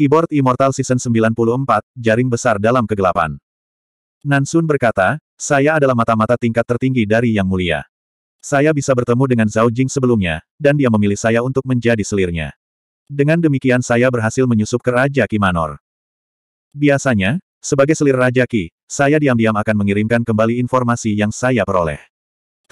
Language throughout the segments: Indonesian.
Keyboard Immortal Season 94, Jaring Besar dalam Kegelapan. Nansun berkata, saya adalah mata-mata tingkat tertinggi dari Yang Mulia. Saya bisa bertemu dengan Zhao Jing sebelumnya, dan dia memilih saya untuk menjadi selirnya. Dengan demikian saya berhasil menyusup ke Raja Ki Manor. Biasanya, sebagai selir Raja Ki, saya diam-diam akan mengirimkan kembali informasi yang saya peroleh.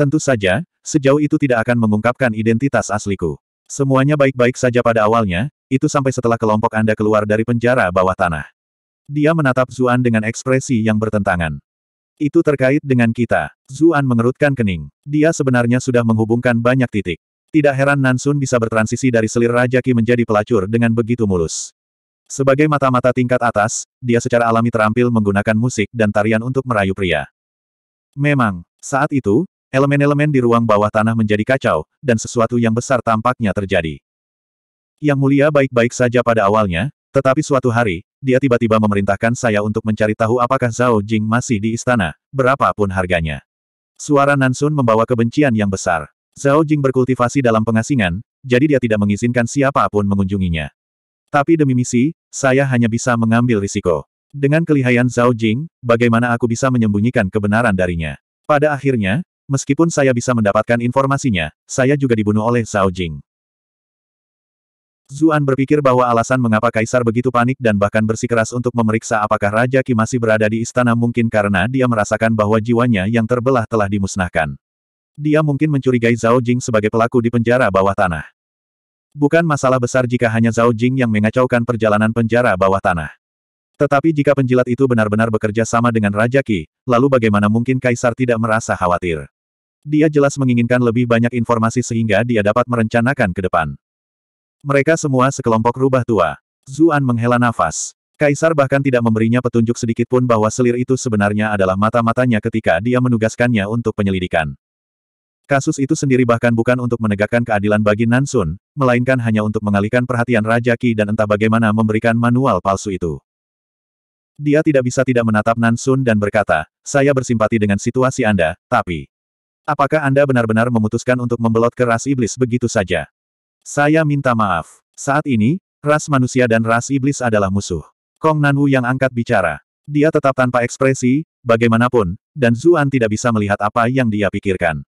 Tentu saja, sejauh itu tidak akan mengungkapkan identitas asliku. Semuanya baik-baik saja pada awalnya, itu sampai setelah kelompok Anda keluar dari penjara bawah tanah. Dia menatap Zuan dengan ekspresi yang bertentangan. Itu terkait dengan kita. Zuan mengerutkan kening. Dia sebenarnya sudah menghubungkan banyak titik. Tidak heran Nansun bisa bertransisi dari selir Raja menjadi pelacur dengan begitu mulus. Sebagai mata-mata tingkat atas, dia secara alami terampil menggunakan musik dan tarian untuk merayu pria. Memang, saat itu, elemen-elemen di ruang bawah tanah menjadi kacau, dan sesuatu yang besar tampaknya terjadi. Yang mulia baik-baik saja pada awalnya, tetapi suatu hari, dia tiba-tiba memerintahkan saya untuk mencari tahu apakah Zhao Jing masih di istana, berapapun harganya. Suara Nansun membawa kebencian yang besar. Zhao Jing berkultivasi dalam pengasingan, jadi dia tidak mengizinkan siapapun mengunjunginya. Tapi demi misi, saya hanya bisa mengambil risiko. Dengan kelihaian Zhao Jing, bagaimana aku bisa menyembunyikan kebenaran darinya? Pada akhirnya, meskipun saya bisa mendapatkan informasinya, saya juga dibunuh oleh Zhao Jing. Zuan berpikir bahwa alasan mengapa Kaisar begitu panik dan bahkan bersikeras untuk memeriksa apakah Raja Ki masih berada di istana mungkin karena dia merasakan bahwa jiwanya yang terbelah telah dimusnahkan. Dia mungkin mencurigai Zhao Jing sebagai pelaku di penjara bawah tanah. Bukan masalah besar jika hanya Zhao Jing yang mengacaukan perjalanan penjara bawah tanah. Tetapi jika penjilat itu benar-benar bekerja sama dengan Raja Ki, lalu bagaimana mungkin Kaisar tidak merasa khawatir? Dia jelas menginginkan lebih banyak informasi sehingga dia dapat merencanakan ke depan. Mereka semua sekelompok rubah tua. Zuan menghela nafas. Kaisar bahkan tidak memberinya petunjuk sedikitpun bahwa selir itu sebenarnya adalah mata-matanya ketika dia menugaskannya untuk penyelidikan. Kasus itu sendiri bahkan bukan untuk menegakkan keadilan bagi Nansun, melainkan hanya untuk mengalihkan perhatian Raja Ki dan entah bagaimana memberikan manual palsu itu. Dia tidak bisa tidak menatap Nansun dan berkata, saya bersimpati dengan situasi Anda, tapi... Apakah Anda benar-benar memutuskan untuk membelot ke ras iblis begitu saja? Saya minta maaf. Saat ini, ras manusia dan ras iblis adalah musuh. Kong Nanwu yang angkat bicara. Dia tetap tanpa ekspresi, bagaimanapun, dan Zuan tidak bisa melihat apa yang dia pikirkan.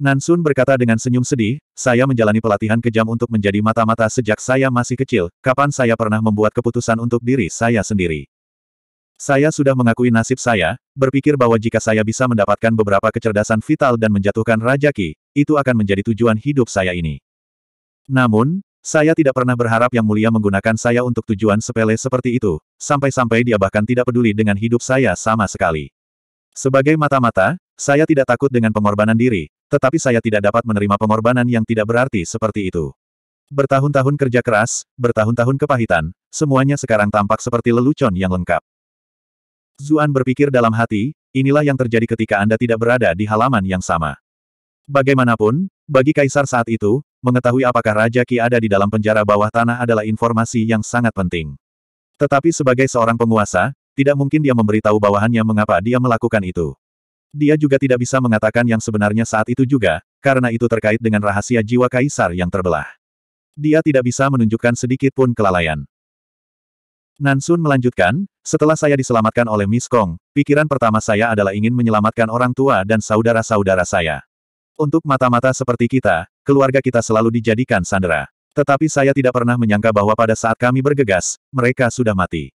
Nansun berkata dengan senyum sedih, saya menjalani pelatihan kejam untuk menjadi mata-mata sejak saya masih kecil, kapan saya pernah membuat keputusan untuk diri saya sendiri. Saya sudah mengakui nasib saya, berpikir bahwa jika saya bisa mendapatkan beberapa kecerdasan vital dan menjatuhkan Raja Ki, itu akan menjadi tujuan hidup saya ini. Namun, saya tidak pernah berharap Yang Mulia menggunakan saya untuk tujuan sepele seperti itu, sampai-sampai dia bahkan tidak peduli dengan hidup saya sama sekali. Sebagai mata-mata, saya tidak takut dengan pengorbanan diri, tetapi saya tidak dapat menerima pengorbanan yang tidak berarti seperti itu. Bertahun-tahun kerja keras, bertahun-tahun kepahitan, semuanya sekarang tampak seperti lelucon yang lengkap. Zuan berpikir dalam hati, inilah yang terjadi ketika Anda tidak berada di halaman yang sama. Bagaimanapun, bagi kaisar saat itu, mengetahui apakah Raja Ki ada di dalam penjara bawah tanah adalah informasi yang sangat penting. Tetapi sebagai seorang penguasa, tidak mungkin dia memberitahu bawahannya mengapa dia melakukan itu. Dia juga tidak bisa mengatakan yang sebenarnya saat itu juga, karena itu terkait dengan rahasia jiwa kaisar yang terbelah. Dia tidak bisa menunjukkan sedikit pun kelalaian. Nansun melanjutkan, setelah saya diselamatkan oleh Miss Kong, pikiran pertama saya adalah ingin menyelamatkan orang tua dan saudara-saudara saya. Untuk mata-mata seperti kita, keluarga kita selalu dijadikan sandera. Tetapi saya tidak pernah menyangka bahwa pada saat kami bergegas, mereka sudah mati.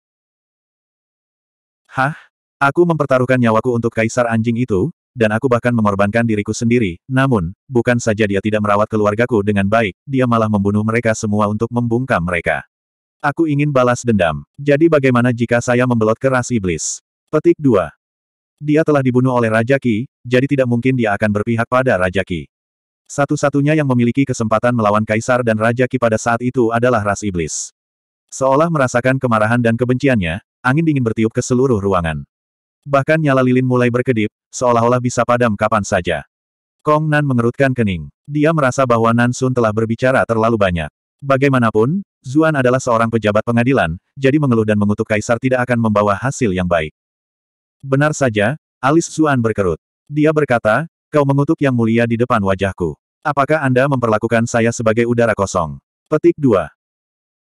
Hah? Aku mempertaruhkan nyawaku untuk kaisar anjing itu, dan aku bahkan mengorbankan diriku sendiri, namun, bukan saja dia tidak merawat keluargaku dengan baik, dia malah membunuh mereka semua untuk membungkam mereka. Aku ingin balas dendam. Jadi bagaimana jika saya membelot keras iblis? Petik 2. Dia telah dibunuh oleh Raja Ki, jadi tidak mungkin dia akan berpihak pada Raja Ki. Satu-satunya yang memiliki kesempatan melawan Kaisar dan Raja Ki pada saat itu adalah ras iblis. Seolah merasakan kemarahan dan kebenciannya, angin dingin bertiup ke seluruh ruangan. Bahkan nyala lilin mulai berkedip, seolah-olah bisa padam kapan saja. Kong Nan mengerutkan kening. Dia merasa bahwa Nan Sun telah berbicara terlalu banyak. Bagaimanapun, Zuan adalah seorang pejabat pengadilan, jadi mengeluh dan mengutuk kaisar tidak akan membawa hasil yang baik. Benar saja, alis Suan berkerut. Dia berkata, kau mengutuk yang mulia di depan wajahku. Apakah Anda memperlakukan saya sebagai udara kosong? Petik 2.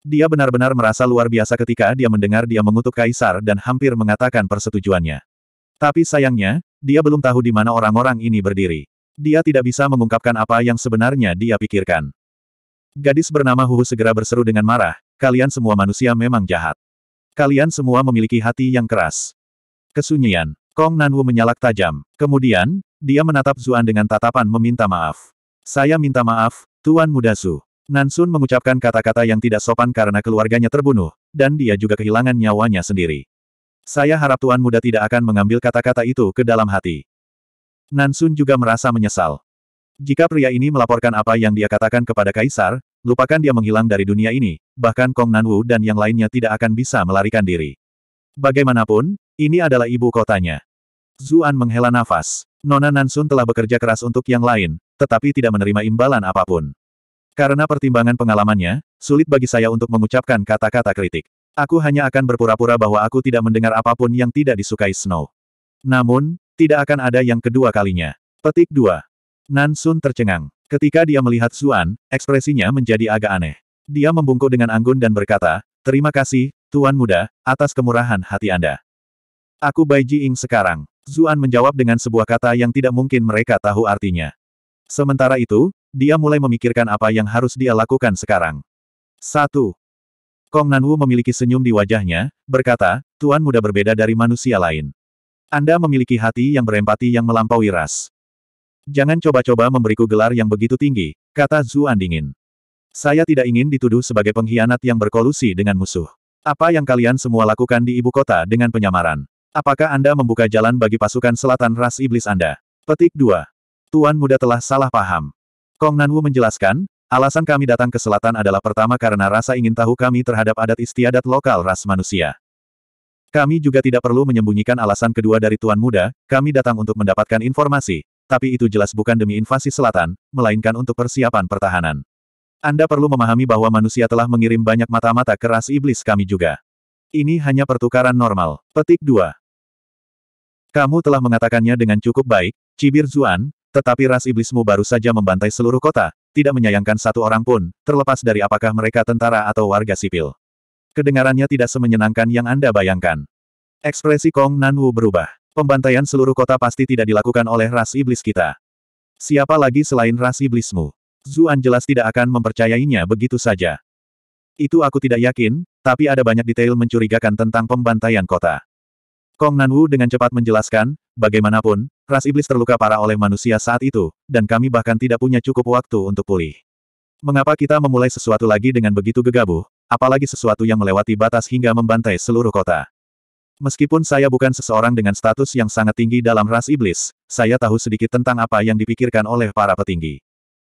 Dia benar-benar merasa luar biasa ketika dia mendengar dia mengutuk Kaisar dan hampir mengatakan persetujuannya. Tapi sayangnya, dia belum tahu di mana orang-orang ini berdiri. Dia tidak bisa mengungkapkan apa yang sebenarnya dia pikirkan. Gadis bernama Huhu segera berseru dengan marah, kalian semua manusia memang jahat. Kalian semua memiliki hati yang keras. Kesunyian. Kong Nanwu menyalak tajam. Kemudian, dia menatap Zuan dengan tatapan meminta maaf. Saya minta maaf, Tuan Muda Su. Nansun mengucapkan kata-kata yang tidak sopan karena keluarganya terbunuh, dan dia juga kehilangan nyawanya sendiri. Saya harap Tuan Muda tidak akan mengambil kata-kata itu ke dalam hati. Nansun juga merasa menyesal. Jika pria ini melaporkan apa yang dia katakan kepada Kaisar, lupakan dia menghilang dari dunia ini, bahkan Kong Nanwu dan yang lainnya tidak akan bisa melarikan diri. Bagaimanapun, ini adalah ibu kotanya. Zuan menghela nafas. Nona Nansun telah bekerja keras untuk yang lain, tetapi tidak menerima imbalan apapun. Karena pertimbangan pengalamannya, sulit bagi saya untuk mengucapkan kata-kata kritik. Aku hanya akan berpura-pura bahwa aku tidak mendengar apapun yang tidak disukai Snow. Namun, tidak akan ada yang kedua kalinya. Petik 2. Nansun tercengang. Ketika dia melihat Zuan, ekspresinya menjadi agak aneh. Dia membungkuk dengan anggun dan berkata, Terima kasih, Tuan Muda, atas kemurahan hati Anda. Aku Bai Jiing sekarang. Zuan menjawab dengan sebuah kata yang tidak mungkin mereka tahu artinya. Sementara itu, dia mulai memikirkan apa yang harus dia lakukan sekarang. 1. Kong Nanwu memiliki senyum di wajahnya, berkata, Tuan muda berbeda dari manusia lain. Anda memiliki hati yang berempati yang melampaui ras. Jangan coba-coba memberiku gelar yang begitu tinggi, kata Zuan dingin. Saya tidak ingin dituduh sebagai pengkhianat yang berkolusi dengan musuh. Apa yang kalian semua lakukan di ibu kota dengan penyamaran? Apakah Anda membuka jalan bagi pasukan selatan ras iblis Anda? Petik 2. Tuan muda telah salah paham. Kong Nanwu menjelaskan, alasan kami datang ke selatan adalah pertama karena rasa ingin tahu kami terhadap adat istiadat lokal ras manusia. Kami juga tidak perlu menyembunyikan alasan kedua dari Tuan Muda, kami datang untuk mendapatkan informasi, tapi itu jelas bukan demi invasi selatan, melainkan untuk persiapan pertahanan. Anda perlu memahami bahwa manusia telah mengirim banyak mata-mata ke ras iblis kami juga. Ini hanya pertukaran normal. Petik 2. Kamu telah mengatakannya dengan cukup baik, Cibir Zuan, tetapi ras iblismu baru saja membantai seluruh kota, tidak menyayangkan satu orang pun, terlepas dari apakah mereka tentara atau warga sipil. Kedengarannya tidak semenyenangkan yang Anda bayangkan. Ekspresi Kong Nanwu berubah. Pembantaian seluruh kota pasti tidak dilakukan oleh ras iblis kita. Siapa lagi selain ras iblismu? Zuan jelas tidak akan mempercayainya begitu saja. Itu aku tidak yakin, tapi ada banyak detail mencurigakan tentang pembantaian kota. Kong Nanwu dengan cepat menjelaskan, bagaimanapun, ras iblis terluka parah oleh manusia saat itu, dan kami bahkan tidak punya cukup waktu untuk pulih. Mengapa kita memulai sesuatu lagi dengan begitu gegabah, apalagi sesuatu yang melewati batas hingga membantai seluruh kota? Meskipun saya bukan seseorang dengan status yang sangat tinggi dalam ras iblis, saya tahu sedikit tentang apa yang dipikirkan oleh para petinggi.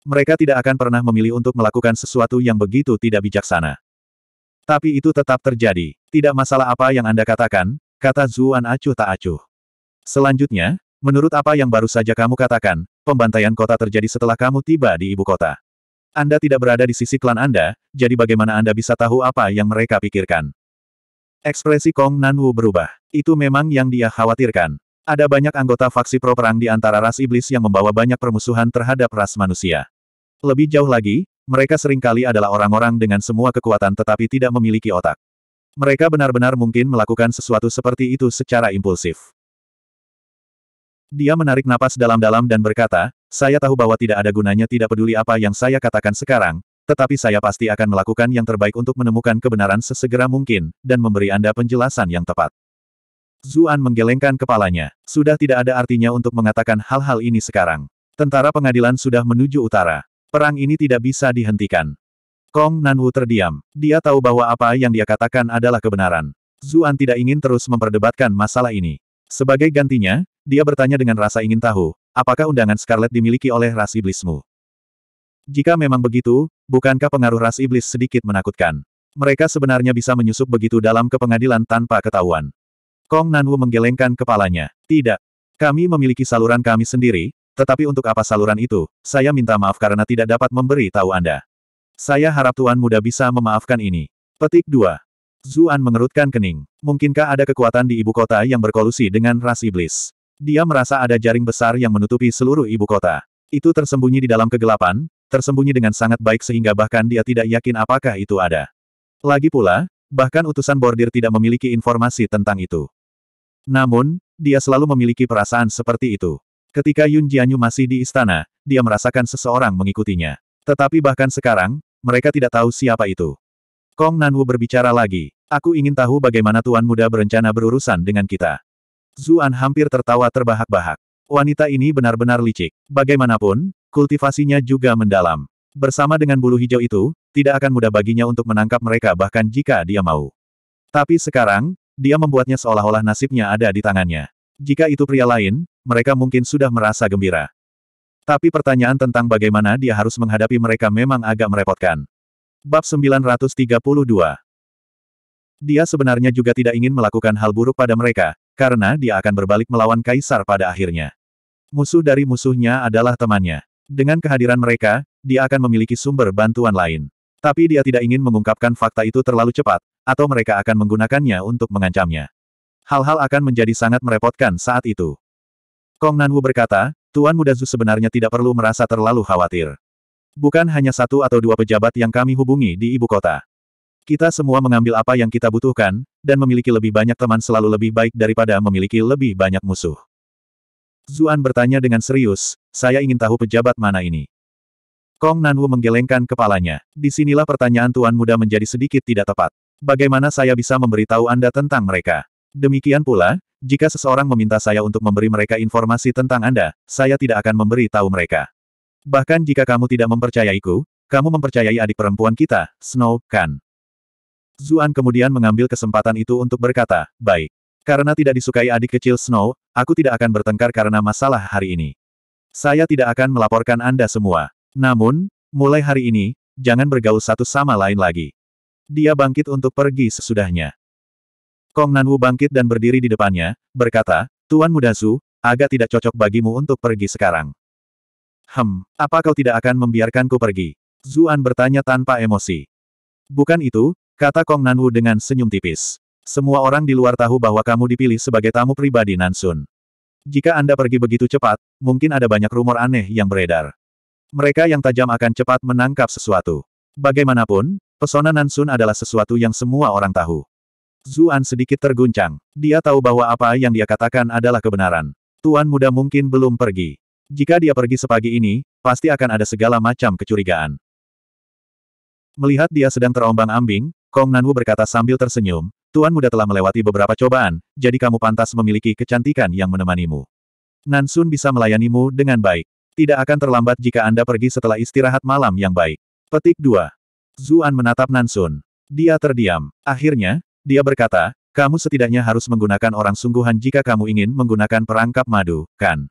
Mereka tidak akan pernah memilih untuk melakukan sesuatu yang begitu tidak bijaksana. Tapi itu tetap terjadi. Tidak masalah apa yang Anda katakan, kata Zuan acuh tak acuh. Selanjutnya, menurut apa yang baru saja kamu katakan, pembantaian kota terjadi setelah kamu tiba di ibu kota. Anda tidak berada di sisi klan Anda, jadi bagaimana Anda bisa tahu apa yang mereka pikirkan? Ekspresi Kong Nanwu berubah. Itu memang yang dia khawatirkan. Ada banyak anggota faksi pro perang di antara ras iblis yang membawa banyak permusuhan terhadap ras manusia. Lebih jauh lagi, mereka seringkali adalah orang-orang dengan semua kekuatan tetapi tidak memiliki otak. Mereka benar-benar mungkin melakukan sesuatu seperti itu secara impulsif. Dia menarik napas dalam-dalam dan berkata, saya tahu bahwa tidak ada gunanya tidak peduli apa yang saya katakan sekarang, tetapi saya pasti akan melakukan yang terbaik untuk menemukan kebenaran sesegera mungkin, dan memberi Anda penjelasan yang tepat. Zuan menggelengkan kepalanya. Sudah tidak ada artinya untuk mengatakan hal-hal ini sekarang. Tentara pengadilan sudah menuju utara. Perang ini tidak bisa dihentikan. Kong Nanwu terdiam. Dia tahu bahwa apa yang dia katakan adalah kebenaran. Zuan tidak ingin terus memperdebatkan masalah ini. Sebagai gantinya, dia bertanya dengan rasa ingin tahu, apakah undangan Scarlet dimiliki oleh ras iblismu? Jika memang begitu, bukankah pengaruh ras iblis sedikit menakutkan? Mereka sebenarnya bisa menyusup begitu dalam ke pengadilan tanpa ketahuan. Kong Nanwu menggelengkan kepalanya. Tidak. Kami memiliki saluran kami sendiri, tetapi untuk apa saluran itu, saya minta maaf karena tidak dapat memberi tahu Anda. Saya harap Tuan Muda bisa memaafkan ini. Petik 2. Zuan mengerutkan kening. Mungkinkah ada kekuatan di ibu kota yang berkolusi dengan ras iblis? Dia merasa ada jaring besar yang menutupi seluruh ibu kota. Itu tersembunyi di dalam kegelapan, tersembunyi dengan sangat baik sehingga bahkan dia tidak yakin apakah itu ada. Lagi pula, bahkan utusan bordir tidak memiliki informasi tentang itu. Namun, dia selalu memiliki perasaan seperti itu. Ketika Yun Jianyu masih di istana, dia merasakan seseorang mengikutinya. Tetapi bahkan sekarang, mereka tidak tahu siapa itu. Kong Nanwu berbicara lagi. Aku ingin tahu bagaimana Tuan Muda berencana berurusan dengan kita. Zuan hampir tertawa terbahak-bahak. Wanita ini benar-benar licik. Bagaimanapun, kultivasinya juga mendalam. Bersama dengan bulu hijau itu, tidak akan mudah baginya untuk menangkap mereka bahkan jika dia mau. Tapi sekarang, dia membuatnya seolah-olah nasibnya ada di tangannya. Jika itu pria lain, mereka mungkin sudah merasa gembira. Tapi pertanyaan tentang bagaimana dia harus menghadapi mereka memang agak merepotkan. Bab 932 Dia sebenarnya juga tidak ingin melakukan hal buruk pada mereka, karena dia akan berbalik melawan Kaisar pada akhirnya. Musuh dari musuhnya adalah temannya. Dengan kehadiran mereka, dia akan memiliki sumber bantuan lain. Tapi dia tidak ingin mengungkapkan fakta itu terlalu cepat, atau mereka akan menggunakannya untuk mengancamnya. Hal-hal akan menjadi sangat merepotkan saat itu. Kong Nanwu berkata, Tuan Muda Zu sebenarnya tidak perlu merasa terlalu khawatir. Bukan hanya satu atau dua pejabat yang kami hubungi di ibu kota. Kita semua mengambil apa yang kita butuhkan, dan memiliki lebih banyak teman selalu lebih baik daripada memiliki lebih banyak musuh. Zuan bertanya dengan serius, saya ingin tahu pejabat mana ini. Kong Nanwu menggelengkan kepalanya. Disinilah pertanyaan Tuan Muda menjadi sedikit tidak tepat. Bagaimana saya bisa memberitahu Anda tentang mereka? Demikian pula, jika seseorang meminta saya untuk memberi mereka informasi tentang Anda, saya tidak akan memberi tahu mereka. Bahkan jika kamu tidak mempercayaiku, kamu mempercayai adik perempuan kita, Snow, kan? Zuan kemudian mengambil kesempatan itu untuk berkata, baik. Karena tidak disukai adik kecil Snow, aku tidak akan bertengkar karena masalah hari ini. Saya tidak akan melaporkan Anda semua. Namun, mulai hari ini, jangan bergaul satu sama lain lagi. Dia bangkit untuk pergi sesudahnya. Kong Nanwu bangkit dan berdiri di depannya, berkata, Tuan Muda Su, agak tidak cocok bagimu untuk pergi sekarang. Hem, apa kau tidak akan membiarkanku pergi? Zuan bertanya tanpa emosi. Bukan itu, kata Kong Nanwu dengan senyum tipis. Semua orang di luar tahu bahwa kamu dipilih sebagai tamu pribadi Nansun. Jika Anda pergi begitu cepat, mungkin ada banyak rumor aneh yang beredar. Mereka yang tajam akan cepat menangkap sesuatu. Bagaimanapun, pesona Nansun adalah sesuatu yang semua orang tahu. Zuan sedikit terguncang. Dia tahu bahwa apa yang dia katakan adalah kebenaran. Tuan muda mungkin belum pergi. Jika dia pergi sepagi ini, pasti akan ada segala macam kecurigaan. Melihat dia sedang terombang-ambing, Kong Nanwu berkata sambil tersenyum, Tuan muda telah melewati beberapa cobaan, jadi kamu pantas memiliki kecantikan yang menemanimu. Nansun bisa melayanimu dengan baik. Tidak akan terlambat jika Anda pergi setelah istirahat malam yang baik. Petik 2. Zuan menatap Nansun. Dia terdiam. Akhirnya, dia berkata, kamu setidaknya harus menggunakan orang sungguhan jika kamu ingin menggunakan perangkap madu, kan?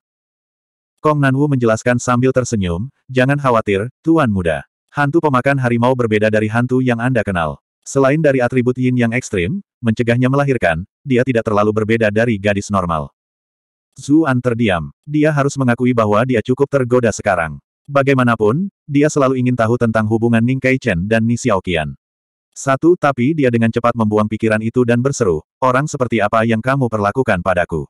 Kong Nanwu menjelaskan sambil tersenyum, jangan khawatir, Tuan Muda. Hantu pemakan harimau berbeda dari hantu yang Anda kenal. Selain dari atribut yin yang ekstrim, mencegahnya melahirkan, dia tidak terlalu berbeda dari gadis normal. Zuan terdiam. Dia harus mengakui bahwa dia cukup tergoda sekarang. Bagaimanapun, dia selalu ingin tahu tentang hubungan Ning Kai Chen dan Ni Xiaoqian. Satu tapi dia dengan cepat membuang pikiran itu dan berseru, orang seperti apa yang kamu perlakukan padaku.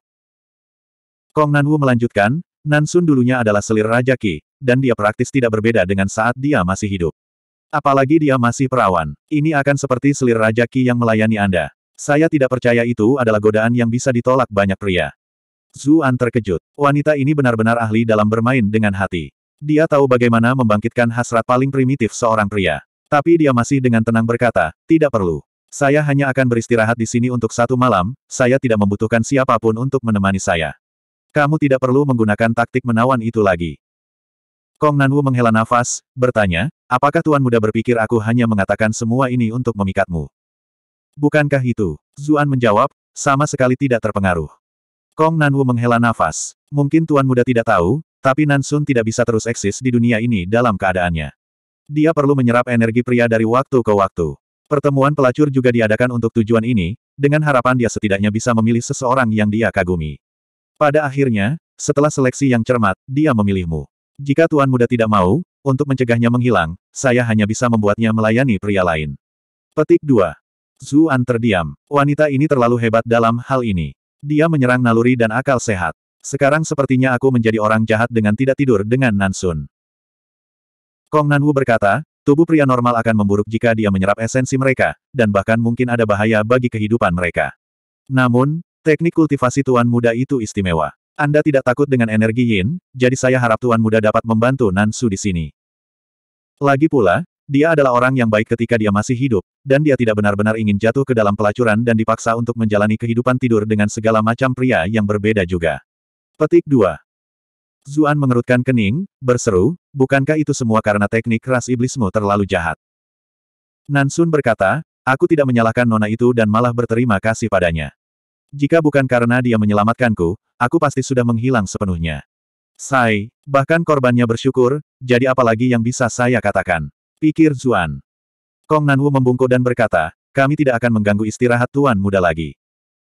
Kong Nanwu melanjutkan, Nansun dulunya adalah selir Raja Ki, dan dia praktis tidak berbeda dengan saat dia masih hidup. Apalagi dia masih perawan. Ini akan seperti selir Raja Ki yang melayani Anda. Saya tidak percaya itu adalah godaan yang bisa ditolak banyak pria. Zuan terkejut. Wanita ini benar-benar ahli dalam bermain dengan hati. Dia tahu bagaimana membangkitkan hasrat paling primitif seorang pria. Tapi dia masih dengan tenang berkata, tidak perlu. Saya hanya akan beristirahat di sini untuk satu malam, saya tidak membutuhkan siapapun untuk menemani saya. Kamu tidak perlu menggunakan taktik menawan itu lagi. Kong Nanwu menghela nafas, bertanya, apakah Tuan Muda berpikir aku hanya mengatakan semua ini untuk memikatmu? Bukankah itu? Zuan menjawab, sama sekali tidak terpengaruh. Kong Nanwu menghela nafas. Mungkin Tuan Muda tidak tahu, tapi Nansun tidak bisa terus eksis di dunia ini dalam keadaannya. Dia perlu menyerap energi pria dari waktu ke waktu. Pertemuan pelacur juga diadakan untuk tujuan ini, dengan harapan dia setidaknya bisa memilih seseorang yang dia kagumi. Pada akhirnya, setelah seleksi yang cermat, dia memilihmu. Jika Tuan Muda tidak mau, untuk mencegahnya menghilang, saya hanya bisa membuatnya melayani pria lain. Petik 2. Zuan terdiam. Wanita ini terlalu hebat dalam hal ini. Dia menyerang naluri dan akal sehat. Sekarang sepertinya aku menjadi orang jahat dengan tidak tidur dengan Nansun. Kong Nanwu berkata, tubuh pria normal akan memburuk jika dia menyerap esensi mereka, dan bahkan mungkin ada bahaya bagi kehidupan mereka. Namun, teknik kultivasi tuan muda itu istimewa. Anda tidak takut dengan energi yin, jadi saya harap tuan muda dapat membantu Nansu di sini. Lagi pula, dia adalah orang yang baik ketika dia masih hidup, dan dia tidak benar-benar ingin jatuh ke dalam pelacuran dan dipaksa untuk menjalani kehidupan tidur dengan segala macam pria yang berbeda juga. Petik 2. Zuan mengerutkan kening, berseru, bukankah itu semua karena teknik ras iblismu terlalu jahat? Nansun berkata, aku tidak menyalahkan nona itu dan malah berterima kasih padanya. Jika bukan karena dia menyelamatkanku, aku pasti sudah menghilang sepenuhnya. Sai, bahkan korbannya bersyukur, jadi apalagi yang bisa saya katakan? Pikir Zuan. Kong Nanwu membungkuk dan berkata, kami tidak akan mengganggu istirahat tuan muda lagi.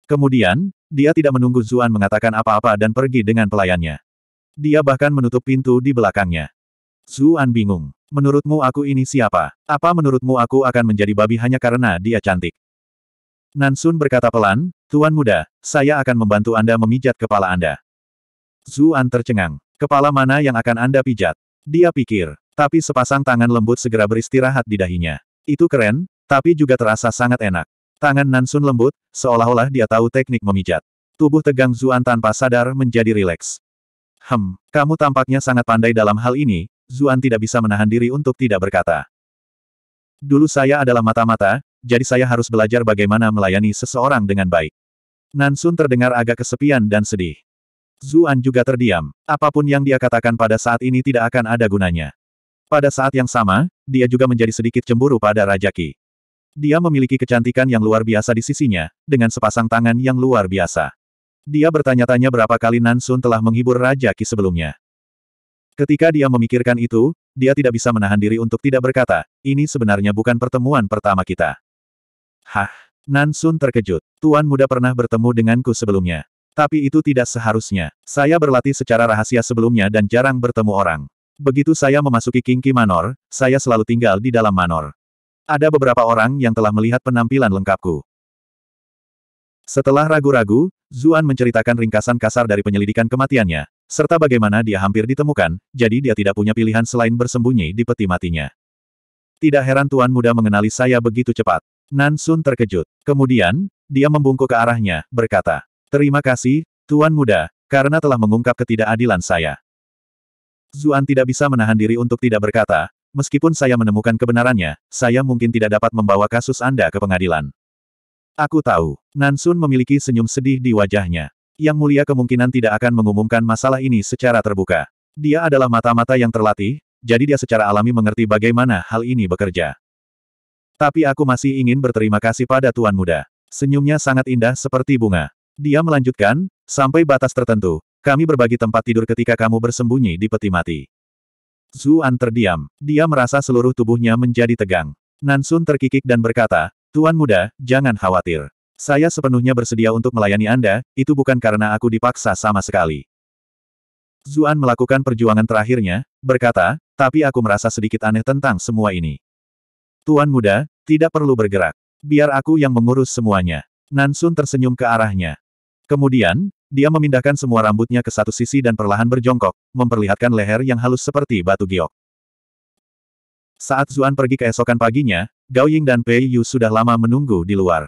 Kemudian, dia tidak menunggu Zuan mengatakan apa-apa dan pergi dengan pelayannya. Dia bahkan menutup pintu di belakangnya. Zuan bingung. Menurutmu aku ini siapa? Apa menurutmu aku akan menjadi babi hanya karena dia cantik? Nansun berkata pelan, Tuan muda, saya akan membantu Anda memijat kepala Anda. Zuan tercengang. Kepala mana yang akan Anda pijat? Dia pikir, tapi sepasang tangan lembut segera beristirahat di dahinya. Itu keren, tapi juga terasa sangat enak. Tangan Nansun lembut, seolah-olah dia tahu teknik memijat. Tubuh tegang Zuan tanpa sadar menjadi rileks. Hem, kamu tampaknya sangat pandai dalam hal ini, Zuan tidak bisa menahan diri untuk tidak berkata. Dulu saya adalah mata-mata, jadi saya harus belajar bagaimana melayani seseorang dengan baik. Nansun terdengar agak kesepian dan sedih. Zuan juga terdiam. Apapun yang dia katakan pada saat ini tidak akan ada gunanya. Pada saat yang sama, dia juga menjadi sedikit cemburu pada Raja Ki. Dia memiliki kecantikan yang luar biasa di sisinya, dengan sepasang tangan yang luar biasa. Dia bertanya-tanya berapa kali Nansun telah menghibur Raja Ki sebelumnya. Ketika dia memikirkan itu, dia tidak bisa menahan diri untuk tidak berkata, ini sebenarnya bukan pertemuan pertama kita. Hah, Nansun terkejut. Tuan muda pernah bertemu denganku sebelumnya. Tapi itu tidak seharusnya. Saya berlatih secara rahasia sebelumnya dan jarang bertemu orang. Begitu saya memasuki Kingki Manor, saya selalu tinggal di dalam Manor. Ada beberapa orang yang telah melihat penampilan lengkapku. Setelah ragu-ragu, Zuan menceritakan ringkasan kasar dari penyelidikan kematiannya, serta bagaimana dia hampir ditemukan, jadi dia tidak punya pilihan selain bersembunyi di peti matinya. Tidak heran tuan muda mengenali saya begitu cepat. Nansun terkejut. Kemudian, dia membungkuk ke arahnya, berkata, Terima kasih, tuan muda, karena telah mengungkap ketidakadilan saya. Zuan tidak bisa menahan diri untuk tidak berkata, meskipun saya menemukan kebenarannya, saya mungkin tidak dapat membawa kasus Anda ke pengadilan. Aku tahu. Nansun memiliki senyum sedih di wajahnya. Yang mulia kemungkinan tidak akan mengumumkan masalah ini secara terbuka. Dia adalah mata-mata yang terlatih, jadi dia secara alami mengerti bagaimana hal ini bekerja. Tapi aku masih ingin berterima kasih pada Tuan Muda. Senyumnya sangat indah seperti bunga. Dia melanjutkan, sampai batas tertentu, kami berbagi tempat tidur ketika kamu bersembunyi di peti mati. Zuan terdiam. Dia merasa seluruh tubuhnya menjadi tegang. Nansun terkikik dan berkata, Tuan muda, jangan khawatir. Saya sepenuhnya bersedia untuk melayani Anda, itu bukan karena aku dipaksa sama sekali. Zuan melakukan perjuangan terakhirnya, berkata, tapi aku merasa sedikit aneh tentang semua ini. Tuan muda, tidak perlu bergerak. Biar aku yang mengurus semuanya. Nansun tersenyum ke arahnya. Kemudian, dia memindahkan semua rambutnya ke satu sisi dan perlahan berjongkok, memperlihatkan leher yang halus seperti batu giok. Saat Zuan pergi keesokan paginya, Gao Ying dan Pei Yu sudah lama menunggu di luar.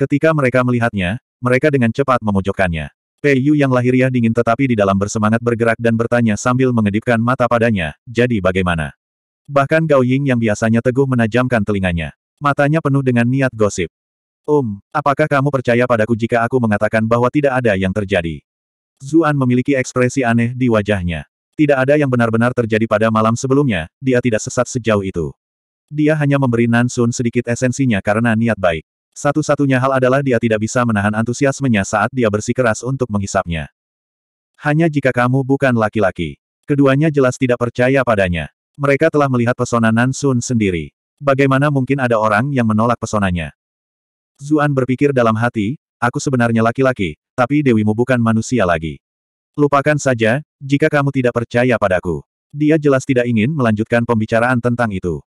Ketika mereka melihatnya, mereka dengan cepat memojokkannya. Pei Yu yang lahiriah dingin tetapi di dalam bersemangat bergerak dan bertanya sambil mengedipkan mata padanya, jadi bagaimana? Bahkan Gao Ying yang biasanya teguh menajamkan telinganya. Matanya penuh dengan niat gosip. Um, apakah kamu percaya padaku jika aku mengatakan bahwa tidak ada yang terjadi? Zuan memiliki ekspresi aneh di wajahnya. Tidak ada yang benar-benar terjadi pada malam sebelumnya, dia tidak sesat sejauh itu. Dia hanya memberi Nansun sedikit esensinya karena niat baik. Satu-satunya hal adalah dia tidak bisa menahan antusiasmenya saat dia bersikeras untuk menghisapnya. Hanya jika kamu bukan laki-laki. Keduanya jelas tidak percaya padanya. Mereka telah melihat pesona Nansun sendiri. Bagaimana mungkin ada orang yang menolak pesonanya? Zuan berpikir dalam hati, aku sebenarnya laki-laki, tapi dewimu bukan manusia lagi. Lupakan saja, jika kamu tidak percaya padaku. Dia jelas tidak ingin melanjutkan pembicaraan tentang itu.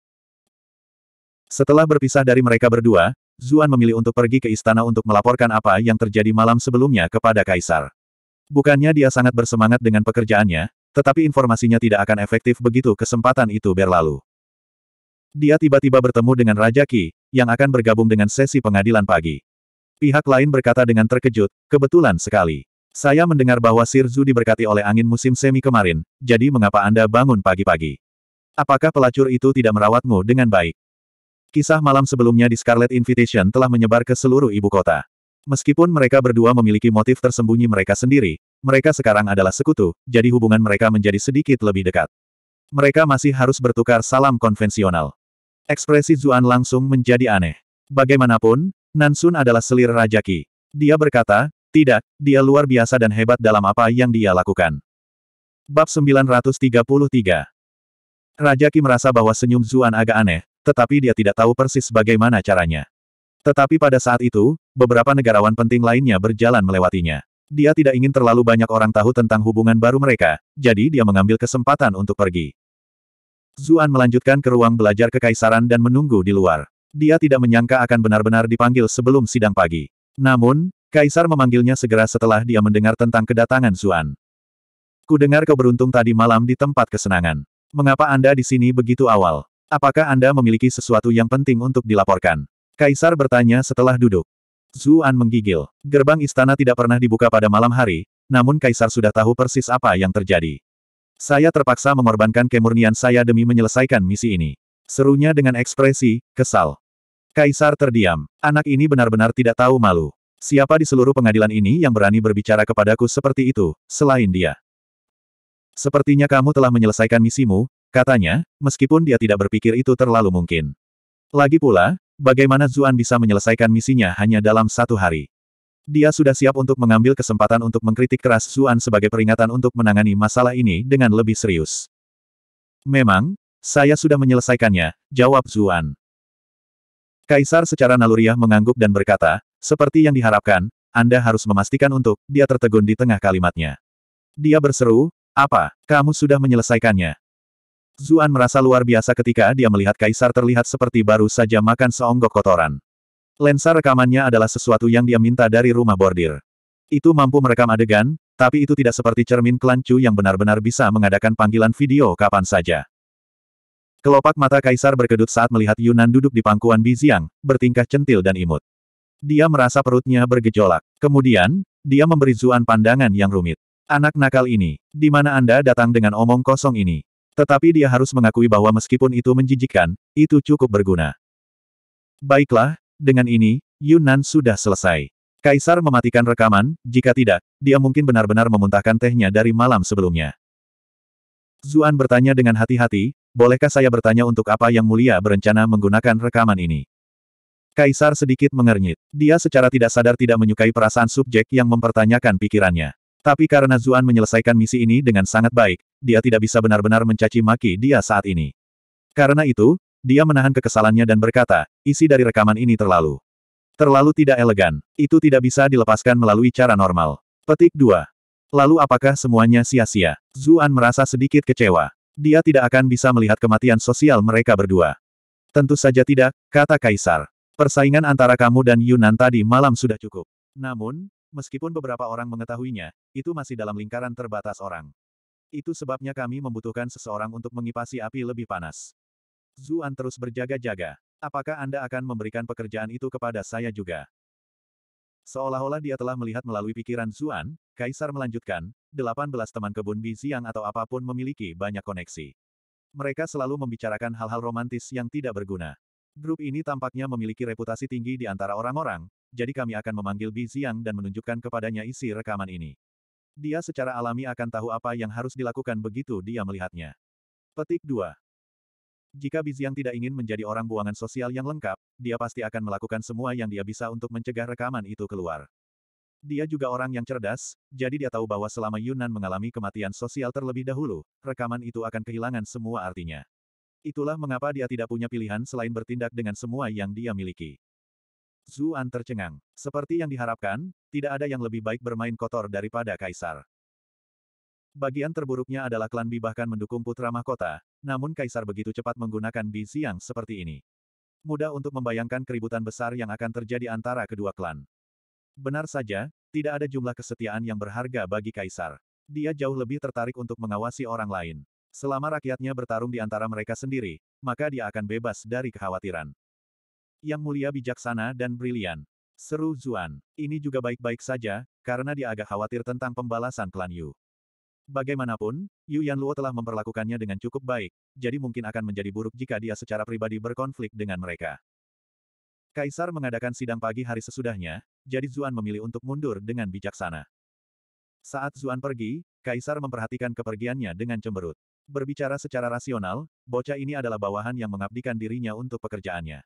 Setelah berpisah dari mereka berdua, Zuan memilih untuk pergi ke istana untuk melaporkan apa yang terjadi malam sebelumnya kepada Kaisar. Bukannya dia sangat bersemangat dengan pekerjaannya, tetapi informasinya tidak akan efektif begitu kesempatan itu berlalu. Dia tiba-tiba bertemu dengan Raja Ki, yang akan bergabung dengan sesi pengadilan pagi. Pihak lain berkata dengan terkejut, kebetulan sekali. Saya mendengar bahwa Sir Zu diberkati oleh angin musim semi kemarin, jadi mengapa Anda bangun pagi-pagi? Apakah pelacur itu tidak merawatmu dengan baik? Kisah malam sebelumnya di Scarlet Invitation telah menyebar ke seluruh ibu kota. Meskipun mereka berdua memiliki motif tersembunyi mereka sendiri, mereka sekarang adalah sekutu, jadi hubungan mereka menjadi sedikit lebih dekat. Mereka masih harus bertukar salam konvensional. Ekspresi Zuan langsung menjadi aneh. Bagaimanapun, Nansun adalah selir Raja Qi. Dia berkata, tidak, dia luar biasa dan hebat dalam apa yang dia lakukan. Bab 933 Raja Qi merasa bahwa senyum Zuan agak aneh, tetapi dia tidak tahu persis bagaimana caranya. Tetapi pada saat itu, beberapa negarawan penting lainnya berjalan melewatinya. Dia tidak ingin terlalu banyak orang tahu tentang hubungan baru mereka, jadi dia mengambil kesempatan untuk pergi. Zuan melanjutkan ke ruang belajar kekaisaran dan menunggu di luar. Dia tidak menyangka akan benar-benar dipanggil sebelum sidang pagi. Namun, Kaisar memanggilnya segera setelah dia mendengar tentang kedatangan Zuan. Ku dengar kau tadi malam di tempat kesenangan. Mengapa Anda di sini begitu awal? Apakah Anda memiliki sesuatu yang penting untuk dilaporkan? Kaisar bertanya setelah duduk. Zuan menggigil. Gerbang istana tidak pernah dibuka pada malam hari, namun Kaisar sudah tahu persis apa yang terjadi. Saya terpaksa mengorbankan kemurnian saya demi menyelesaikan misi ini. Serunya dengan ekspresi, kesal. Kaisar terdiam. Anak ini benar-benar tidak tahu malu. Siapa di seluruh pengadilan ini yang berani berbicara kepadaku seperti itu, selain dia? Sepertinya kamu telah menyelesaikan misimu, Katanya, meskipun dia tidak berpikir itu terlalu mungkin. Lagi pula, bagaimana Zuan bisa menyelesaikan misinya hanya dalam satu hari? Dia sudah siap untuk mengambil kesempatan untuk mengkritik keras Zuan sebagai peringatan untuk menangani masalah ini dengan lebih serius. Memang, saya sudah menyelesaikannya, jawab Zuan. Kaisar secara naluriah mengangguk dan berkata, seperti yang diharapkan, Anda harus memastikan untuk, dia tertegun di tengah kalimatnya. Dia berseru, apa, kamu sudah menyelesaikannya? Zuan merasa luar biasa ketika dia melihat Kaisar terlihat seperti baru saja makan seonggok kotoran. Lensa rekamannya adalah sesuatu yang dia minta dari rumah bordir. Itu mampu merekam adegan, tapi itu tidak seperti cermin kelancu yang benar-benar bisa mengadakan panggilan video kapan saja. Kelopak mata Kaisar berkedut saat melihat Yunan duduk di pangkuan Biziang, bertingkah centil dan imut. Dia merasa perutnya bergejolak. Kemudian, dia memberi Zuan pandangan yang rumit. Anak nakal ini, di mana Anda datang dengan omong kosong ini? Tetapi dia harus mengakui bahwa meskipun itu menjijikkan, itu cukup berguna. Baiklah, dengan ini, Yunan sudah selesai. Kaisar mematikan rekaman, jika tidak, dia mungkin benar-benar memuntahkan tehnya dari malam sebelumnya. Zuan bertanya dengan hati-hati, bolehkah saya bertanya untuk apa yang mulia berencana menggunakan rekaman ini? Kaisar sedikit mengernyit. Dia secara tidak sadar tidak menyukai perasaan subjek yang mempertanyakan pikirannya. Tapi karena Zuan menyelesaikan misi ini dengan sangat baik, dia tidak bisa benar-benar mencaci maki dia saat ini. Karena itu, dia menahan kekesalannya dan berkata, isi dari rekaman ini terlalu. Terlalu tidak elegan, itu tidak bisa dilepaskan melalui cara normal. Petik 2. Lalu apakah semuanya sia-sia? Zuan merasa sedikit kecewa. Dia tidak akan bisa melihat kematian sosial mereka berdua. Tentu saja tidak, kata Kaisar. Persaingan antara kamu dan Yunan tadi malam sudah cukup. Namun, meskipun beberapa orang mengetahuinya, itu masih dalam lingkaran terbatas orang. Itu sebabnya kami membutuhkan seseorang untuk mengipasi api lebih panas. Zuan terus berjaga-jaga. Apakah Anda akan memberikan pekerjaan itu kepada saya juga? Seolah-olah dia telah melihat melalui pikiran Zuan, Kaisar melanjutkan, 18 teman kebun biziang atau apapun memiliki banyak koneksi. Mereka selalu membicarakan hal-hal romantis yang tidak berguna. Grup ini tampaknya memiliki reputasi tinggi di antara orang-orang, jadi kami akan memanggil Biziang dan menunjukkan kepadanya isi rekaman ini. Dia secara alami akan tahu apa yang harus dilakukan begitu dia melihatnya. Petik 2. Jika Biziang tidak ingin menjadi orang buangan sosial yang lengkap, dia pasti akan melakukan semua yang dia bisa untuk mencegah rekaman itu keluar. Dia juga orang yang cerdas, jadi dia tahu bahwa selama Yunan mengalami kematian sosial terlebih dahulu, rekaman itu akan kehilangan semua artinya. Itulah mengapa dia tidak punya pilihan selain bertindak dengan semua yang dia miliki. Zuan tercengang. Seperti yang diharapkan, tidak ada yang lebih baik bermain kotor daripada Kaisar. Bagian terburuknya adalah klan Bi bahkan mendukung putra mahkota, namun Kaisar begitu cepat menggunakan Bi siang seperti ini. Mudah untuk membayangkan keributan besar yang akan terjadi antara kedua klan. Benar saja, tidak ada jumlah kesetiaan yang berharga bagi Kaisar. Dia jauh lebih tertarik untuk mengawasi orang lain. Selama rakyatnya bertarung di antara mereka sendiri, maka dia akan bebas dari kekhawatiran. Yang mulia bijaksana dan brilian. Seru Zuan. Ini juga baik-baik saja, karena dia agak khawatir tentang pembalasan klan Yu. Bagaimanapun, Yu Yan Luo telah memperlakukannya dengan cukup baik, jadi mungkin akan menjadi buruk jika dia secara pribadi berkonflik dengan mereka. Kaisar mengadakan sidang pagi hari sesudahnya, jadi Zuan memilih untuk mundur dengan bijaksana. Saat Zuan pergi, Kaisar memperhatikan kepergiannya dengan cemberut. Berbicara secara rasional, bocah ini adalah bawahan yang mengabdikan dirinya untuk pekerjaannya.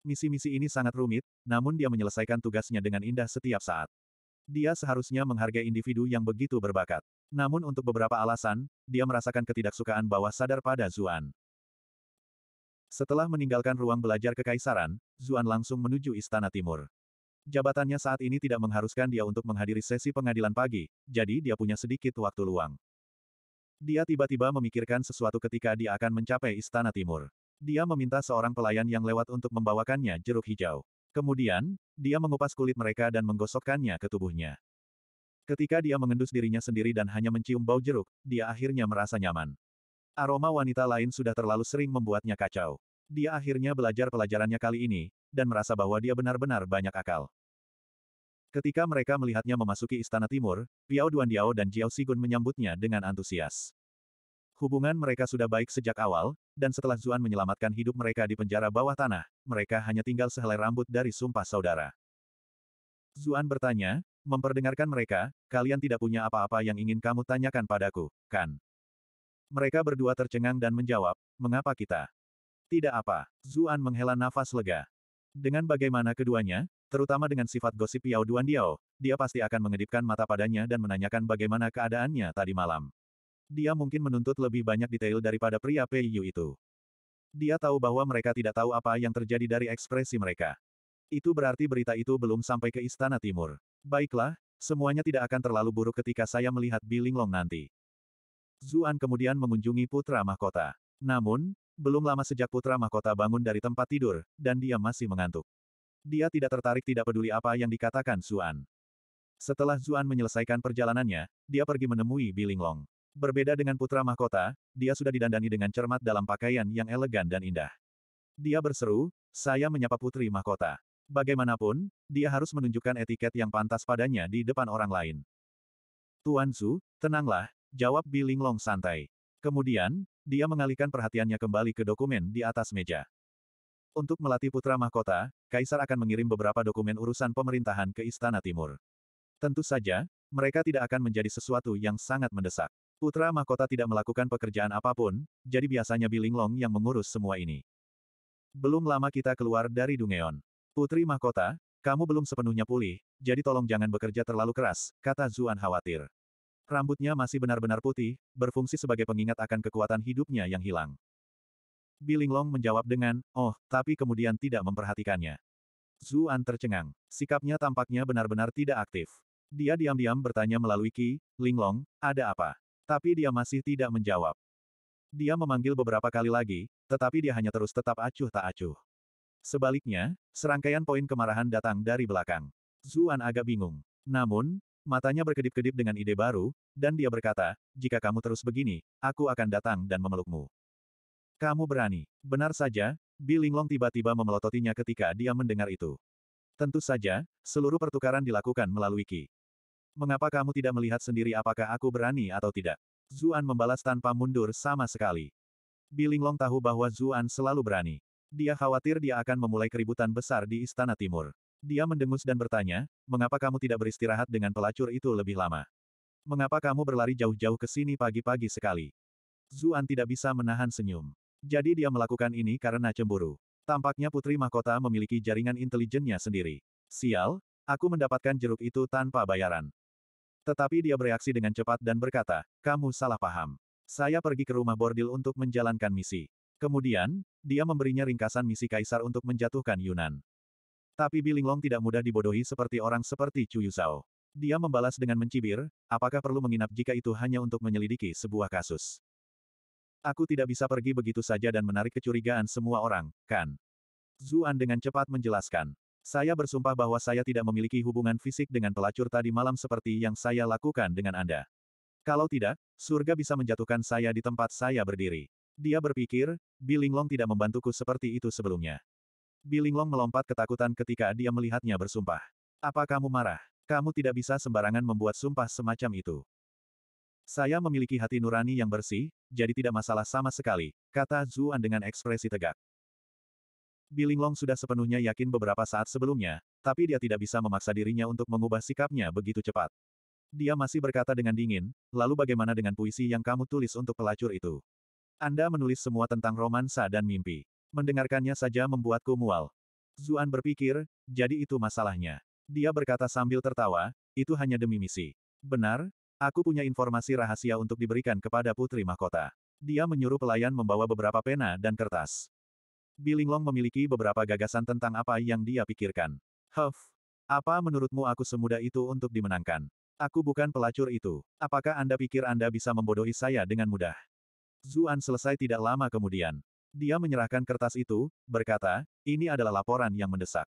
Misi-misi ini sangat rumit, namun dia menyelesaikan tugasnya dengan indah setiap saat. Dia seharusnya menghargai individu yang begitu berbakat. Namun untuk beberapa alasan, dia merasakan ketidaksukaan bawah sadar pada Zuan. Setelah meninggalkan ruang belajar kekaisaran, Zuan langsung menuju Istana Timur. Jabatannya saat ini tidak mengharuskan dia untuk menghadiri sesi pengadilan pagi, jadi dia punya sedikit waktu luang. Dia tiba-tiba memikirkan sesuatu ketika dia akan mencapai Istana Timur. Dia meminta seorang pelayan yang lewat untuk membawakannya jeruk hijau. Kemudian, dia mengupas kulit mereka dan menggosokkannya ke tubuhnya. Ketika dia mengendus dirinya sendiri dan hanya mencium bau jeruk, dia akhirnya merasa nyaman. Aroma wanita lain sudah terlalu sering membuatnya kacau. Dia akhirnya belajar pelajarannya kali ini, dan merasa bahwa dia benar-benar banyak akal. Ketika mereka melihatnya memasuki Istana Timur, Piao Duan Diao dan Jiao Sigun menyambutnya dengan antusias. Hubungan mereka sudah baik sejak awal, dan setelah Zuan menyelamatkan hidup mereka di penjara bawah tanah, mereka hanya tinggal sehelai rambut dari sumpah saudara. Zuan bertanya, memperdengarkan mereka, kalian tidak punya apa-apa yang ingin kamu tanyakan padaku, kan? Mereka berdua tercengang dan menjawab, mengapa kita? Tidak apa, Zuan menghela nafas lega. Dengan bagaimana keduanya, terutama dengan sifat gosip Yao Duan Diao, dia pasti akan mengedipkan mata padanya dan menanyakan bagaimana keadaannya tadi malam. Dia mungkin menuntut lebih banyak detail daripada pria Peiyu itu. Dia tahu bahwa mereka tidak tahu apa yang terjadi dari ekspresi mereka. Itu berarti berita itu belum sampai ke Istana Timur. Baiklah, semuanya tidak akan terlalu buruk ketika saya melihat Bilinglong nanti. Zuan kemudian mengunjungi Putra Mahkota. Namun, belum lama sejak Putra Mahkota bangun dari tempat tidur, dan dia masih mengantuk. Dia tidak tertarik tidak peduli apa yang dikatakan Zuan. Setelah Zuan menyelesaikan perjalanannya, dia pergi menemui Bilinglong. Berbeda dengan putra mahkota, dia sudah didandani dengan cermat dalam pakaian yang elegan dan indah. Dia berseru, saya menyapa putri mahkota. Bagaimanapun, dia harus menunjukkan etiket yang pantas padanya di depan orang lain. Tuan Su, tenanglah, jawab Biling Long santai. Kemudian, dia mengalihkan perhatiannya kembali ke dokumen di atas meja. Untuk melatih putra mahkota, Kaisar akan mengirim beberapa dokumen urusan pemerintahan ke Istana Timur. Tentu saja, mereka tidak akan menjadi sesuatu yang sangat mendesak. Putra mahkota tidak melakukan pekerjaan apapun, jadi biasanya Long yang mengurus semua ini. Belum lama kita keluar dari Dungeon. Putri mahkota, kamu belum sepenuhnya pulih, jadi tolong jangan bekerja terlalu keras, kata Zuan khawatir. Rambutnya masih benar-benar putih, berfungsi sebagai pengingat akan kekuatan hidupnya yang hilang. Long menjawab dengan, oh, tapi kemudian tidak memperhatikannya. Zuan tercengang. Sikapnya tampaknya benar-benar tidak aktif. Dia diam-diam bertanya melalui Ki, Linglong, ada apa? Tapi dia masih tidak menjawab. Dia memanggil beberapa kali lagi, tetapi dia hanya terus tetap acuh tak acuh. Sebaliknya, serangkaian poin kemarahan datang dari belakang. Zuan agak bingung. Namun, matanya berkedip-kedip dengan ide baru, dan dia berkata, jika kamu terus begini, aku akan datang dan memelukmu. Kamu berani. Benar saja, Bilinglong tiba-tiba memelototinya ketika dia mendengar itu. Tentu saja, seluruh pertukaran dilakukan melalui Ki. Mengapa kamu tidak melihat sendiri apakah aku berani atau tidak? Zuan membalas tanpa mundur sama sekali. Bilinglong tahu bahwa Zuan selalu berani. Dia khawatir dia akan memulai keributan besar di Istana Timur. Dia mendengus dan bertanya, mengapa kamu tidak beristirahat dengan pelacur itu lebih lama? Mengapa kamu berlari jauh-jauh ke sini pagi-pagi sekali? Zuan tidak bisa menahan senyum. Jadi dia melakukan ini karena cemburu. Tampaknya Putri Mahkota memiliki jaringan intelijennya sendiri. Sial, aku mendapatkan jeruk itu tanpa bayaran. Tetapi dia bereaksi dengan cepat dan berkata, kamu salah paham. Saya pergi ke rumah bordil untuk menjalankan misi. Kemudian, dia memberinya ringkasan misi kaisar untuk menjatuhkan Yunan. Tapi Bilinglong tidak mudah dibodohi seperti orang seperti Chu Yuzhao. Dia membalas dengan mencibir, apakah perlu menginap jika itu hanya untuk menyelidiki sebuah kasus. Aku tidak bisa pergi begitu saja dan menarik kecurigaan semua orang, kan? Zuan dengan cepat menjelaskan. Saya bersumpah bahwa saya tidak memiliki hubungan fisik dengan pelacur tadi malam seperti yang saya lakukan dengan Anda. Kalau tidak, surga bisa menjatuhkan saya di tempat saya berdiri. Dia berpikir, Bilinglong tidak membantuku seperti itu sebelumnya. Bilinglong melompat ketakutan ketika dia melihatnya bersumpah. Apa kamu marah? Kamu tidak bisa sembarangan membuat sumpah semacam itu. Saya memiliki hati nurani yang bersih, jadi tidak masalah sama sekali, kata Zuan dengan ekspresi tegak. Bilinglong sudah sepenuhnya yakin beberapa saat sebelumnya, tapi dia tidak bisa memaksa dirinya untuk mengubah sikapnya begitu cepat. Dia masih berkata dengan dingin, lalu bagaimana dengan puisi yang kamu tulis untuk pelacur itu? Anda menulis semua tentang romansa dan mimpi. Mendengarkannya saja membuatku mual. Zuan berpikir, jadi itu masalahnya. Dia berkata sambil tertawa, itu hanya demi misi. Benar, aku punya informasi rahasia untuk diberikan kepada Putri Mahkota. Dia menyuruh pelayan membawa beberapa pena dan kertas. Bilinglong memiliki beberapa gagasan tentang apa yang dia pikirkan. Huff, apa menurutmu aku semudah itu untuk dimenangkan? Aku bukan pelacur itu. Apakah Anda pikir Anda bisa membodohi saya dengan mudah? Zuan selesai tidak lama kemudian. Dia menyerahkan kertas itu, berkata, ini adalah laporan yang mendesak.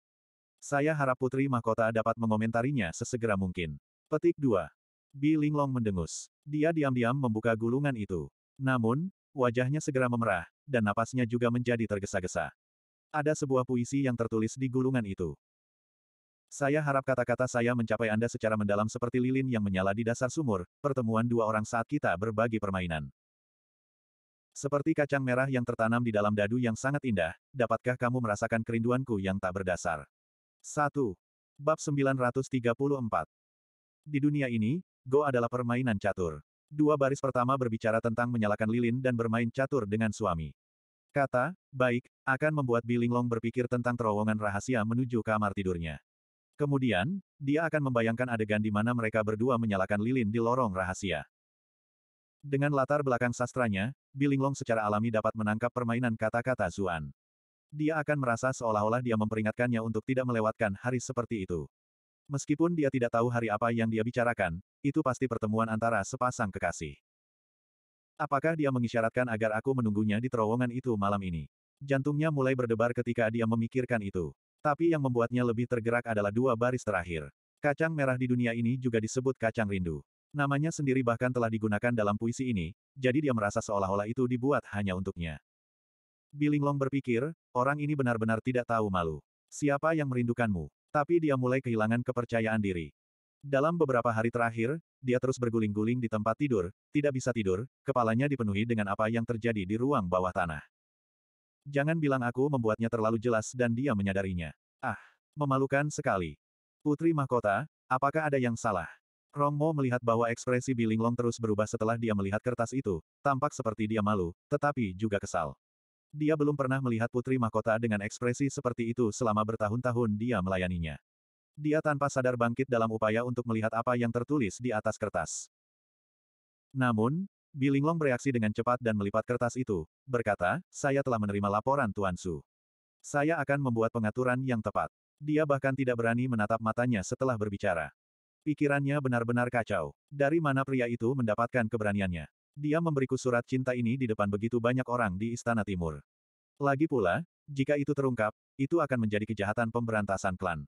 Saya harap Putri Mahkota dapat mengomentarinya sesegera mungkin. Petik 2. Bi Linglong mendengus. Dia diam-diam membuka gulungan itu. Namun, wajahnya segera memerah, dan napasnya juga menjadi tergesa-gesa. Ada sebuah puisi yang tertulis di gulungan itu. Saya harap kata-kata saya mencapai Anda secara mendalam seperti lilin yang menyala di dasar sumur, pertemuan dua orang saat kita berbagi permainan. Seperti kacang merah yang tertanam di dalam dadu yang sangat indah, dapatkah kamu merasakan kerinduanku yang tak berdasar? 1. Bab 934 Di dunia ini, Go adalah permainan catur dua baris pertama berbicara tentang menyalakan lilin dan bermain catur dengan suami. Kata, baik, akan membuat Bilinglong berpikir tentang terowongan rahasia menuju kamar tidurnya. Kemudian, dia akan membayangkan adegan di mana mereka berdua menyalakan lilin di lorong rahasia. Dengan latar belakang sastranya, Bilinglong secara alami dapat menangkap permainan kata-kata Zuan. Dia akan merasa seolah-olah dia memperingatkannya untuk tidak melewatkan hari seperti itu. Meskipun dia tidak tahu hari apa yang dia bicarakan, itu pasti pertemuan antara sepasang kekasih. Apakah dia mengisyaratkan agar aku menunggunya di terowongan itu malam ini? Jantungnya mulai berdebar ketika dia memikirkan itu. Tapi yang membuatnya lebih tergerak adalah dua baris terakhir. Kacang merah di dunia ini juga disebut kacang rindu. Namanya sendiri bahkan telah digunakan dalam puisi ini, jadi dia merasa seolah-olah itu dibuat hanya untuknya. Bilinglong berpikir, orang ini benar-benar tidak tahu malu. Siapa yang merindukanmu? Tapi dia mulai kehilangan kepercayaan diri. Dalam beberapa hari terakhir, dia terus berguling-guling di tempat tidur, tidak bisa tidur, kepalanya dipenuhi dengan apa yang terjadi di ruang bawah tanah. Jangan bilang aku membuatnya terlalu jelas dan dia menyadarinya. Ah, memalukan sekali. Putri mahkota, apakah ada yang salah? Rongmo melihat bahwa ekspresi Bilinglong terus berubah setelah dia melihat kertas itu, tampak seperti dia malu, tetapi juga kesal. Dia belum pernah melihat putri mahkota dengan ekspresi seperti itu selama bertahun-tahun dia melayaninya. Dia tanpa sadar bangkit dalam upaya untuk melihat apa yang tertulis di atas kertas. Namun, Bilinglong bereaksi dengan cepat dan melipat kertas itu, berkata, saya telah menerima laporan Tuan Su. Saya akan membuat pengaturan yang tepat. Dia bahkan tidak berani menatap matanya setelah berbicara. Pikirannya benar-benar kacau. Dari mana pria itu mendapatkan keberaniannya? Dia memberiku surat cinta ini di depan begitu banyak orang di Istana Timur. Lagi pula, jika itu terungkap, itu akan menjadi kejahatan pemberantasan klan.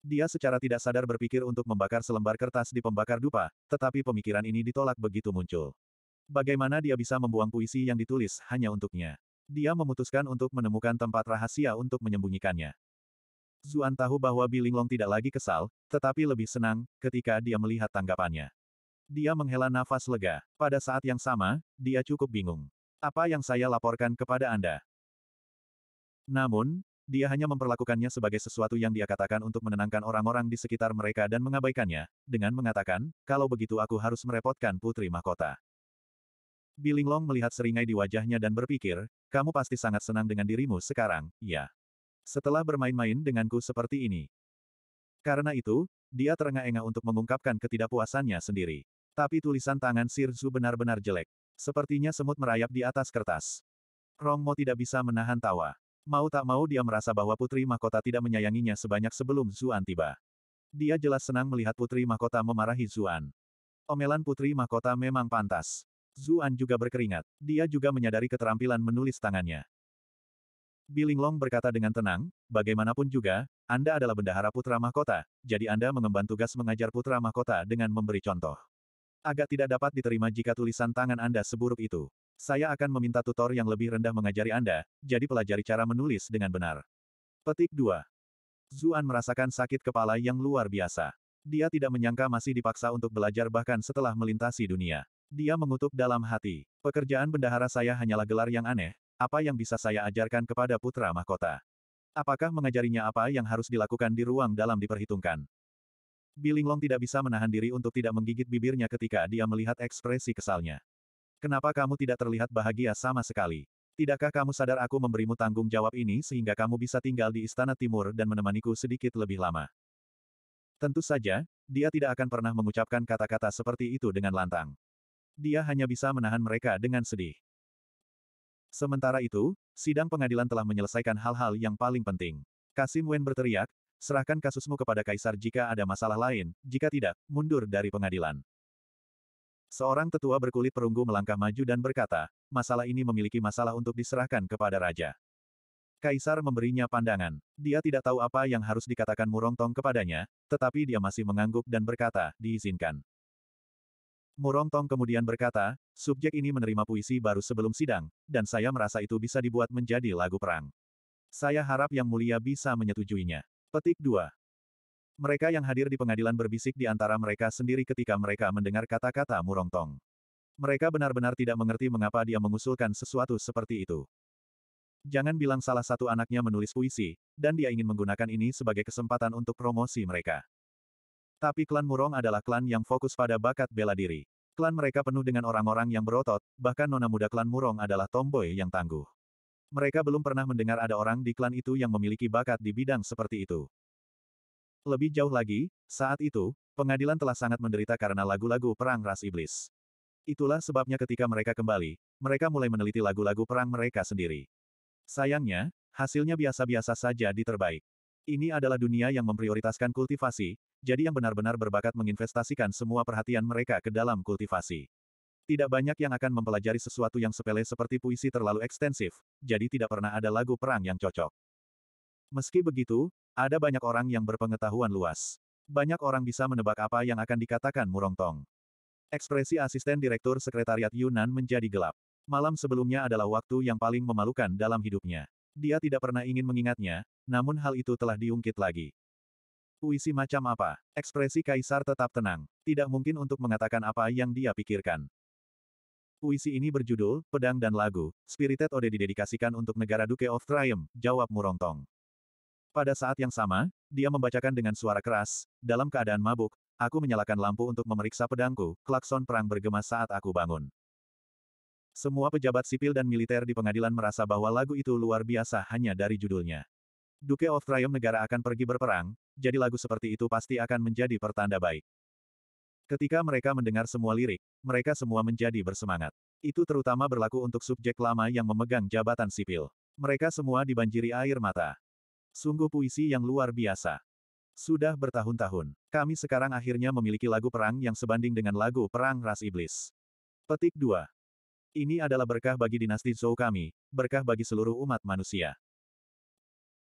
Dia secara tidak sadar berpikir untuk membakar selembar kertas di pembakar dupa, tetapi pemikiran ini ditolak begitu muncul. Bagaimana dia bisa membuang puisi yang ditulis hanya untuknya? Dia memutuskan untuk menemukan tempat rahasia untuk menyembunyikannya. Zuan tahu bahwa Bilinglong tidak lagi kesal, tetapi lebih senang ketika dia melihat tanggapannya. Dia menghela nafas lega. Pada saat yang sama, dia cukup bingung. Apa yang saya laporkan kepada Anda? Namun, dia hanya memperlakukannya sebagai sesuatu yang dia katakan untuk menenangkan orang-orang di sekitar mereka dan mengabaikannya, dengan mengatakan, kalau begitu aku harus merepotkan putri mahkota. Bilinglong melihat seringai di wajahnya dan berpikir, kamu pasti sangat senang dengan dirimu sekarang, ya. Setelah bermain-main denganku seperti ini. Karena itu, dia terengah-engah untuk mengungkapkan ketidakpuasannya sendiri. Tapi tulisan tangan Sir Zhu benar-benar jelek. Sepertinya semut merayap di atas kertas. Rongmo tidak bisa menahan tawa. Mau tak mau dia merasa bahwa Putri Mahkota tidak menyayanginya sebanyak sebelum Zuan tiba. Dia jelas senang melihat Putri Mahkota memarahi Zuan. Omelan Putri Mahkota memang pantas. Zuan juga berkeringat. Dia juga menyadari keterampilan menulis tangannya. Long berkata dengan tenang, bagaimanapun juga, Anda adalah bendahara Putra Mahkota, jadi Anda mengemban tugas mengajar Putra Mahkota dengan memberi contoh. Agak tidak dapat diterima jika tulisan tangan Anda seburuk itu. Saya akan meminta tutor yang lebih rendah mengajari Anda, jadi pelajari cara menulis dengan benar. Petik 2. Zuan merasakan sakit kepala yang luar biasa. Dia tidak menyangka masih dipaksa untuk belajar bahkan setelah melintasi dunia. Dia mengutuk dalam hati. Pekerjaan bendahara saya hanyalah gelar yang aneh, apa yang bisa saya ajarkan kepada putra mahkota? Apakah mengajarinya apa yang harus dilakukan di ruang dalam diperhitungkan? Bilinglong tidak bisa menahan diri untuk tidak menggigit bibirnya ketika dia melihat ekspresi kesalnya. Kenapa kamu tidak terlihat bahagia sama sekali? Tidakkah kamu sadar aku memberimu tanggung jawab ini sehingga kamu bisa tinggal di Istana Timur dan menemaniku sedikit lebih lama? Tentu saja, dia tidak akan pernah mengucapkan kata-kata seperti itu dengan lantang. Dia hanya bisa menahan mereka dengan sedih. Sementara itu, sidang pengadilan telah menyelesaikan hal-hal yang paling penting. Kasim Wen berteriak, serahkan kasusmu kepada kaisar jika ada masalah lain, jika tidak, mundur dari pengadilan. Seorang tetua berkulit perunggu melangkah maju dan berkata, masalah ini memiliki masalah untuk diserahkan kepada raja. Kaisar memberinya pandangan. Dia tidak tahu apa yang harus dikatakan Murongtong kepadanya, tetapi dia masih mengangguk dan berkata, diizinkan. Murongtong kemudian berkata, subjek ini menerima puisi baru sebelum sidang, dan saya merasa itu bisa dibuat menjadi lagu perang. Saya harap Yang Mulia bisa menyetujuinya. Petik 2. Mereka yang hadir di pengadilan berbisik di antara mereka sendiri ketika mereka mendengar kata-kata Murongtong. Mereka benar-benar tidak mengerti mengapa dia mengusulkan sesuatu seperti itu. Jangan bilang salah satu anaknya menulis puisi, dan dia ingin menggunakan ini sebagai kesempatan untuk promosi mereka. Tapi klan Murong adalah klan yang fokus pada bakat bela diri. Klan mereka penuh dengan orang-orang yang berotot, bahkan nona muda klan Murong adalah tomboy yang tangguh. Mereka belum pernah mendengar ada orang di klan itu yang memiliki bakat di bidang seperti itu. Lebih jauh lagi, saat itu, pengadilan telah sangat menderita karena lagu-lagu perang ras iblis. Itulah sebabnya ketika mereka kembali, mereka mulai meneliti lagu-lagu perang mereka sendiri. Sayangnya, hasilnya biasa-biasa saja diterbaik. Ini adalah dunia yang memprioritaskan kultivasi, jadi yang benar-benar berbakat menginvestasikan semua perhatian mereka ke dalam kultivasi. Tidak banyak yang akan mempelajari sesuatu yang sepele seperti puisi terlalu ekstensif, jadi tidak pernah ada lagu perang yang cocok. Meski begitu, ada banyak orang yang berpengetahuan luas. Banyak orang bisa menebak apa yang akan dikatakan Murongtong. Ekspresi asisten direktur sekretariat Yunan menjadi gelap. Malam sebelumnya adalah waktu yang paling memalukan dalam hidupnya. Dia tidak pernah ingin mengingatnya, namun hal itu telah diungkit lagi. Puisi macam apa? Ekspresi kaisar tetap tenang. Tidak mungkin untuk mengatakan apa yang dia pikirkan. Puisi ini berjudul, Pedang dan Lagu, Spirited Ode didedikasikan untuk negara Duke of Triumph, jawab Murongtong. Pada saat yang sama, dia membacakan dengan suara keras, dalam keadaan mabuk, aku menyalakan lampu untuk memeriksa pedangku, klakson perang bergema saat aku bangun. Semua pejabat sipil dan militer di pengadilan merasa bahwa lagu itu luar biasa hanya dari judulnya. Duke of Triumph negara akan pergi berperang, jadi lagu seperti itu pasti akan menjadi pertanda baik. Ketika mereka mendengar semua lirik, mereka semua menjadi bersemangat. Itu terutama berlaku untuk subjek lama yang memegang jabatan sipil. Mereka semua dibanjiri air mata. Sungguh puisi yang luar biasa. Sudah bertahun-tahun, kami sekarang akhirnya memiliki lagu perang yang sebanding dengan lagu Perang Ras Iblis. Petik 2. Ini adalah berkah bagi dinasti Zhou kami, berkah bagi seluruh umat manusia.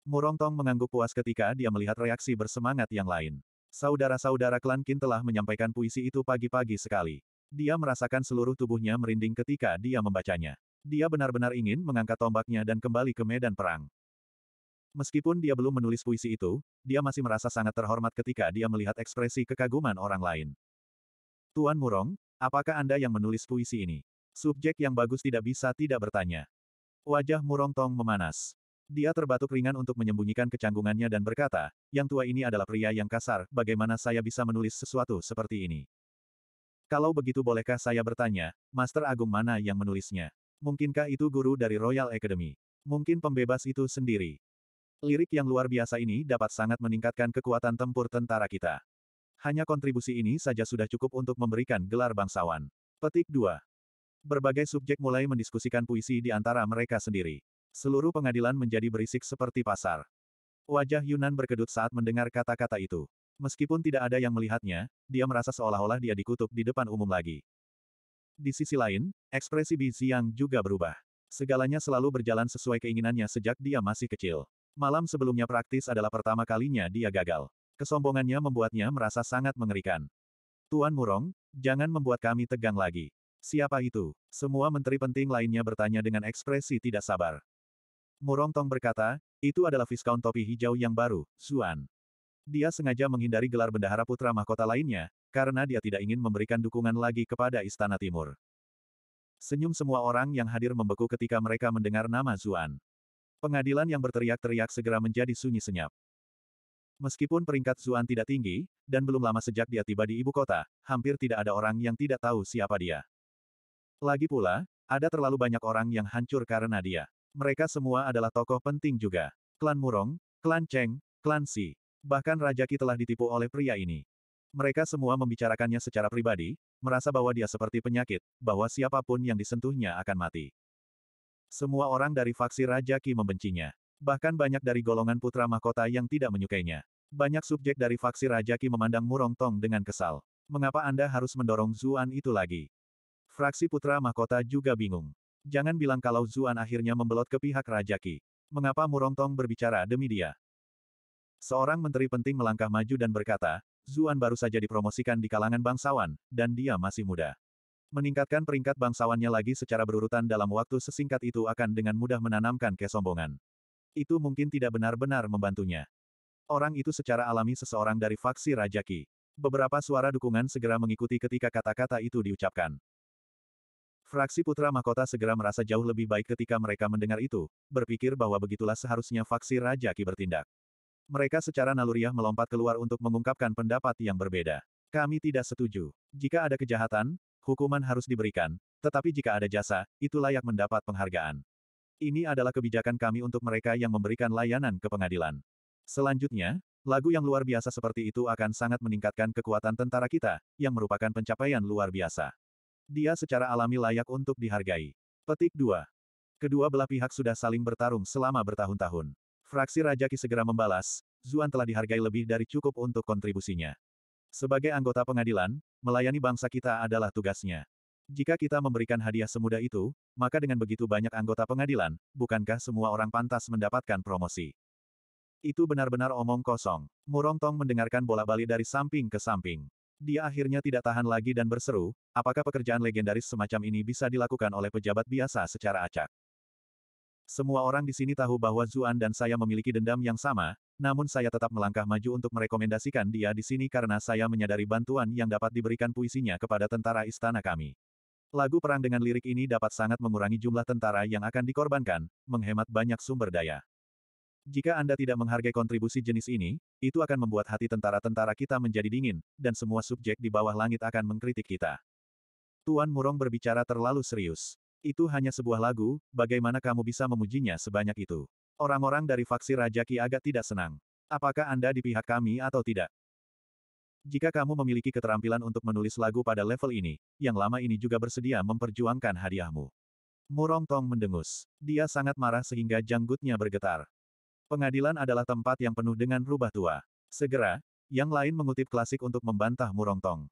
Murongtong mengangguk puas ketika dia melihat reaksi bersemangat yang lain. Saudara-saudara klan Qin telah menyampaikan puisi itu pagi-pagi sekali. Dia merasakan seluruh tubuhnya merinding ketika dia membacanya. Dia benar-benar ingin mengangkat tombaknya dan kembali ke medan perang. Meskipun dia belum menulis puisi itu, dia masih merasa sangat terhormat ketika dia melihat ekspresi kekaguman orang lain. Tuan Murong, apakah Anda yang menulis puisi ini? Subjek yang bagus tidak bisa tidak bertanya. Wajah Murong Tong memanas. Dia terbatuk ringan untuk menyembunyikan kecanggungannya dan berkata, yang tua ini adalah pria yang kasar, bagaimana saya bisa menulis sesuatu seperti ini? Kalau begitu bolehkah saya bertanya, Master Agung mana yang menulisnya? Mungkinkah itu guru dari Royal Academy? Mungkin pembebas itu sendiri. Lirik yang luar biasa ini dapat sangat meningkatkan kekuatan tempur tentara kita. Hanya kontribusi ini saja sudah cukup untuk memberikan gelar bangsawan. Petik 2. Berbagai subjek mulai mendiskusikan puisi di antara mereka sendiri. Seluruh pengadilan menjadi berisik seperti pasar. Wajah Yunan berkedut saat mendengar kata-kata itu. Meskipun tidak ada yang melihatnya, dia merasa seolah-olah dia dikutuk di depan umum lagi. Di sisi lain, ekspresi Bi Ziyang juga berubah. Segalanya selalu berjalan sesuai keinginannya sejak dia masih kecil. Malam sebelumnya praktis adalah pertama kalinya dia gagal. Kesombongannya membuatnya merasa sangat mengerikan. Tuan Murong, jangan membuat kami tegang lagi. Siapa itu? Semua menteri penting lainnya bertanya dengan ekspresi tidak sabar. Murong Tong berkata, itu adalah Viscount Topi Hijau yang baru, Zuan. Dia sengaja menghindari gelar bendahara putra mahkota lainnya, karena dia tidak ingin memberikan dukungan lagi kepada Istana Timur. Senyum semua orang yang hadir membeku ketika mereka mendengar nama Zuan. Pengadilan yang berteriak-teriak segera menjadi sunyi senyap. Meskipun peringkat Zuan tidak tinggi, dan belum lama sejak dia tiba di ibu kota, hampir tidak ada orang yang tidak tahu siapa dia. Lagi pula, ada terlalu banyak orang yang hancur karena dia. Mereka semua adalah tokoh penting juga. Klan Murong, Klan Cheng, Klan Si. Bahkan Raja Ki telah ditipu oleh pria ini. Mereka semua membicarakannya secara pribadi, merasa bahwa dia seperti penyakit, bahwa siapapun yang disentuhnya akan mati. Semua orang dari faksi Raja Ki membencinya. Bahkan banyak dari golongan putra mahkota yang tidak menyukainya. Banyak subjek dari faksi Raja Ki memandang Murong Tong dengan kesal. Mengapa Anda harus mendorong Zuan itu lagi? Fraksi putra mahkota juga bingung. Jangan bilang kalau Zuan akhirnya membelot ke pihak Raja Ki. Mengapa Murong Tong berbicara demi dia? Seorang menteri penting melangkah maju dan berkata, Zuan baru saja dipromosikan di kalangan bangsawan, dan dia masih muda. Meningkatkan peringkat bangsawannya lagi secara berurutan dalam waktu sesingkat itu akan dengan mudah menanamkan kesombongan. Itu mungkin tidak benar-benar membantunya. Orang itu secara alami seseorang dari faksi Rajaki. Beberapa suara dukungan segera mengikuti ketika kata-kata itu diucapkan. Fraksi Putra Mahkota segera merasa jauh lebih baik ketika mereka mendengar itu, berpikir bahwa begitulah seharusnya faksi Raja bertindak. Mereka secara naluriah melompat keluar untuk mengungkapkan pendapat yang berbeda. Kami tidak setuju. Jika ada kejahatan, hukuman harus diberikan, tetapi jika ada jasa, itu layak mendapat penghargaan. Ini adalah kebijakan kami untuk mereka yang memberikan layanan ke pengadilan. Selanjutnya, lagu yang luar biasa seperti itu akan sangat meningkatkan kekuatan tentara kita, yang merupakan pencapaian luar biasa. Dia secara alami layak untuk dihargai. Petik 2. Kedua belah pihak sudah saling bertarung selama bertahun-tahun. Fraksi Raja Ki segera membalas, Zuan telah dihargai lebih dari cukup untuk kontribusinya. Sebagai anggota pengadilan, melayani bangsa kita adalah tugasnya. Jika kita memberikan hadiah semudah itu, maka dengan begitu banyak anggota pengadilan, bukankah semua orang pantas mendapatkan promosi? Itu benar-benar omong kosong. Murong Tong mendengarkan bola balik dari samping ke samping. Dia akhirnya tidak tahan lagi dan berseru, apakah pekerjaan legendaris semacam ini bisa dilakukan oleh pejabat biasa secara acak? Semua orang di sini tahu bahwa Zuan dan saya memiliki dendam yang sama, namun saya tetap melangkah maju untuk merekomendasikan dia di sini karena saya menyadari bantuan yang dapat diberikan puisinya kepada tentara istana kami. Lagu perang dengan lirik ini dapat sangat mengurangi jumlah tentara yang akan dikorbankan, menghemat banyak sumber daya. Jika Anda tidak menghargai kontribusi jenis ini, itu akan membuat hati tentara-tentara kita menjadi dingin, dan semua subjek di bawah langit akan mengkritik kita. Tuan Murong berbicara terlalu serius. Itu hanya sebuah lagu, bagaimana kamu bisa memujinya sebanyak itu? Orang-orang dari faksi Raja Ki agak tidak senang. Apakah Anda di pihak kami atau tidak? Jika kamu memiliki keterampilan untuk menulis lagu pada level ini, yang lama ini juga bersedia memperjuangkan hadiahmu. Murong Tong mendengus. Dia sangat marah sehingga janggutnya bergetar. Pengadilan adalah tempat yang penuh dengan rubah tua. Segera, yang lain mengutip klasik untuk membantah Murong Tong.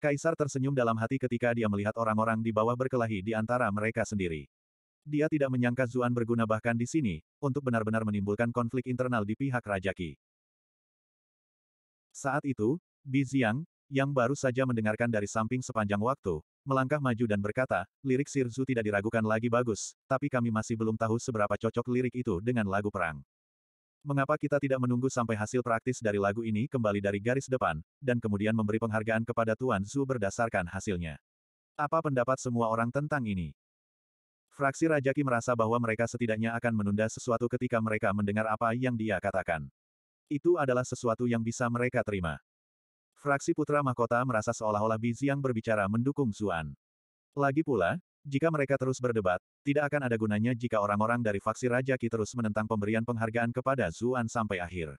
Kaisar tersenyum dalam hati ketika dia melihat orang-orang di bawah berkelahi di antara mereka sendiri. Dia tidak menyangka Zuan berguna bahkan di sini, untuk benar-benar menimbulkan konflik internal di pihak Raja Qi. Saat itu, Bi Ziyang, yang baru saja mendengarkan dari samping sepanjang waktu, melangkah maju dan berkata, lirik Sirzu tidak diragukan lagi bagus, tapi kami masih belum tahu seberapa cocok lirik itu dengan lagu perang. Mengapa kita tidak menunggu sampai hasil praktis dari lagu ini kembali dari garis depan, dan kemudian memberi penghargaan kepada Tuan Zhu berdasarkan hasilnya? Apa pendapat semua orang tentang ini? Fraksi Rajaki merasa bahwa mereka setidaknya akan menunda sesuatu ketika mereka mendengar apa yang dia katakan. Itu adalah sesuatu yang bisa mereka terima. Fraksi Putra Mahkota merasa seolah-olah Bizi yang berbicara mendukung Zuan. Lagi pula, jika mereka terus berdebat, tidak akan ada gunanya jika orang-orang dari faksi Raja Ki terus menentang pemberian penghargaan kepada Zuan sampai akhir.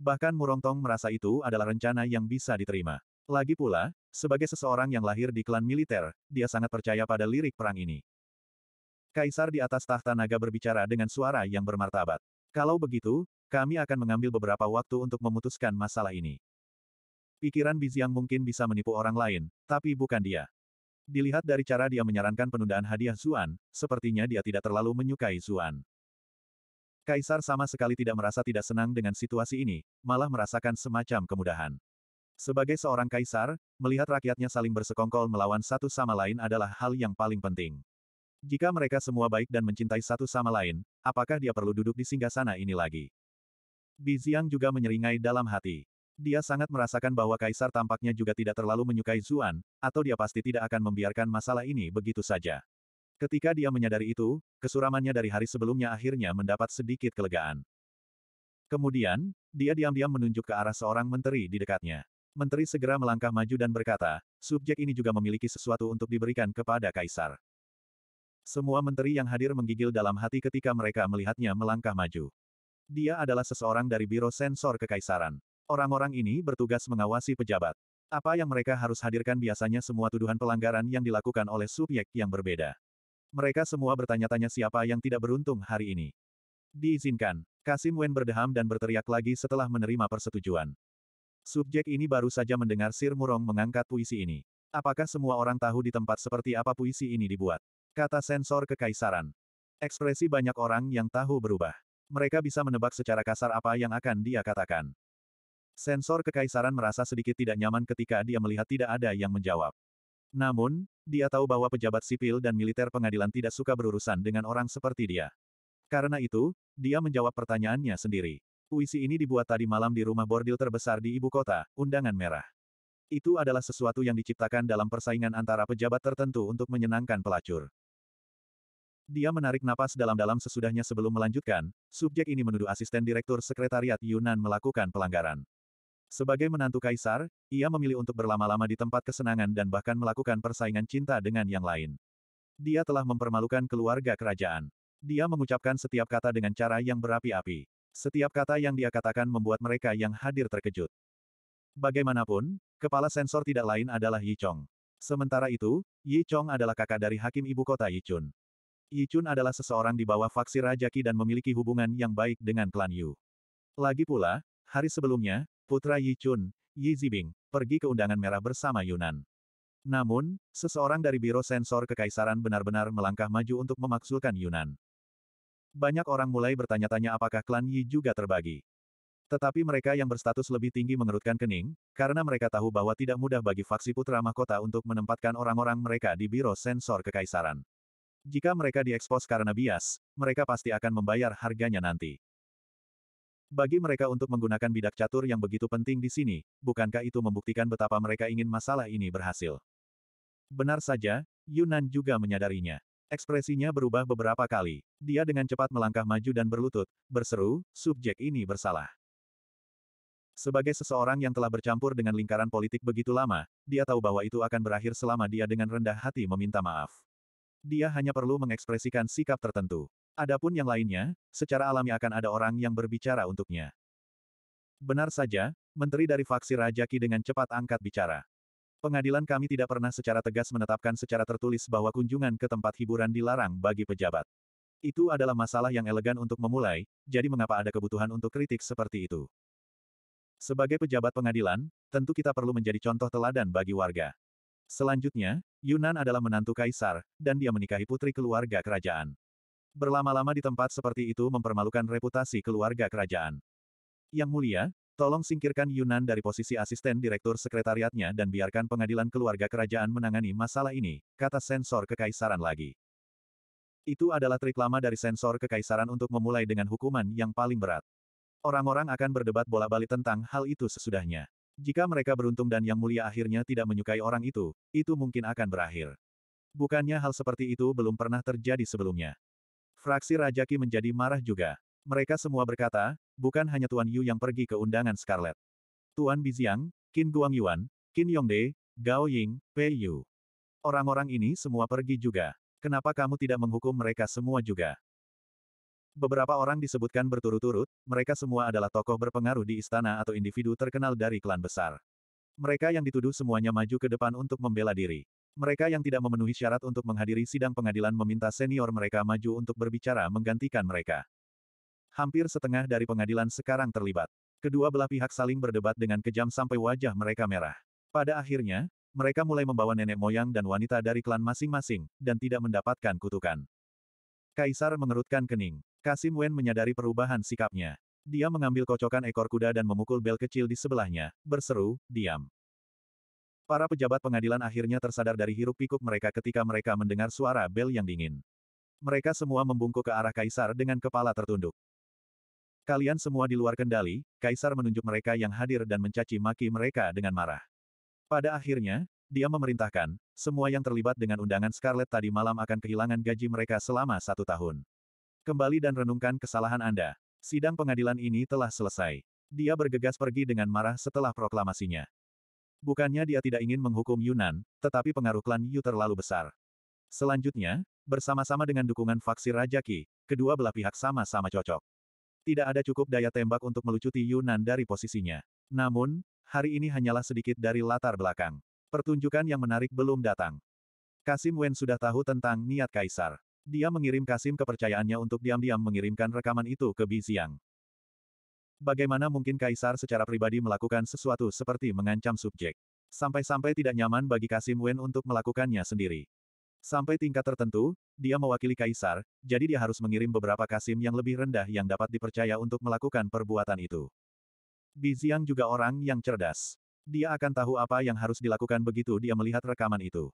Bahkan Murongtong merasa itu adalah rencana yang bisa diterima. Lagi pula, sebagai seseorang yang lahir di klan militer, dia sangat percaya pada lirik perang ini. Kaisar di atas tahta naga berbicara dengan suara yang bermartabat. Kalau begitu, kami akan mengambil beberapa waktu untuk memutuskan masalah ini. Pikiran Biziang mungkin bisa menipu orang lain, tapi bukan dia. Dilihat dari cara dia menyarankan penundaan hadiah Zuan, sepertinya dia tidak terlalu menyukai Zuan. Kaisar sama sekali tidak merasa tidak senang dengan situasi ini, malah merasakan semacam kemudahan. Sebagai seorang kaisar, melihat rakyatnya saling bersekongkol melawan satu sama lain adalah hal yang paling penting. Jika mereka semua baik dan mencintai satu sama lain, apakah dia perlu duduk di singgah sana ini lagi? Biziang juga menyeringai dalam hati. Dia sangat merasakan bahwa Kaisar tampaknya juga tidak terlalu menyukai Zuan, atau dia pasti tidak akan membiarkan masalah ini begitu saja. Ketika dia menyadari itu, kesuramannya dari hari sebelumnya akhirnya mendapat sedikit kelegaan. Kemudian, dia diam-diam menunjuk ke arah seorang menteri di dekatnya. Menteri segera melangkah maju dan berkata, subjek ini juga memiliki sesuatu untuk diberikan kepada Kaisar. Semua menteri yang hadir menggigil dalam hati ketika mereka melihatnya melangkah maju. Dia adalah seseorang dari Biro Sensor Kekaisaran. Orang-orang ini bertugas mengawasi pejabat. Apa yang mereka harus hadirkan biasanya semua tuduhan pelanggaran yang dilakukan oleh subjek yang berbeda. Mereka semua bertanya-tanya siapa yang tidak beruntung hari ini. Diizinkan, Kasim Wen berdeham dan berteriak lagi setelah menerima persetujuan. Subjek ini baru saja mendengar Sir Murong mengangkat puisi ini. Apakah semua orang tahu di tempat seperti apa puisi ini dibuat? Kata sensor kekaisaran. Ekspresi banyak orang yang tahu berubah. Mereka bisa menebak secara kasar apa yang akan dia katakan. Sensor kekaisaran merasa sedikit tidak nyaman ketika dia melihat tidak ada yang menjawab. Namun, dia tahu bahwa pejabat sipil dan militer pengadilan tidak suka berurusan dengan orang seperti dia. Karena itu, dia menjawab pertanyaannya sendiri. Puisi ini dibuat tadi malam di rumah bordil terbesar di ibu kota, Undangan Merah. Itu adalah sesuatu yang diciptakan dalam persaingan antara pejabat tertentu untuk menyenangkan pelacur. Dia menarik napas dalam-dalam sesudahnya sebelum melanjutkan, subjek ini menuduh asisten direktur sekretariat Yunan melakukan pelanggaran. Sebagai menantu kaisar, ia memilih untuk berlama-lama di tempat kesenangan dan bahkan melakukan persaingan cinta dengan yang lain. Dia telah mempermalukan keluarga kerajaan. Dia mengucapkan setiap kata dengan cara yang berapi-api. Setiap kata yang dia katakan membuat mereka yang hadir terkejut. Bagaimanapun, kepala sensor tidak lain adalah Yi Chong. Sementara itu, Yi Chong adalah kakak dari hakim ibu kota Yi Chun. Yi Chun adalah seseorang di bawah faksi Raja Ki dan memiliki hubungan yang baik dengan klan Yu. Lagi pula, hari sebelumnya, Putra Yi Chun, Yi Zibing, pergi ke undangan merah bersama Yunan. Namun, seseorang dari Biro Sensor Kekaisaran benar-benar melangkah maju untuk memaksulkan Yunan. Banyak orang mulai bertanya-tanya apakah klan Yi juga terbagi. Tetapi mereka yang berstatus lebih tinggi mengerutkan kening, karena mereka tahu bahwa tidak mudah bagi faksi putra mahkota untuk menempatkan orang-orang mereka di Biro Sensor Kekaisaran. Jika mereka diekspos karena bias, mereka pasti akan membayar harganya nanti. Bagi mereka untuk menggunakan bidak catur yang begitu penting di sini, bukankah itu membuktikan betapa mereka ingin masalah ini berhasil? Benar saja, Yunan juga menyadarinya. Ekspresinya berubah beberapa kali. Dia dengan cepat melangkah maju dan berlutut, berseru, subjek ini bersalah. Sebagai seseorang yang telah bercampur dengan lingkaran politik begitu lama, dia tahu bahwa itu akan berakhir selama dia dengan rendah hati meminta maaf. Dia hanya perlu mengekspresikan sikap tertentu. Adapun yang lainnya, secara alami akan ada orang yang berbicara untuknya. Benar saja, Menteri dari Faksi Raja dengan cepat angkat bicara. Pengadilan kami tidak pernah secara tegas menetapkan secara tertulis bahwa kunjungan ke tempat hiburan dilarang bagi pejabat. Itu adalah masalah yang elegan untuk memulai, jadi mengapa ada kebutuhan untuk kritik seperti itu? Sebagai pejabat pengadilan, tentu kita perlu menjadi contoh teladan bagi warga. Selanjutnya, Yunan adalah menantu kaisar, dan dia menikahi putri keluarga kerajaan. Berlama-lama di tempat seperti itu mempermalukan reputasi keluarga kerajaan. Yang mulia, tolong singkirkan Yunan dari posisi asisten direktur sekretariatnya dan biarkan pengadilan keluarga kerajaan menangani masalah ini, kata sensor kekaisaran lagi. Itu adalah trik lama dari sensor kekaisaran untuk memulai dengan hukuman yang paling berat. Orang-orang akan berdebat bola-balik tentang hal itu sesudahnya. Jika mereka beruntung dan yang mulia akhirnya tidak menyukai orang itu, itu mungkin akan berakhir. Bukannya hal seperti itu belum pernah terjadi sebelumnya. Fraksi Rajaki menjadi marah juga. Mereka semua berkata, bukan hanya Tuan Yu yang pergi ke undangan Scarlet. Tuan Biziang, Qin Guangyuan, Qin Yongde, Gao Ying, Pei Yu. Orang-orang ini semua pergi juga. Kenapa kamu tidak menghukum mereka semua juga? Beberapa orang disebutkan berturut-turut, mereka semua adalah tokoh berpengaruh di istana atau individu terkenal dari klan besar. Mereka yang dituduh semuanya maju ke depan untuk membela diri. Mereka yang tidak memenuhi syarat untuk menghadiri sidang pengadilan meminta senior mereka maju untuk berbicara menggantikan mereka. Hampir setengah dari pengadilan sekarang terlibat. Kedua belah pihak saling berdebat dengan kejam sampai wajah mereka merah. Pada akhirnya, mereka mulai membawa nenek moyang dan wanita dari klan masing-masing, dan tidak mendapatkan kutukan. Kaisar mengerutkan kening. Kasim Wen menyadari perubahan sikapnya. Dia mengambil kocokan ekor kuda dan memukul bel kecil di sebelahnya, berseru, diam. Para pejabat pengadilan akhirnya tersadar dari hiruk pikuk mereka ketika mereka mendengar suara bel yang dingin. Mereka semua membungkuk ke arah kaisar dengan kepala tertunduk. Kalian semua di luar kendali, kaisar menunjuk mereka yang hadir dan mencaci maki mereka dengan marah. Pada akhirnya, dia memerintahkan, semua yang terlibat dengan undangan Scarlet tadi malam akan kehilangan gaji mereka selama satu tahun. Kembali dan renungkan kesalahan Anda. Sidang pengadilan ini telah selesai. Dia bergegas pergi dengan marah setelah proklamasinya. Bukannya dia tidak ingin menghukum Yunan, tetapi pengaruh klan Yu terlalu besar. Selanjutnya, bersama-sama dengan dukungan faksi Raja Qi, kedua belah pihak sama-sama cocok. Tidak ada cukup daya tembak untuk melucuti Yunan dari posisinya. Namun, hari ini hanyalah sedikit dari latar belakang. Pertunjukan yang menarik belum datang. Kasim Wen sudah tahu tentang niat Kaisar. Dia mengirim Kasim kepercayaannya untuk diam-diam mengirimkan rekaman itu ke Biziang. Bagaimana mungkin Kaisar secara pribadi melakukan sesuatu seperti mengancam subjek? Sampai-sampai tidak nyaman bagi Kasim Wen untuk melakukannya sendiri. Sampai tingkat tertentu, dia mewakili Kaisar, jadi dia harus mengirim beberapa Kasim yang lebih rendah yang dapat dipercaya untuk melakukan perbuatan itu. Biziang juga orang yang cerdas. Dia akan tahu apa yang harus dilakukan begitu dia melihat rekaman itu.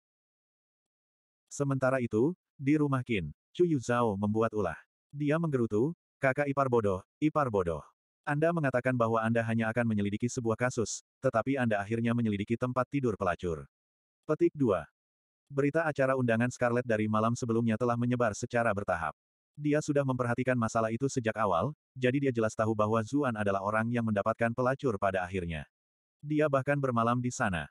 Sementara itu, di rumah Qin, Chu Yuzhao membuat ulah. Dia menggerutu, kakak ipar bodoh, ipar bodoh. Anda mengatakan bahwa Anda hanya akan menyelidiki sebuah kasus, tetapi Anda akhirnya menyelidiki tempat tidur pelacur. Petik 2. Berita acara undangan Scarlett dari malam sebelumnya telah menyebar secara bertahap. Dia sudah memperhatikan masalah itu sejak awal, jadi dia jelas tahu bahwa Zuan adalah orang yang mendapatkan pelacur pada akhirnya. Dia bahkan bermalam di sana.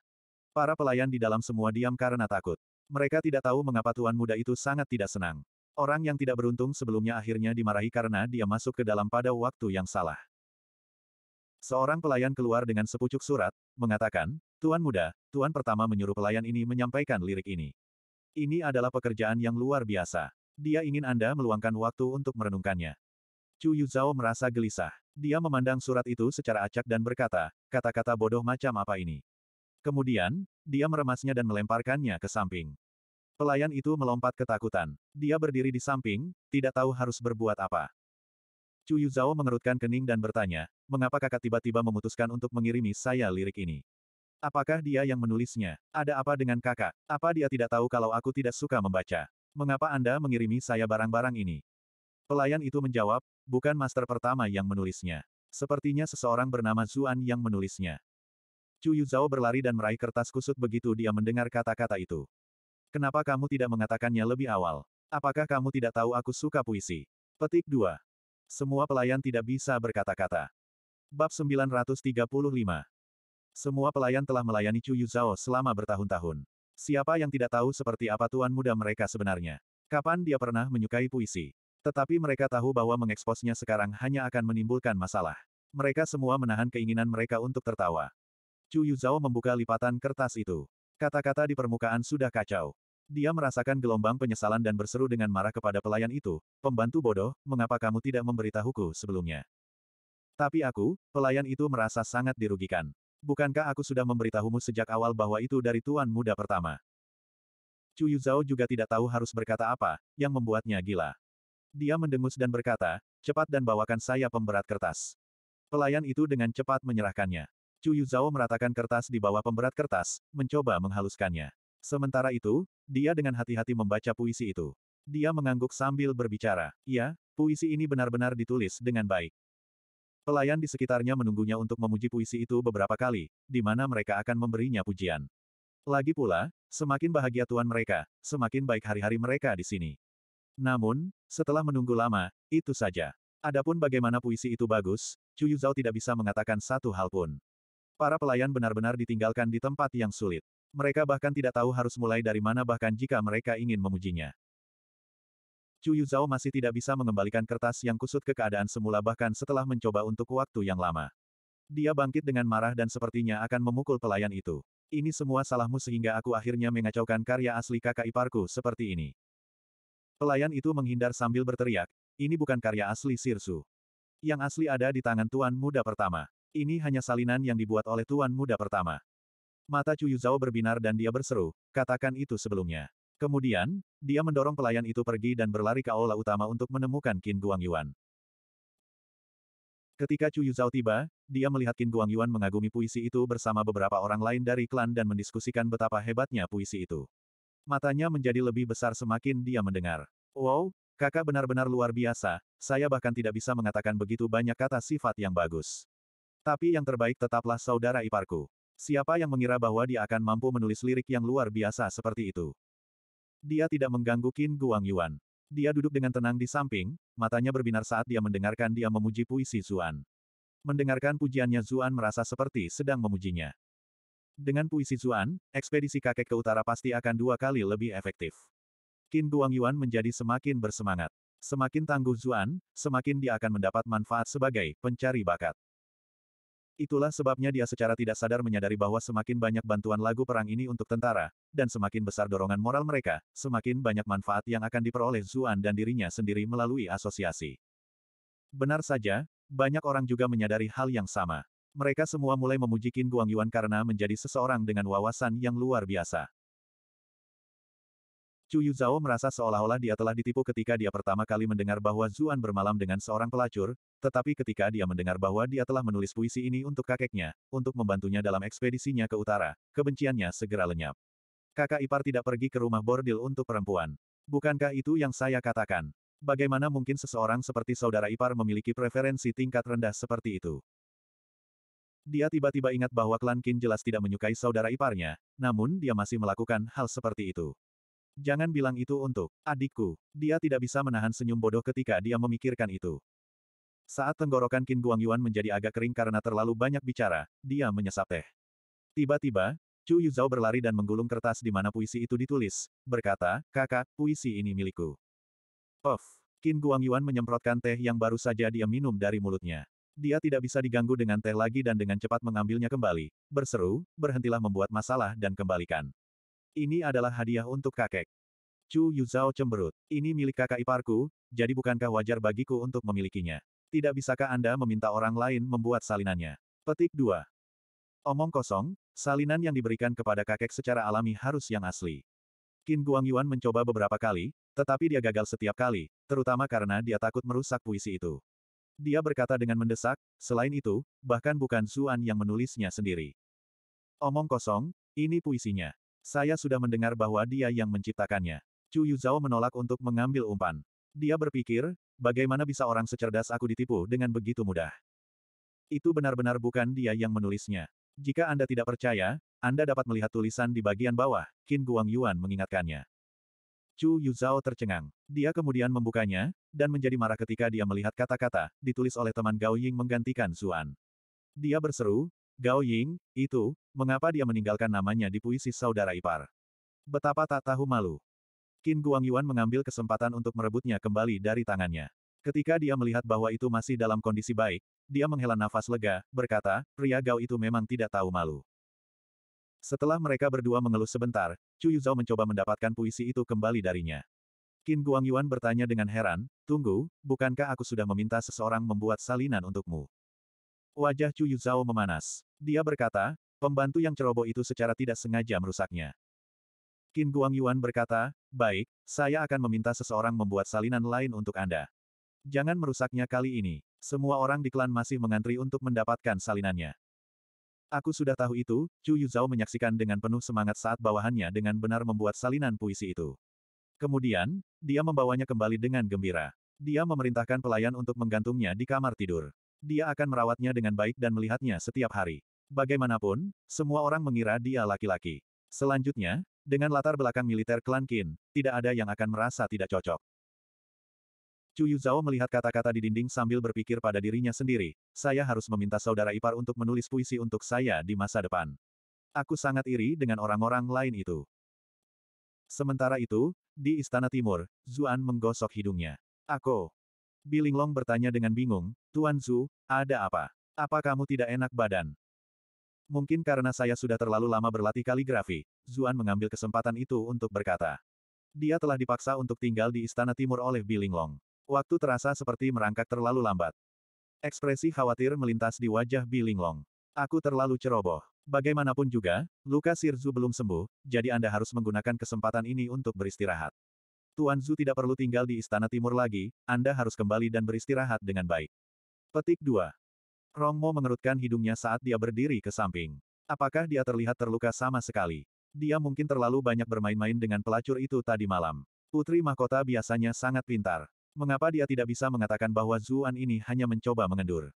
Para pelayan di dalam semua diam karena takut. Mereka tidak tahu mengapa tuan muda itu sangat tidak senang. Orang yang tidak beruntung sebelumnya akhirnya dimarahi karena dia masuk ke dalam pada waktu yang salah. Seorang pelayan keluar dengan sepucuk surat, mengatakan, Tuan Muda, Tuan Pertama menyuruh pelayan ini menyampaikan lirik ini. Ini adalah pekerjaan yang luar biasa. Dia ingin Anda meluangkan waktu untuk merenungkannya. Chu Yuzhao merasa gelisah. Dia memandang surat itu secara acak dan berkata, kata-kata bodoh macam apa ini. Kemudian, dia meremasnya dan melemparkannya ke samping. Pelayan itu melompat ketakutan. Dia berdiri di samping, tidak tahu harus berbuat apa. Chu Yuzhao mengerutkan kening dan bertanya, mengapa kakak tiba-tiba memutuskan untuk mengirimi saya lirik ini? Apakah dia yang menulisnya? Ada apa dengan kakak? Apa dia tidak tahu kalau aku tidak suka membaca? Mengapa Anda mengirimi saya barang-barang ini? Pelayan itu menjawab, bukan master pertama yang menulisnya. Sepertinya seseorang bernama Zuan yang menulisnya. Chu Yuzhao berlari dan meraih kertas kusut begitu dia mendengar kata-kata itu. Kenapa kamu tidak mengatakannya lebih awal? Apakah kamu tidak tahu aku suka puisi? Petik 2. Semua pelayan tidak bisa berkata-kata. Bab 935 Semua pelayan telah melayani Chu Yuzao selama bertahun-tahun. Siapa yang tidak tahu seperti apa tuan muda mereka sebenarnya? Kapan dia pernah menyukai puisi? Tetapi mereka tahu bahwa mengeksposnya sekarang hanya akan menimbulkan masalah. Mereka semua menahan keinginan mereka untuk tertawa. Chu Yuzao membuka lipatan kertas itu. Kata-kata di permukaan sudah kacau. Dia merasakan gelombang penyesalan dan berseru dengan marah kepada pelayan itu, pembantu bodoh, mengapa kamu tidak memberitahuku sebelumnya? Tapi aku, pelayan itu merasa sangat dirugikan. Bukankah aku sudah memberitahumu sejak awal bahwa itu dari tuan muda pertama? Chu Yuzhao juga tidak tahu harus berkata apa, yang membuatnya gila. Dia mendengus dan berkata, cepat dan bawakan saya pemberat kertas. Pelayan itu dengan cepat menyerahkannya. Chu Yuzhao meratakan kertas di bawah pemberat kertas, mencoba menghaluskannya. Sementara itu, dia dengan hati-hati membaca puisi itu. Dia mengangguk sambil berbicara. Ya, puisi ini benar-benar ditulis dengan baik. Pelayan di sekitarnya menunggunya untuk memuji puisi itu beberapa kali, di mana mereka akan memberinya pujian. Lagi pula, semakin bahagia tuan mereka, semakin baik hari-hari mereka di sini. Namun, setelah menunggu lama, itu saja. Adapun bagaimana puisi itu bagus, Chu Yuzhao tidak bisa mengatakan satu hal pun. Para pelayan benar-benar ditinggalkan di tempat yang sulit. Mereka bahkan tidak tahu harus mulai dari mana bahkan jika mereka ingin memujinya. Chu Yuzhao masih tidak bisa mengembalikan kertas yang kusut ke keadaan semula bahkan setelah mencoba untuk waktu yang lama. Dia bangkit dengan marah dan sepertinya akan memukul pelayan itu. Ini semua salahmu sehingga aku akhirnya mengacaukan karya asli kakak iparku seperti ini. Pelayan itu menghindar sambil berteriak, ini bukan karya asli Sirsu. Yang asli ada di tangan Tuan Muda Pertama. Ini hanya salinan yang dibuat oleh Tuan Muda Pertama. Mata Cuyu Zhao berbinar dan dia berseru, katakan itu sebelumnya. Kemudian, dia mendorong pelayan itu pergi dan berlari ke aula utama untuk menemukan Qin Guangyuan. Ketika Chu Yuzhao tiba, dia melihat Qin Guangyuan mengagumi puisi itu bersama beberapa orang lain dari klan dan mendiskusikan betapa hebatnya puisi itu. Matanya menjadi lebih besar semakin dia mendengar. Wow, kakak benar-benar luar biasa, saya bahkan tidak bisa mengatakan begitu banyak kata sifat yang bagus. Tapi yang terbaik tetaplah saudara iparku. Siapa yang mengira bahwa dia akan mampu menulis lirik yang luar biasa seperti itu? Dia tidak mengganggu Qin Guang Yuan. Dia duduk dengan tenang di samping, matanya berbinar saat dia mendengarkan dia memuji puisi Zuan. Mendengarkan pujiannya Zuan merasa seperti sedang memujinya. Dengan puisi Zuan, ekspedisi kakek ke utara pasti akan dua kali lebih efektif. Qin Guang Yuan menjadi semakin bersemangat. Semakin tangguh Zuan, semakin dia akan mendapat manfaat sebagai pencari bakat. Itulah sebabnya dia secara tidak sadar menyadari bahwa semakin banyak bantuan lagu perang ini untuk tentara, dan semakin besar dorongan moral mereka, semakin banyak manfaat yang akan diperoleh Zuan dan dirinya sendiri melalui asosiasi. Benar saja, banyak orang juga menyadari hal yang sama. Mereka semua mulai memuji Qin Guangyuan karena menjadi seseorang dengan wawasan yang luar biasa. Chu Yuzhao merasa seolah-olah dia telah ditipu ketika dia pertama kali mendengar bahwa Zuan bermalam dengan seorang pelacur, tetapi ketika dia mendengar bahwa dia telah menulis puisi ini untuk kakeknya, untuk membantunya dalam ekspedisinya ke utara, kebenciannya segera lenyap. Kakak ipar tidak pergi ke rumah bordil untuk perempuan. Bukankah itu yang saya katakan? Bagaimana mungkin seseorang seperti saudara ipar memiliki preferensi tingkat rendah seperti itu? Dia tiba-tiba ingat bahwa klan Qin jelas tidak menyukai saudara iparnya, namun dia masih melakukan hal seperti itu. Jangan bilang itu untuk adikku. Dia tidak bisa menahan senyum bodoh ketika dia memikirkan itu. Saat tenggorokan Qin Guangyuan menjadi agak kering karena terlalu banyak bicara, dia menyesap teh. Tiba-tiba, Chu Yuzhao berlari dan menggulung kertas di mana puisi itu ditulis, berkata, kakak, puisi ini milikku. Of, Qin Guangyuan menyemprotkan teh yang baru saja dia minum dari mulutnya. Dia tidak bisa diganggu dengan teh lagi dan dengan cepat mengambilnya kembali, berseru, berhentilah membuat masalah dan kembalikan. Ini adalah hadiah untuk kakek. Chu Yuzhao cemberut. Ini milik kakak iparku, jadi bukankah wajar bagiku untuk memilikinya? Tidak bisakah Anda meminta orang lain membuat salinannya? Petik 2. Omong kosong, salinan yang diberikan kepada kakek secara alami harus yang asli. Qin Guangyuan mencoba beberapa kali, tetapi dia gagal setiap kali, terutama karena dia takut merusak puisi itu. Dia berkata dengan mendesak, selain itu, bahkan bukan Zuan yang menulisnya sendiri. Omong kosong, ini puisinya. Saya sudah mendengar bahwa dia yang menciptakannya. Chu Yuzhao menolak untuk mengambil umpan. Dia berpikir, bagaimana bisa orang secerdas aku ditipu dengan begitu mudah. Itu benar-benar bukan dia yang menulisnya. Jika Anda tidak percaya, Anda dapat melihat tulisan di bagian bawah, Qin Guang Yuan mengingatkannya. Chu Yuzhao tercengang. Dia kemudian membukanya, dan menjadi marah ketika dia melihat kata-kata, ditulis oleh teman Gao Ying menggantikan Zuan. Dia berseru, Gao Ying, itu, mengapa dia meninggalkan namanya di puisi saudara ipar. Betapa tak tahu malu. Qin Guangyuan mengambil kesempatan untuk merebutnya kembali dari tangannya. Ketika dia melihat bahwa itu masih dalam kondisi baik, dia menghela nafas lega, berkata, pria Gao itu memang tidak tahu malu. Setelah mereka berdua mengeluh sebentar, Chu Zhao mencoba mendapatkan puisi itu kembali darinya. Qin Guangyuan bertanya dengan heran, Tunggu, bukankah aku sudah meminta seseorang membuat salinan untukmu? Wajah Chu Yuzhao memanas. Dia berkata, pembantu yang ceroboh itu secara tidak sengaja merusaknya. Qin Guangyuan berkata, baik, saya akan meminta seseorang membuat salinan lain untuk Anda. Jangan merusaknya kali ini. Semua orang di klan masih mengantri untuk mendapatkan salinannya. Aku sudah tahu itu, Chu Yuzhao menyaksikan dengan penuh semangat saat bawahannya dengan benar membuat salinan puisi itu. Kemudian, dia membawanya kembali dengan gembira. Dia memerintahkan pelayan untuk menggantungnya di kamar tidur. Dia akan merawatnya dengan baik dan melihatnya setiap hari. Bagaimanapun, semua orang mengira dia laki-laki. Selanjutnya, dengan latar belakang militer klan Qin, tidak ada yang akan merasa tidak cocok. Chu Yuzhao melihat kata-kata di dinding sambil berpikir pada dirinya sendiri, saya harus meminta saudara ipar untuk menulis puisi untuk saya di masa depan. Aku sangat iri dengan orang-orang lain itu. Sementara itu, di Istana Timur, Zuan menggosok hidungnya. Aku, Bilinglong bertanya dengan bingung, Tuan Zhu, ada apa? Apa kamu tidak enak badan? Mungkin karena saya sudah terlalu lama berlatih kaligrafi, Zuan mengambil kesempatan itu untuk berkata. Dia telah dipaksa untuk tinggal di Istana Timur oleh Bilinglong. Waktu terasa seperti merangkak terlalu lambat. Ekspresi khawatir melintas di wajah Bilinglong. Aku terlalu ceroboh. Bagaimanapun juga, luka Sirzu belum sembuh, jadi Anda harus menggunakan kesempatan ini untuk beristirahat. Tuan Zhu tidak perlu tinggal di Istana Timur lagi, Anda harus kembali dan beristirahat dengan baik. Petik 2. Rongmo mengerutkan hidungnya saat dia berdiri ke samping. Apakah dia terlihat terluka sama sekali? Dia mungkin terlalu banyak bermain-main dengan pelacur itu tadi malam. Putri mahkota biasanya sangat pintar. Mengapa dia tidak bisa mengatakan bahwa Zuan ini hanya mencoba mengendur?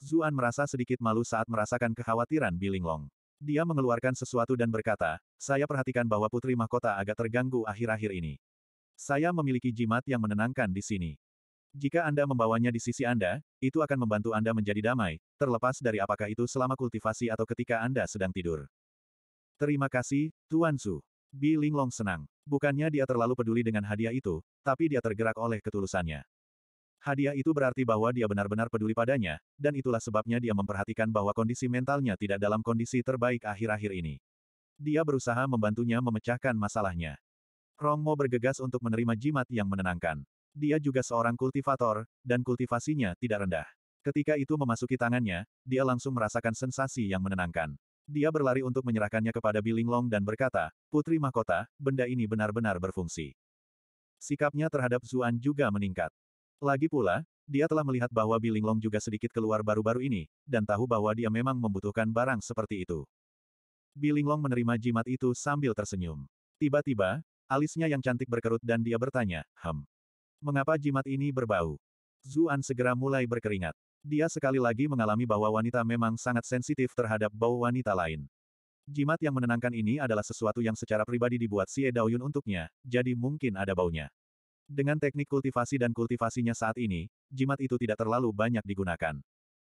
Zuan merasa sedikit malu saat merasakan kekhawatiran Bilinglong. Dia mengeluarkan sesuatu dan berkata, saya perhatikan bahwa putri mahkota agak terganggu akhir-akhir ini. Saya memiliki jimat yang menenangkan di sini. Jika Anda membawanya di sisi Anda, itu akan membantu Anda menjadi damai, terlepas dari apakah itu selama kultivasi atau ketika Anda sedang tidur. Terima kasih, Tuan Su. Bi Linglong senang. Bukannya dia terlalu peduli dengan hadiah itu, tapi dia tergerak oleh ketulusannya. Hadiah itu berarti bahwa dia benar-benar peduli padanya, dan itulah sebabnya dia memperhatikan bahwa kondisi mentalnya tidak dalam kondisi terbaik akhir-akhir ini. Dia berusaha membantunya memecahkan masalahnya. Rongmo bergegas untuk menerima jimat yang menenangkan. Dia juga seorang kultivator, dan kultivasinya tidak rendah. Ketika itu memasuki tangannya, dia langsung merasakan sensasi yang menenangkan. Dia berlari untuk menyerahkannya kepada Bilinglong dan berkata, Putri Mahkota, benda ini benar-benar berfungsi. Sikapnya terhadap Zuan juga meningkat. Lagi pula, dia telah melihat bahwa Bilinglong juga sedikit keluar baru-baru ini, dan tahu bahwa dia memang membutuhkan barang seperti itu. Bilinglong menerima jimat itu sambil tersenyum. Tiba-tiba, Alisnya yang cantik berkerut dan dia bertanya, Hem. Mengapa jimat ini berbau? Zuan segera mulai berkeringat. Dia sekali lagi mengalami bahwa wanita memang sangat sensitif terhadap bau wanita lain. Jimat yang menenangkan ini adalah sesuatu yang secara pribadi dibuat Xie Daoyun untuknya, jadi mungkin ada baunya. Dengan teknik kultivasi dan kultivasinya saat ini, jimat itu tidak terlalu banyak digunakan.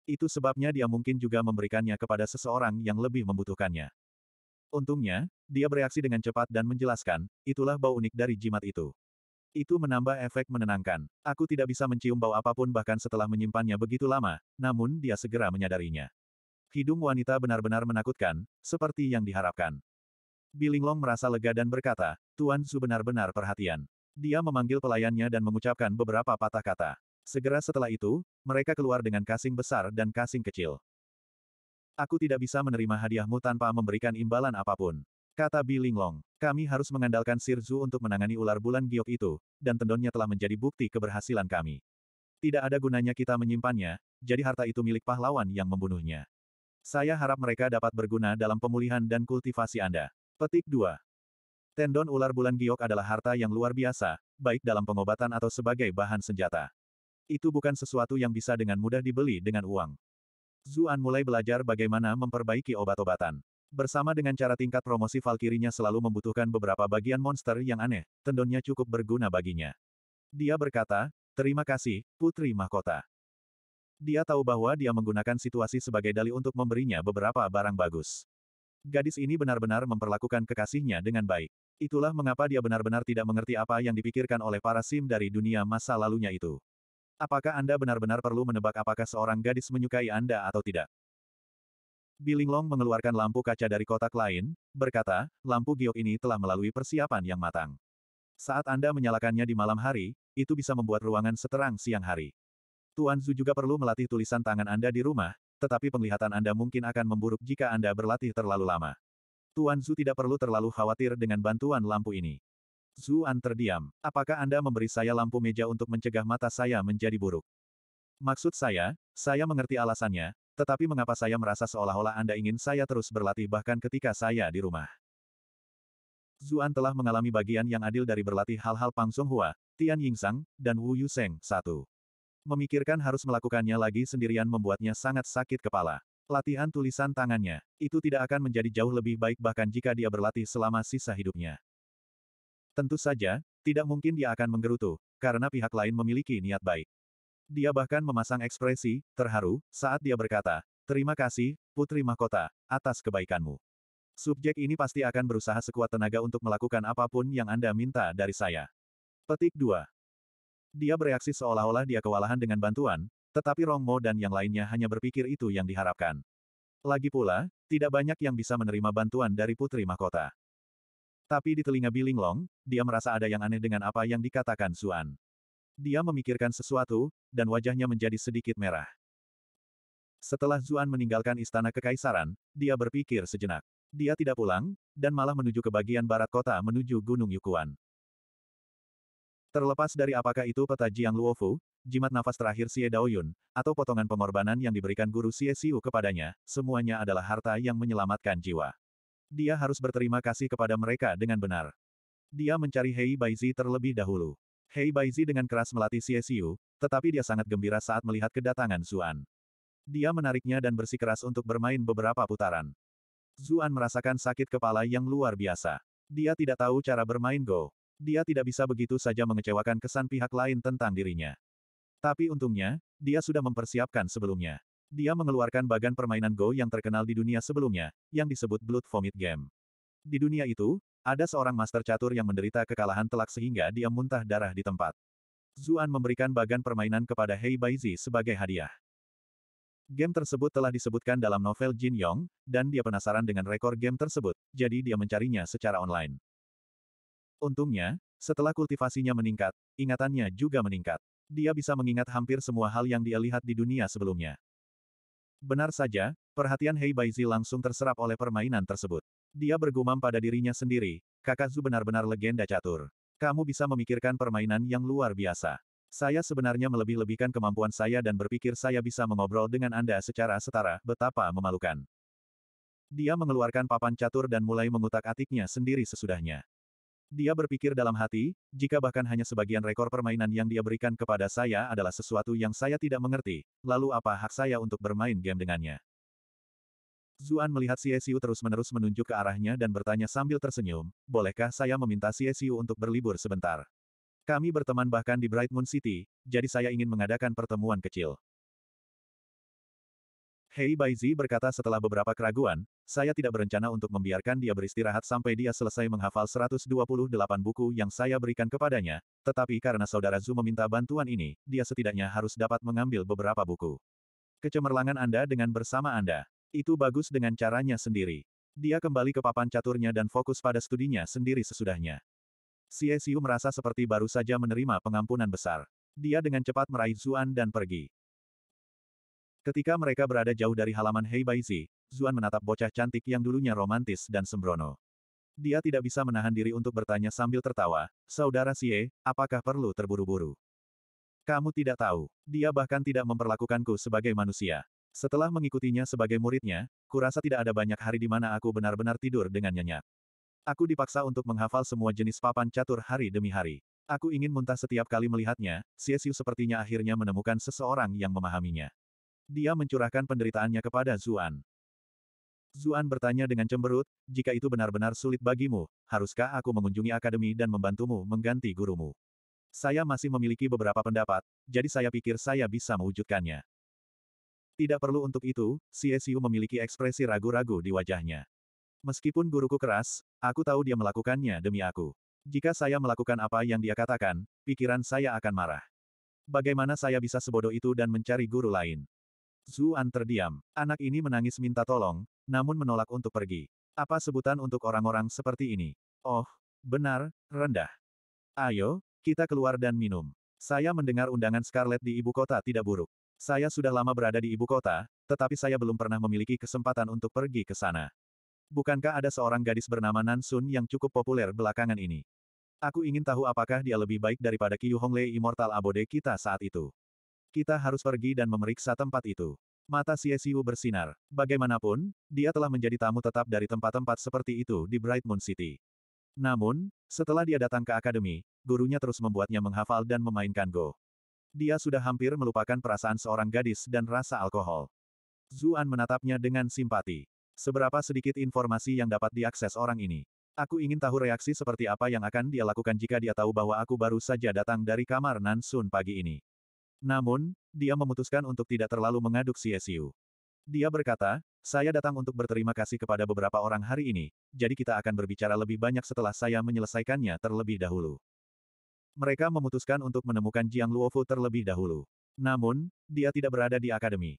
Itu sebabnya dia mungkin juga memberikannya kepada seseorang yang lebih membutuhkannya. Untungnya, dia bereaksi dengan cepat dan menjelaskan, itulah bau unik dari jimat itu. Itu menambah efek menenangkan. Aku tidak bisa mencium bau apapun bahkan setelah menyimpannya begitu lama, namun dia segera menyadarinya. Hidung wanita benar-benar menakutkan, seperti yang diharapkan. Bilinglong merasa lega dan berkata, Tuan Su benar-benar perhatian. Dia memanggil pelayannya dan mengucapkan beberapa patah kata. Segera setelah itu, mereka keluar dengan kasing besar dan kasing kecil. Aku tidak bisa menerima hadiahmu tanpa memberikan imbalan apapun. Kata Bilinglong, kami harus mengandalkan Sirzu untuk menangani ular bulan giok itu, dan tendonnya telah menjadi bukti keberhasilan kami. Tidak ada gunanya kita menyimpannya, jadi harta itu milik pahlawan yang membunuhnya. Saya harap mereka dapat berguna dalam pemulihan dan kultivasi Anda. Petik 2. Tendon ular bulan giok adalah harta yang luar biasa, baik dalam pengobatan atau sebagai bahan senjata. Itu bukan sesuatu yang bisa dengan mudah dibeli dengan uang. Zuan mulai belajar bagaimana memperbaiki obat-obatan. Bersama dengan cara tingkat promosi Valkirinya selalu membutuhkan beberapa bagian monster yang aneh, tendonnya cukup berguna baginya. Dia berkata, terima kasih, Putri Mahkota. Dia tahu bahwa dia menggunakan situasi sebagai dali untuk memberinya beberapa barang bagus. Gadis ini benar-benar memperlakukan kekasihnya dengan baik. Itulah mengapa dia benar-benar tidak mengerti apa yang dipikirkan oleh para sim dari dunia masa lalunya itu. Apakah Anda benar-benar perlu menebak apakah seorang gadis menyukai Anda atau tidak? Bilinglong mengeluarkan lampu kaca dari kotak lain, berkata, lampu giok ini telah melalui persiapan yang matang. Saat Anda menyalakannya di malam hari, itu bisa membuat ruangan seterang siang hari. Tuan Zhu juga perlu melatih tulisan tangan Anda di rumah, tetapi penglihatan Anda mungkin akan memburuk jika Anda berlatih terlalu lama. Tuan Zhu tidak perlu terlalu khawatir dengan bantuan lampu ini. Zuan terdiam. Apakah Anda memberi saya lampu meja untuk mencegah mata saya menjadi buruk? Maksud saya, saya mengerti alasannya, tetapi mengapa saya merasa seolah-olah Anda ingin saya terus berlatih bahkan ketika saya di rumah? Zuan telah mengalami bagian yang adil dari berlatih hal-hal Pang Songhua, Tian Yingsang, dan Wu Yuseng, satu. Memikirkan harus melakukannya lagi sendirian membuatnya sangat sakit kepala. Latihan tulisan tangannya, itu tidak akan menjadi jauh lebih baik bahkan jika dia berlatih selama sisa hidupnya. Tentu saja, tidak mungkin dia akan menggerutu, karena pihak lain memiliki niat baik. Dia bahkan memasang ekspresi, terharu, saat dia berkata, Terima kasih, Putri Mahkota, atas kebaikanmu. Subjek ini pasti akan berusaha sekuat tenaga untuk melakukan apapun yang Anda minta dari saya. Petik 2. Dia bereaksi seolah-olah dia kewalahan dengan bantuan, tetapi Rongmo dan yang lainnya hanya berpikir itu yang diharapkan. Lagi pula, tidak banyak yang bisa menerima bantuan dari Putri Mahkota. Tapi di telinga Bilinglong, dia merasa ada yang aneh dengan apa yang dikatakan Suan. Dia memikirkan sesuatu, dan wajahnya menjadi sedikit merah. Setelah Zuan meninggalkan istana kekaisaran, dia berpikir sejenak. Dia tidak pulang, dan malah menuju ke bagian barat kota menuju Gunung Yukuan. Terlepas dari apakah itu peta Jiang Luofu, jimat nafas terakhir Xie Daoyun, atau potongan pengorbanan yang diberikan guru Xie Xiu kepadanya, semuanya adalah harta yang menyelamatkan jiwa. Dia harus berterima kasih kepada mereka dengan benar. Dia mencari Hei Baizi terlebih dahulu. Hei Baizi dengan keras melatih Xiu, tetapi dia sangat gembira saat melihat kedatangan Zuan. Dia menariknya dan bersikeras untuk bermain beberapa putaran. Zuan merasakan sakit kepala yang luar biasa. Dia tidak tahu cara bermain Go. Dia tidak bisa begitu saja mengecewakan kesan pihak lain tentang dirinya. Tapi untungnya, dia sudah mempersiapkan sebelumnya. Dia mengeluarkan bagan permainan Go yang terkenal di dunia sebelumnya, yang disebut Blood Vomit Game. Di dunia itu, ada seorang master catur yang menderita kekalahan telak sehingga dia muntah darah di tempat. Zuan memberikan bagan permainan kepada Hei Baizi sebagai hadiah. Game tersebut telah disebutkan dalam novel Jin Yong, dan dia penasaran dengan rekor game tersebut, jadi dia mencarinya secara online. Untungnya, setelah kultivasinya meningkat, ingatannya juga meningkat. Dia bisa mengingat hampir semua hal yang dia lihat di dunia sebelumnya. Benar saja, perhatian Hei Baizi langsung terserap oleh permainan tersebut. Dia bergumam pada dirinya sendiri, kakak Zu benar-benar legenda catur. Kamu bisa memikirkan permainan yang luar biasa. Saya sebenarnya melebih-lebihkan kemampuan saya dan berpikir saya bisa mengobrol dengan Anda secara setara, betapa memalukan. Dia mengeluarkan papan catur dan mulai mengutak-atiknya sendiri sesudahnya. Dia berpikir dalam hati, jika bahkan hanya sebagian rekor permainan yang dia berikan kepada saya adalah sesuatu yang saya tidak mengerti, lalu apa hak saya untuk bermain game dengannya? Zuan melihat Siesiu terus-menerus menunjuk ke arahnya dan bertanya sambil tersenyum, bolehkah saya meminta Siesiu untuk berlibur sebentar? Kami berteman bahkan di Bright Moon City, jadi saya ingin mengadakan pertemuan kecil. Hei Baizi berkata setelah beberapa keraguan, saya tidak berencana untuk membiarkan dia beristirahat sampai dia selesai menghafal 128 buku yang saya berikan kepadanya, tetapi karena saudara Zhu meminta bantuan ini, dia setidaknya harus dapat mengambil beberapa buku. Kecemerlangan Anda dengan bersama Anda. Itu bagus dengan caranya sendiri. Dia kembali ke papan caturnya dan fokus pada studinya sendiri sesudahnya. Xie Xiu merasa seperti baru saja menerima pengampunan besar. Dia dengan cepat meraih Zuan dan pergi. Ketika mereka berada jauh dari halaman Heibaizi, Zuan menatap bocah cantik yang dulunya romantis dan sembrono. Dia tidak bisa menahan diri untuk bertanya sambil tertawa, Saudara Xie, apakah perlu terburu-buru? Kamu tidak tahu, dia bahkan tidak memperlakukanku sebagai manusia. Setelah mengikutinya sebagai muridnya, kurasa tidak ada banyak hari di mana aku benar-benar tidur dengan nyenyak. Aku dipaksa untuk menghafal semua jenis papan catur hari demi hari. Aku ingin muntah setiap kali melihatnya, Siesiu sepertinya akhirnya menemukan seseorang yang memahaminya. Dia mencurahkan penderitaannya kepada Zuan. Zuan bertanya dengan cemberut, jika itu benar-benar sulit bagimu, haruskah aku mengunjungi akademi dan membantumu mengganti gurumu? Saya masih memiliki beberapa pendapat, jadi saya pikir saya bisa mewujudkannya. Tidak perlu untuk itu, CSU memiliki ekspresi ragu-ragu di wajahnya. Meskipun guruku keras, aku tahu dia melakukannya demi aku. Jika saya melakukan apa yang dia katakan, pikiran saya akan marah. Bagaimana saya bisa sebodoh itu dan mencari guru lain? Zuan terdiam. Anak ini menangis minta tolong, namun menolak untuk pergi. Apa sebutan untuk orang-orang seperti ini? Oh, benar, rendah. Ayo, kita keluar dan minum. Saya mendengar undangan Scarlet di ibu kota tidak buruk. Saya sudah lama berada di ibu kota, tetapi saya belum pernah memiliki kesempatan untuk pergi ke sana. Bukankah ada seorang gadis bernama Nansun yang cukup populer belakangan ini? Aku ingin tahu apakah dia lebih baik daripada Qiu Hongle Immortal Abode kita saat itu. Kita harus pergi dan memeriksa tempat itu. Mata CSU bersinar. Bagaimanapun, dia telah menjadi tamu tetap dari tempat-tempat seperti itu di Bright Moon City. Namun, setelah dia datang ke akademi, gurunya terus membuatnya menghafal dan memainkan Go. Dia sudah hampir melupakan perasaan seorang gadis dan rasa alkohol. Zuan menatapnya dengan simpati. Seberapa sedikit informasi yang dapat diakses orang ini. Aku ingin tahu reaksi seperti apa yang akan dia lakukan jika dia tahu bahwa aku baru saja datang dari kamar Nansun pagi ini. Namun, dia memutuskan untuk tidak terlalu mengaduk CSU. Dia berkata, saya datang untuk berterima kasih kepada beberapa orang hari ini, jadi kita akan berbicara lebih banyak setelah saya menyelesaikannya terlebih dahulu. Mereka memutuskan untuk menemukan Jiang Luofu terlebih dahulu. Namun, dia tidak berada di akademi.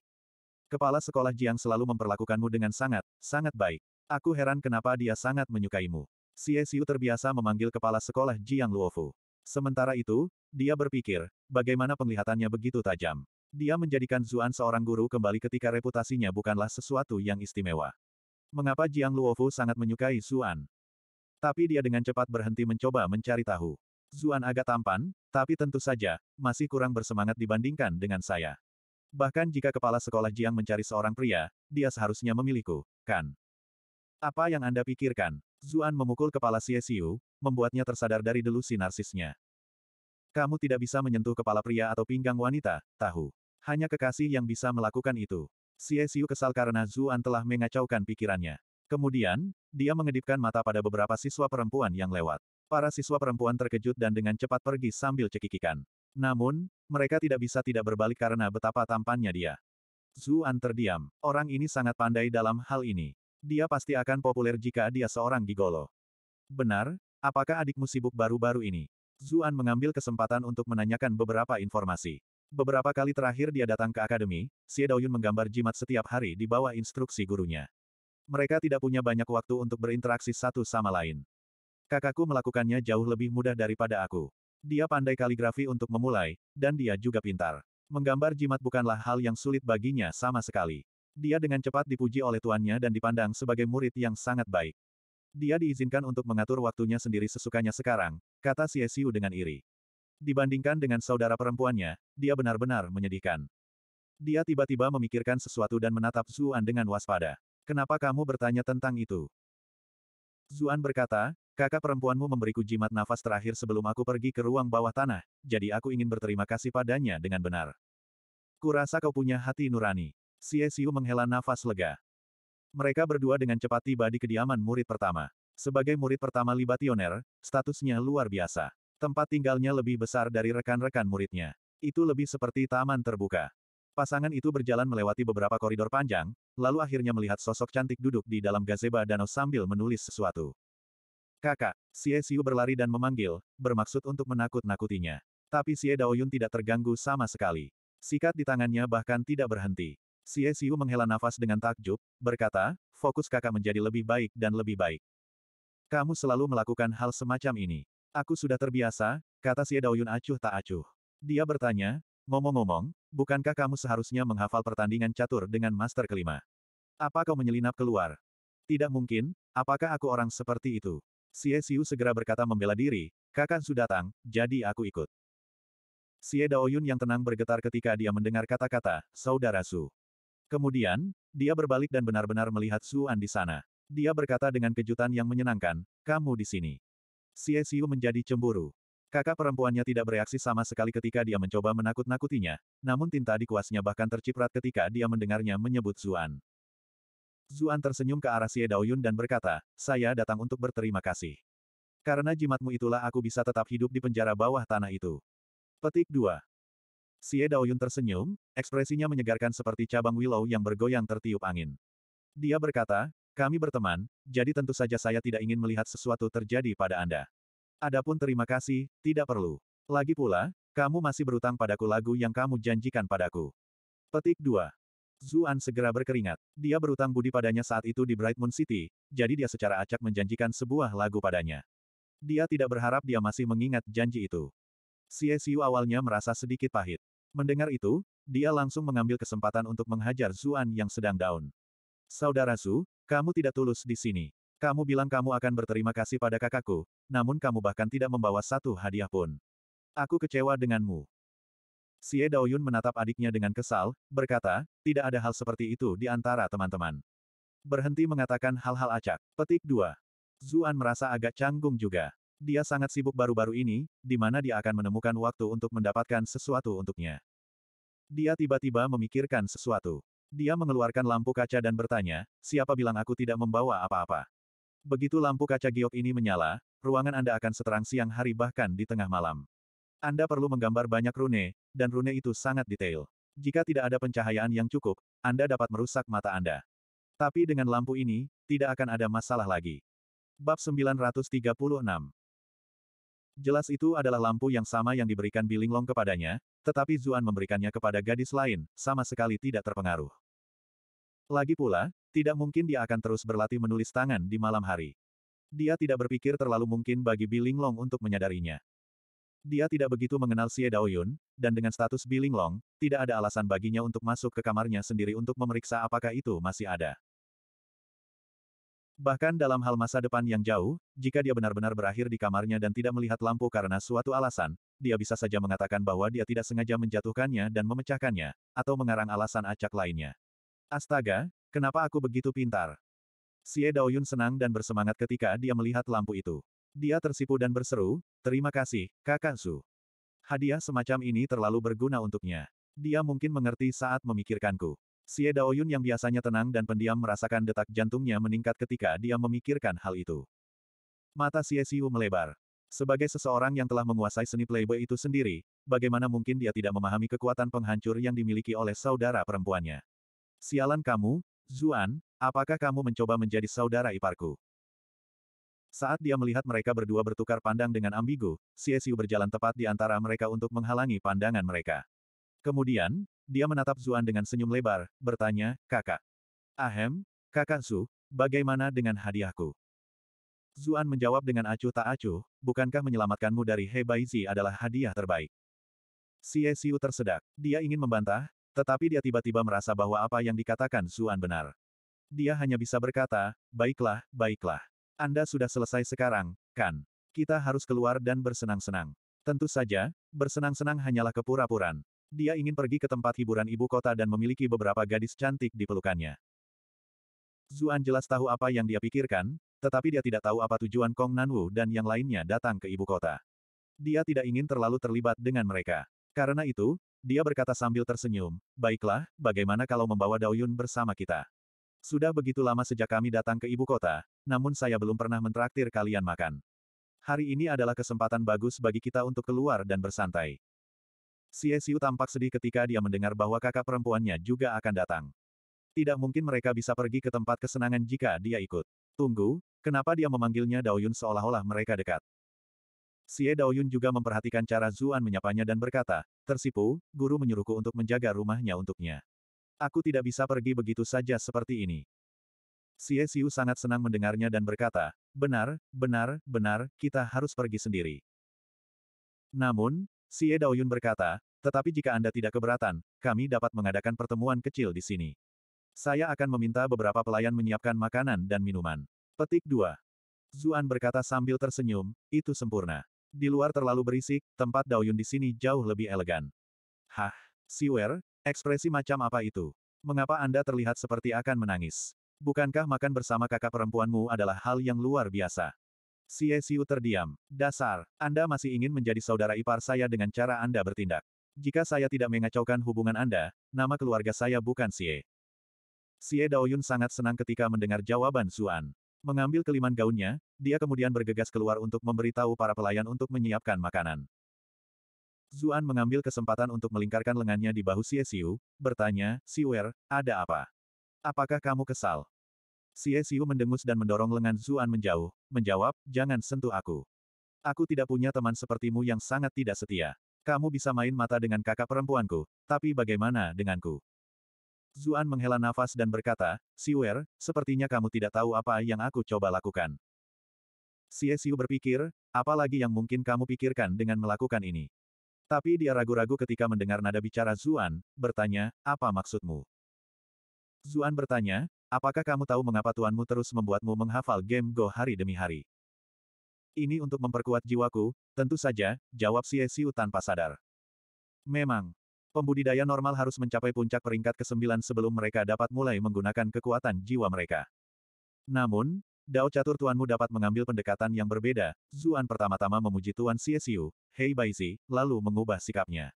Kepala sekolah Jiang selalu memperlakukanmu dengan sangat, sangat baik. Aku heran kenapa dia sangat menyukaimu. CSU terbiasa memanggil kepala sekolah Jiang Luofu. Sementara itu, dia berpikir, bagaimana penglihatannya begitu tajam. Dia menjadikan Zuan seorang guru kembali ketika reputasinya bukanlah sesuatu yang istimewa. Mengapa Jiang Luofu sangat menyukai Zuan? Tapi dia dengan cepat berhenti mencoba mencari tahu. Zuan agak tampan, tapi tentu saja, masih kurang bersemangat dibandingkan dengan saya. Bahkan jika kepala sekolah Jiang mencari seorang pria, dia seharusnya memilihku, kan? Apa yang Anda pikirkan? Zuan memukul kepala Xie Xiu, membuatnya tersadar dari delusi narsisnya. Kamu tidak bisa menyentuh kepala pria atau pinggang wanita, tahu. Hanya kekasih yang bisa melakukan itu. Xie Xiu kesal karena Zuan telah mengacaukan pikirannya. Kemudian, dia mengedipkan mata pada beberapa siswa perempuan yang lewat. Para siswa perempuan terkejut dan dengan cepat pergi sambil cekikikan. Namun, mereka tidak bisa tidak berbalik karena betapa tampannya dia. Zuan terdiam. Orang ini sangat pandai dalam hal ini. Dia pasti akan populer jika dia seorang gigolo. Benar, apakah adikmu sibuk baru-baru ini? Zuan mengambil kesempatan untuk menanyakan beberapa informasi. Beberapa kali terakhir dia datang ke akademi, Xie Daoyun menggambar jimat setiap hari di bawah instruksi gurunya. Mereka tidak punya banyak waktu untuk berinteraksi satu sama lain. Kakakku melakukannya jauh lebih mudah daripada aku. Dia pandai kaligrafi untuk memulai, dan dia juga pintar. Menggambar jimat bukanlah hal yang sulit baginya sama sekali. Dia dengan cepat dipuji oleh tuannya dan dipandang sebagai murid yang sangat baik. Dia diizinkan untuk mengatur waktunya sendiri sesukanya sekarang, kata Siesiu dengan iri. Dibandingkan dengan saudara perempuannya, dia benar-benar menyedihkan. Dia tiba-tiba memikirkan sesuatu dan menatap Zuan dengan waspada. Kenapa kamu bertanya tentang itu? Zuan berkata, kakak perempuanmu memberiku jimat nafas terakhir sebelum aku pergi ke ruang bawah tanah, jadi aku ingin berterima kasih padanya dengan benar. Kurasa kau punya hati nurani. Si Xiu menghela nafas lega. Mereka berdua dengan cepat tiba di kediaman murid pertama. Sebagai murid pertama libationer, statusnya luar biasa. Tempat tinggalnya lebih besar dari rekan-rekan muridnya. Itu lebih seperti taman terbuka. Pasangan itu berjalan melewati beberapa koridor panjang, lalu akhirnya melihat sosok cantik duduk di dalam gazebo danau sambil menulis sesuatu. Kakak, Xie Xiu berlari dan memanggil, bermaksud untuk menakut-nakutinya. Tapi Xie Daoyun tidak terganggu sama sekali. Sikat di tangannya bahkan tidak berhenti. Xie menghela nafas dengan takjub, berkata, fokus kakak menjadi lebih baik dan lebih baik. Kamu selalu melakukan hal semacam ini. Aku sudah terbiasa, kata Xie Daoyun acuh tak acuh. Dia bertanya, ngomong-ngomong, bukankah kamu seharusnya menghafal pertandingan catur dengan master kelima? Apa kau menyelinap keluar? Tidak mungkin, apakah aku orang seperti itu? Xie Xiu segera berkata membela diri, kakak sudah datang, jadi aku ikut. Xie Daoyun yang tenang bergetar ketika dia mendengar kata-kata, saudara Su. Kemudian, dia berbalik dan benar-benar melihat Suan di sana. Dia berkata dengan kejutan yang menyenangkan, kamu di sini. Xie Xiu menjadi cemburu. Kakak perempuannya tidak bereaksi sama sekali ketika dia mencoba menakut-nakutinya, namun tinta di kuasnya bahkan terciprat ketika dia mendengarnya menyebut Zuan. Zuan tersenyum ke arah Xie Daoyun dan berkata, saya datang untuk berterima kasih. Karena jimatmu itulah aku bisa tetap hidup di penjara bawah tanah itu. Petik 2. Xie Daoyun tersenyum, ekspresinya menyegarkan seperti cabang willow yang bergoyang tertiup angin. Dia berkata, kami berteman, jadi tentu saja saya tidak ingin melihat sesuatu terjadi pada Anda. Adapun terima kasih, tidak perlu. Lagi pula, kamu masih berutang padaku lagu yang kamu janjikan padaku. Petik 2. Zuan segera berkeringat. Dia berutang budi padanya saat itu di Bright Moon City, jadi dia secara acak menjanjikan sebuah lagu padanya. Dia tidak berharap dia masih mengingat janji itu. Si Esiu awalnya merasa sedikit pahit. Mendengar itu, dia langsung mengambil kesempatan untuk menghajar Zuan yang sedang down. Saudara Su, kamu tidak tulus di sini. Kamu bilang kamu akan berterima kasih pada kakakku, namun kamu bahkan tidak membawa satu hadiah pun. Aku kecewa denganmu. Xie Daoyun menatap adiknya dengan kesal, berkata, tidak ada hal seperti itu di antara teman-teman. Berhenti mengatakan hal-hal acak. Petik 2. Zuan merasa agak canggung juga. Dia sangat sibuk baru-baru ini, di mana dia akan menemukan waktu untuk mendapatkan sesuatu untuknya. Dia tiba-tiba memikirkan sesuatu. Dia mengeluarkan lampu kaca dan bertanya, siapa bilang aku tidak membawa apa-apa? Begitu lampu kaca giok ini menyala, ruangan Anda akan seterang siang hari bahkan di tengah malam. Anda perlu menggambar banyak rune, dan rune itu sangat detail. Jika tidak ada pencahayaan yang cukup, Anda dapat merusak mata Anda. Tapi dengan lampu ini, tidak akan ada masalah lagi. Bab 936 Jelas itu adalah lampu yang sama yang diberikan Long kepadanya, tetapi Zuan memberikannya kepada gadis lain, sama sekali tidak terpengaruh. Lagi pula, tidak mungkin dia akan terus berlatih menulis tangan di malam hari. Dia tidak berpikir terlalu mungkin bagi Long untuk menyadarinya. Dia tidak begitu mengenal Xie Daoyun, dan dengan status Long, tidak ada alasan baginya untuk masuk ke kamarnya sendiri untuk memeriksa apakah itu masih ada. Bahkan dalam hal masa depan yang jauh, jika dia benar-benar berakhir di kamarnya dan tidak melihat lampu karena suatu alasan, dia bisa saja mengatakan bahwa dia tidak sengaja menjatuhkannya dan memecahkannya, atau mengarang alasan acak lainnya. Astaga, kenapa aku begitu pintar? Xie Daoyun senang dan bersemangat ketika dia melihat lampu itu. Dia tersipu dan berseru, terima kasih, kakak Su. Hadiah semacam ini terlalu berguna untuknya. Dia mungkin mengerti saat memikirkanku. Xie Daoyun yang biasanya tenang dan pendiam merasakan detak jantungnya meningkat ketika dia memikirkan hal itu. Mata Xie Xiu melebar. Sebagai seseorang yang telah menguasai seni playboy itu sendiri, bagaimana mungkin dia tidak memahami kekuatan penghancur yang dimiliki oleh saudara perempuannya? Sialan kamu, Zuan, apakah kamu mencoba menjadi saudara iparku? Saat dia melihat mereka berdua bertukar pandang dengan ambigu, Xie Xiu berjalan tepat di antara mereka untuk menghalangi pandangan mereka. Kemudian, dia menatap Zuan dengan senyum lebar, bertanya, kakak. Ahem, kakak Su, bagaimana dengan hadiahku? Zuan menjawab dengan acuh tak acuh, bukankah menyelamatkanmu dari He Baizi adalah hadiah terbaik? Si Xiu tersedak. Dia ingin membantah, tetapi dia tiba-tiba merasa bahwa apa yang dikatakan Zuan benar. Dia hanya bisa berkata, baiklah, baiklah. Anda sudah selesai sekarang, kan? Kita harus keluar dan bersenang-senang. Tentu saja, bersenang-senang hanyalah kepura-puran. Dia ingin pergi ke tempat hiburan ibu kota dan memiliki beberapa gadis cantik di pelukannya. Zuan jelas tahu apa yang dia pikirkan, tetapi dia tidak tahu apa tujuan Kong Nanwu dan yang lainnya datang ke ibu kota. Dia tidak ingin terlalu terlibat dengan mereka. Karena itu, dia berkata sambil tersenyum, Baiklah, bagaimana kalau membawa Daoyun bersama kita? Sudah begitu lama sejak kami datang ke ibu kota, namun saya belum pernah mentraktir kalian makan. Hari ini adalah kesempatan bagus bagi kita untuk keluar dan bersantai. Si Esiu tampak sedih ketika dia mendengar bahwa kakak perempuannya juga akan datang. Tidak mungkin mereka bisa pergi ke tempat kesenangan jika dia ikut. Tunggu, kenapa dia memanggilnya Daoyun seolah-olah mereka dekat? Xie Daoyun juga memperhatikan cara Zuan menyapanya dan berkata, tersipu, guru menyuruhku untuk menjaga rumahnya untuknya. Aku tidak bisa pergi begitu saja seperti ini. Xie Xiu sangat senang mendengarnya dan berkata, benar, benar, benar, kita harus pergi sendiri. Namun, Xie Daoyun berkata, tetapi jika Anda tidak keberatan, kami dapat mengadakan pertemuan kecil di sini. Saya akan meminta beberapa pelayan menyiapkan makanan dan minuman. Petik 2. Zuan berkata sambil tersenyum, itu sempurna. Di luar terlalu berisik, tempat Daoyun di sini jauh lebih elegan. Hah, Siwer, ekspresi macam apa itu? Mengapa Anda terlihat seperti akan menangis? Bukankah makan bersama kakak perempuanmu adalah hal yang luar biasa? Si Esiu terdiam. Dasar, Anda masih ingin menjadi saudara ipar saya dengan cara Anda bertindak. Jika saya tidak mengacaukan hubungan Anda, nama keluarga saya bukan Sie. Sie Daoyun sangat senang ketika mendengar jawaban Zuan. Mengambil keliman gaunnya, dia kemudian bergegas keluar untuk memberitahu para pelayan untuk menyiapkan makanan. Zuan mengambil kesempatan untuk melingkarkan lengannya di bahu Xie Xiu, bertanya, Siwer, ada apa? Apakah kamu kesal? Xie Xiu mendengus dan mendorong lengan Zuan menjauh, menjawab, jangan sentuh aku. Aku tidak punya teman sepertimu yang sangat tidak setia. Kamu bisa main mata dengan kakak perempuanku, tapi bagaimana denganku? Zuan menghela nafas dan berkata, Siwer, sepertinya kamu tidak tahu apa yang aku coba lakukan. Xie Xiu berpikir, apalagi yang mungkin kamu pikirkan dengan melakukan ini? Tapi dia ragu-ragu ketika mendengar nada bicara Zuan, bertanya, apa maksudmu? Zuan bertanya, Apakah kamu tahu mengapa tuanmu terus membuatmu menghafal game Go hari demi hari? Ini untuk memperkuat jiwaku, tentu saja, jawab si Xiu tanpa sadar. Memang. Pembudidaya normal harus mencapai puncak peringkat ke-9 sebelum mereka dapat mulai menggunakan kekuatan jiwa mereka. Namun, Dao catur tuanmu dapat mengambil pendekatan yang berbeda, Zuan pertama-tama memuji Tuan Siesiu, Hei Baizi, lalu mengubah sikapnya.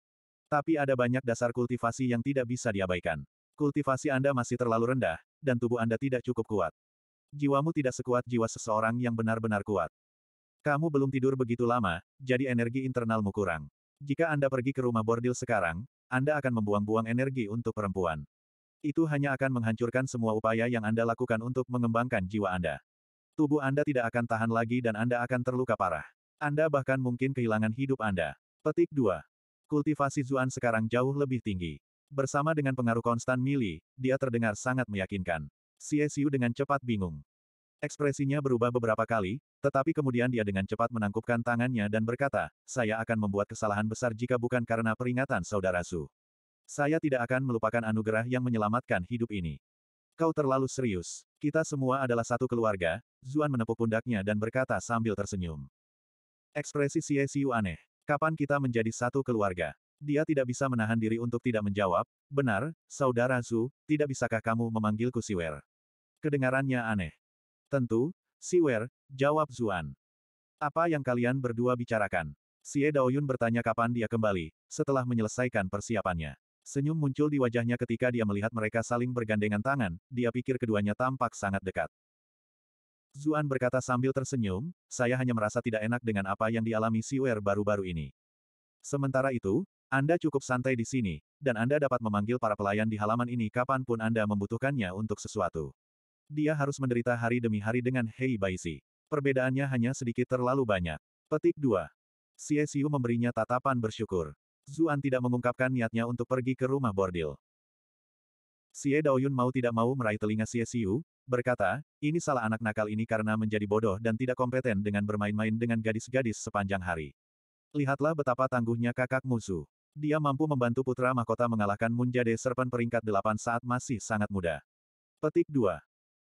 Tapi ada banyak dasar kultivasi yang tidak bisa diabaikan. Kultivasi Anda masih terlalu rendah, dan tubuh Anda tidak cukup kuat. Jiwamu tidak sekuat jiwa seseorang yang benar-benar kuat. Kamu belum tidur begitu lama, jadi energi internalmu kurang. Jika Anda pergi ke rumah bordil sekarang, Anda akan membuang-buang energi untuk perempuan. Itu hanya akan menghancurkan semua upaya yang Anda lakukan untuk mengembangkan jiwa Anda. Tubuh Anda tidak akan tahan lagi dan Anda akan terluka parah. Anda bahkan mungkin kehilangan hidup Anda. Petik 2. Kultivasi Zuan sekarang jauh lebih tinggi. Bersama dengan pengaruh konstan Mili, dia terdengar sangat meyakinkan. Xie Xiu dengan cepat bingung. Ekspresinya berubah beberapa kali, tetapi kemudian dia dengan cepat menangkupkan tangannya dan berkata, saya akan membuat kesalahan besar jika bukan karena peringatan saudara Su. Saya tidak akan melupakan anugerah yang menyelamatkan hidup ini. Kau terlalu serius. Kita semua adalah satu keluarga, Zuan menepuk pundaknya dan berkata sambil tersenyum. Ekspresi Xie Xiu aneh. Kapan kita menjadi satu keluarga? Dia tidak bisa menahan diri untuk tidak menjawab, benar, saudara Zhu, tidak bisakah kamu memanggilku Siwer? Kedengarannya aneh. Tentu, Siwer, jawab Zuan. Apa yang kalian berdua bicarakan? Xie Daoyun bertanya kapan dia kembali, setelah menyelesaikan persiapannya. Senyum muncul di wajahnya ketika dia melihat mereka saling bergandengan tangan, dia pikir keduanya tampak sangat dekat. Zuan berkata sambil tersenyum, saya hanya merasa tidak enak dengan apa yang dialami Siwer baru-baru ini. Sementara itu, anda cukup santai di sini, dan Anda dapat memanggil para pelayan di halaman ini kapanpun Anda membutuhkannya untuk sesuatu. Dia harus menderita hari demi hari dengan Hei Baisi. Perbedaannya hanya sedikit terlalu banyak. Petik 2. Xie memberinya tatapan bersyukur. Zuan tidak mengungkapkan niatnya untuk pergi ke rumah bordil. Xie Daoyun mau tidak mau meraih telinga Xie Xiu, berkata, ini salah anak nakal ini karena menjadi bodoh dan tidak kompeten dengan bermain-main dengan gadis-gadis sepanjang hari. Lihatlah betapa tangguhnya kakak musuh. Dia mampu membantu putra mahkota mengalahkan Munjade Serpen peringkat delapan saat masih sangat muda. Petik 2.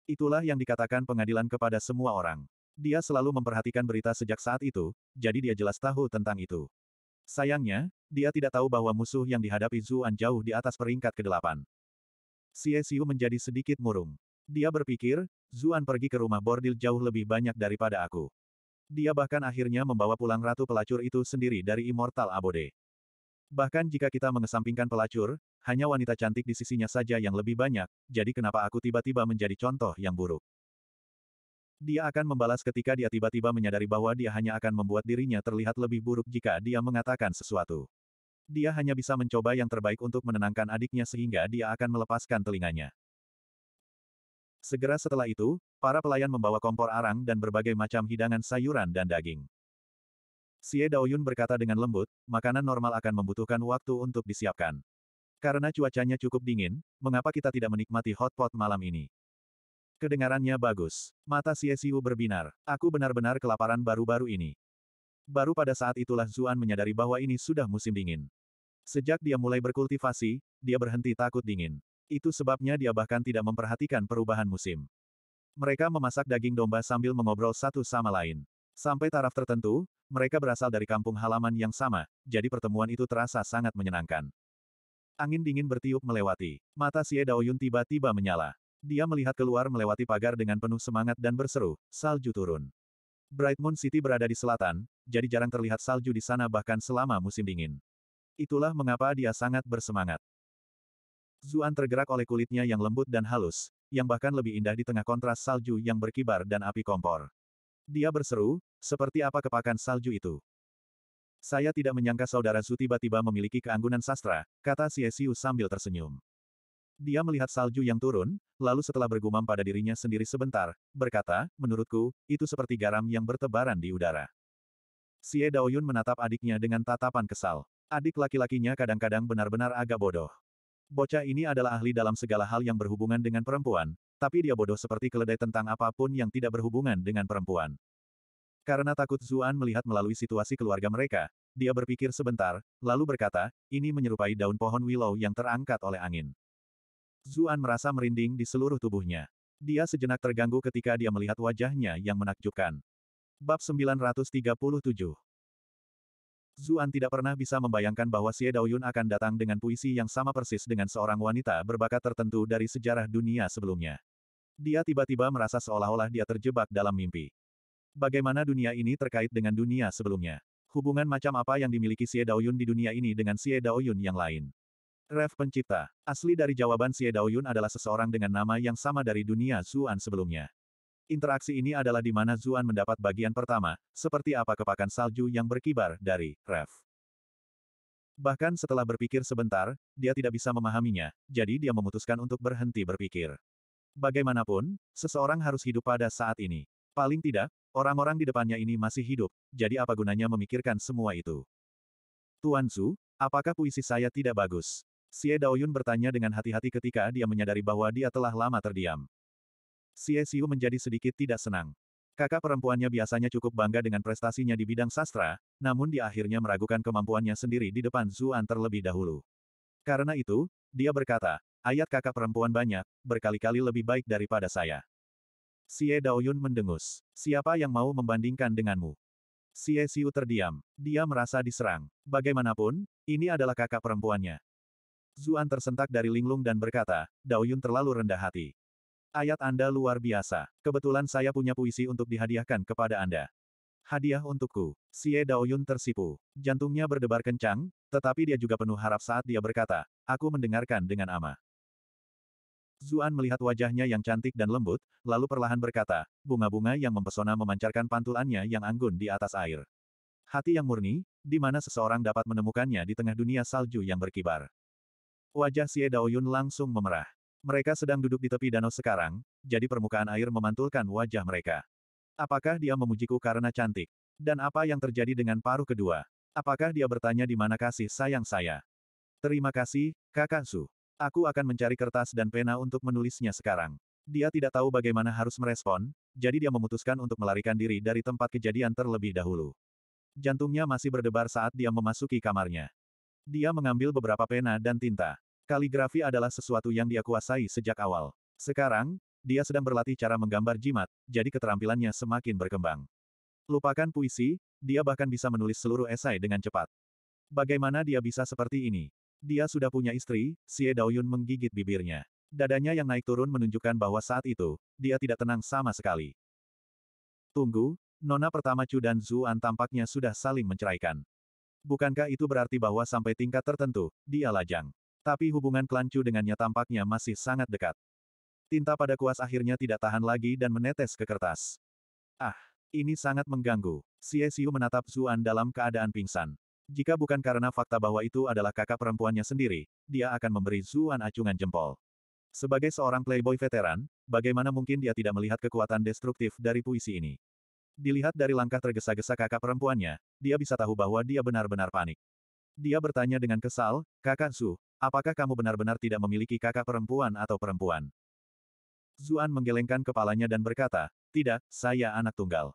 Itulah yang dikatakan pengadilan kepada semua orang. Dia selalu memperhatikan berita sejak saat itu, jadi dia jelas tahu tentang itu. Sayangnya, dia tidak tahu bahwa musuh yang dihadapi Zuan jauh di atas peringkat ke-8. Xie Xiu menjadi sedikit murung. Dia berpikir, Zuan pergi ke rumah bordil jauh lebih banyak daripada aku. Dia bahkan akhirnya membawa pulang ratu pelacur itu sendiri dari Immortal Abode. Bahkan jika kita mengesampingkan pelacur, hanya wanita cantik di sisinya saja yang lebih banyak, jadi kenapa aku tiba-tiba menjadi contoh yang buruk? Dia akan membalas ketika dia tiba-tiba menyadari bahwa dia hanya akan membuat dirinya terlihat lebih buruk jika dia mengatakan sesuatu. Dia hanya bisa mencoba yang terbaik untuk menenangkan adiknya sehingga dia akan melepaskan telinganya. Segera setelah itu, para pelayan membawa kompor arang dan berbagai macam hidangan sayuran dan daging. Xie Daoyun berkata dengan lembut, makanan normal akan membutuhkan waktu untuk disiapkan. Karena cuacanya cukup dingin, mengapa kita tidak menikmati hotpot malam ini? Kedengarannya bagus. Mata Xie Xiu berbinar. Aku benar-benar kelaparan baru-baru ini. Baru pada saat itulah Zuan menyadari bahwa ini sudah musim dingin. Sejak dia mulai berkultivasi, dia berhenti takut dingin. Itu sebabnya dia bahkan tidak memperhatikan perubahan musim. Mereka memasak daging domba sambil mengobrol satu sama lain. Sampai taraf tertentu, mereka berasal dari kampung halaman yang sama, jadi pertemuan itu terasa sangat menyenangkan. Angin dingin bertiup melewati. Mata Xie Daoyun tiba-tiba menyala. Dia melihat keluar melewati pagar dengan penuh semangat dan berseru, salju turun. Bright Moon City berada di selatan, jadi jarang terlihat salju di sana bahkan selama musim dingin. Itulah mengapa dia sangat bersemangat. Zuan tergerak oleh kulitnya yang lembut dan halus, yang bahkan lebih indah di tengah kontras salju yang berkibar dan api kompor. Dia berseru, seperti apa kepakan salju itu. Saya tidak menyangka saudara Su tiba-tiba memiliki keanggunan sastra, kata Siesiu sambil tersenyum. Dia melihat salju yang turun, lalu setelah bergumam pada dirinya sendiri sebentar, berkata, menurutku, itu seperti garam yang bertebaran di udara. Xie Daoyun menatap adiknya dengan tatapan kesal. Adik laki-lakinya kadang-kadang benar-benar agak bodoh. Bocah ini adalah ahli dalam segala hal yang berhubungan dengan perempuan, tapi dia bodoh seperti keledai tentang apapun yang tidak berhubungan dengan perempuan. Karena takut Zuan melihat melalui situasi keluarga mereka, dia berpikir sebentar, lalu berkata, ini menyerupai daun pohon willow yang terangkat oleh angin. Zuan merasa merinding di seluruh tubuhnya. Dia sejenak terganggu ketika dia melihat wajahnya yang menakjubkan. Bab 937 Zuan tidak pernah bisa membayangkan bahwa Xie Daoyun akan datang dengan puisi yang sama persis dengan seorang wanita berbakat tertentu dari sejarah dunia sebelumnya. Dia tiba-tiba merasa seolah-olah dia terjebak dalam mimpi. Bagaimana dunia ini terkait dengan dunia sebelumnya? Hubungan macam apa yang dimiliki Xie Daoyun di dunia ini dengan Xie Daoyun yang lain? Ref pencipta. Asli dari jawaban Xie Daoyun adalah seseorang dengan nama yang sama dari dunia Zuan sebelumnya. Interaksi ini adalah di mana Zuan mendapat bagian pertama, seperti apa kepakan salju yang berkibar dari ref. Bahkan setelah berpikir sebentar, dia tidak bisa memahaminya, jadi dia memutuskan untuk berhenti berpikir. Bagaimanapun, seseorang harus hidup pada saat ini. Paling tidak, orang-orang di depannya ini masih hidup, jadi apa gunanya memikirkan semua itu? Tuan Su, apakah puisi saya tidak bagus? Xie Daoyun bertanya dengan hati-hati ketika dia menyadari bahwa dia telah lama terdiam. Xie Xiu menjadi sedikit tidak senang. Kakak perempuannya biasanya cukup bangga dengan prestasinya di bidang sastra, namun di akhirnya meragukan kemampuannya sendiri di depan Zuan terlebih dahulu. Karena itu, dia berkata, ayat kakak perempuan banyak, berkali-kali lebih baik daripada saya. Xie Daoyun mendengus. Siapa yang mau membandingkan denganmu? Xie Xiu terdiam. Dia merasa diserang. Bagaimanapun, ini adalah kakak perempuannya. Zuan tersentak dari linglung dan berkata, Daoyun terlalu rendah hati. Ayat Anda luar biasa. Kebetulan saya punya puisi untuk dihadiahkan kepada Anda. Hadiah untukku. Xie Daoyun tersipu. Jantungnya berdebar kencang, tetapi dia juga penuh harap saat dia berkata, aku mendengarkan dengan ama." Zuan melihat wajahnya yang cantik dan lembut, lalu perlahan berkata, bunga-bunga yang mempesona memancarkan pantulannya yang anggun di atas air. Hati yang murni, di mana seseorang dapat menemukannya di tengah dunia salju yang berkibar. Wajah Xie Daoyun langsung memerah. Mereka sedang duduk di tepi danau sekarang, jadi permukaan air memantulkan wajah mereka. Apakah dia memujiku karena cantik? Dan apa yang terjadi dengan paruh kedua? Apakah dia bertanya di mana kasih sayang saya? Terima kasih, Kakak Su. Aku akan mencari kertas dan pena untuk menulisnya sekarang. Dia tidak tahu bagaimana harus merespon, jadi dia memutuskan untuk melarikan diri dari tempat kejadian terlebih dahulu. Jantungnya masih berdebar saat dia memasuki kamarnya. Dia mengambil beberapa pena dan tinta. Kaligrafi adalah sesuatu yang dia kuasai sejak awal. Sekarang, dia sedang berlatih cara menggambar jimat, jadi keterampilannya semakin berkembang. Lupakan puisi, dia bahkan bisa menulis seluruh esai dengan cepat. Bagaimana dia bisa seperti ini? Dia sudah punya istri, Xie Daoyun menggigit bibirnya. Dadanya yang naik turun menunjukkan bahwa saat itu, dia tidak tenang sama sekali. Tunggu, Nona pertama Chu dan Zuan tampaknya sudah saling menceraikan. Bukankah itu berarti bahwa sampai tingkat tertentu, dia lajang? Tapi hubungan klan Chu dengannya tampaknya masih sangat dekat. Tinta pada kuas akhirnya tidak tahan lagi dan menetes ke kertas. Ah, ini sangat mengganggu. Xie Xiu menatap Zuan dalam keadaan pingsan. Jika bukan karena fakta bahwa itu adalah kakak perempuannya sendiri, dia akan memberi Zuan acungan jempol. Sebagai seorang playboy veteran, bagaimana mungkin dia tidak melihat kekuatan destruktif dari puisi ini? Dilihat dari langkah tergesa-gesa kakak perempuannya, dia bisa tahu bahwa dia benar-benar panik. Dia bertanya dengan kesal, kakak Su, Apakah kamu benar-benar tidak memiliki kakak perempuan atau perempuan? Zuan menggelengkan kepalanya dan berkata, tidak, saya anak tunggal.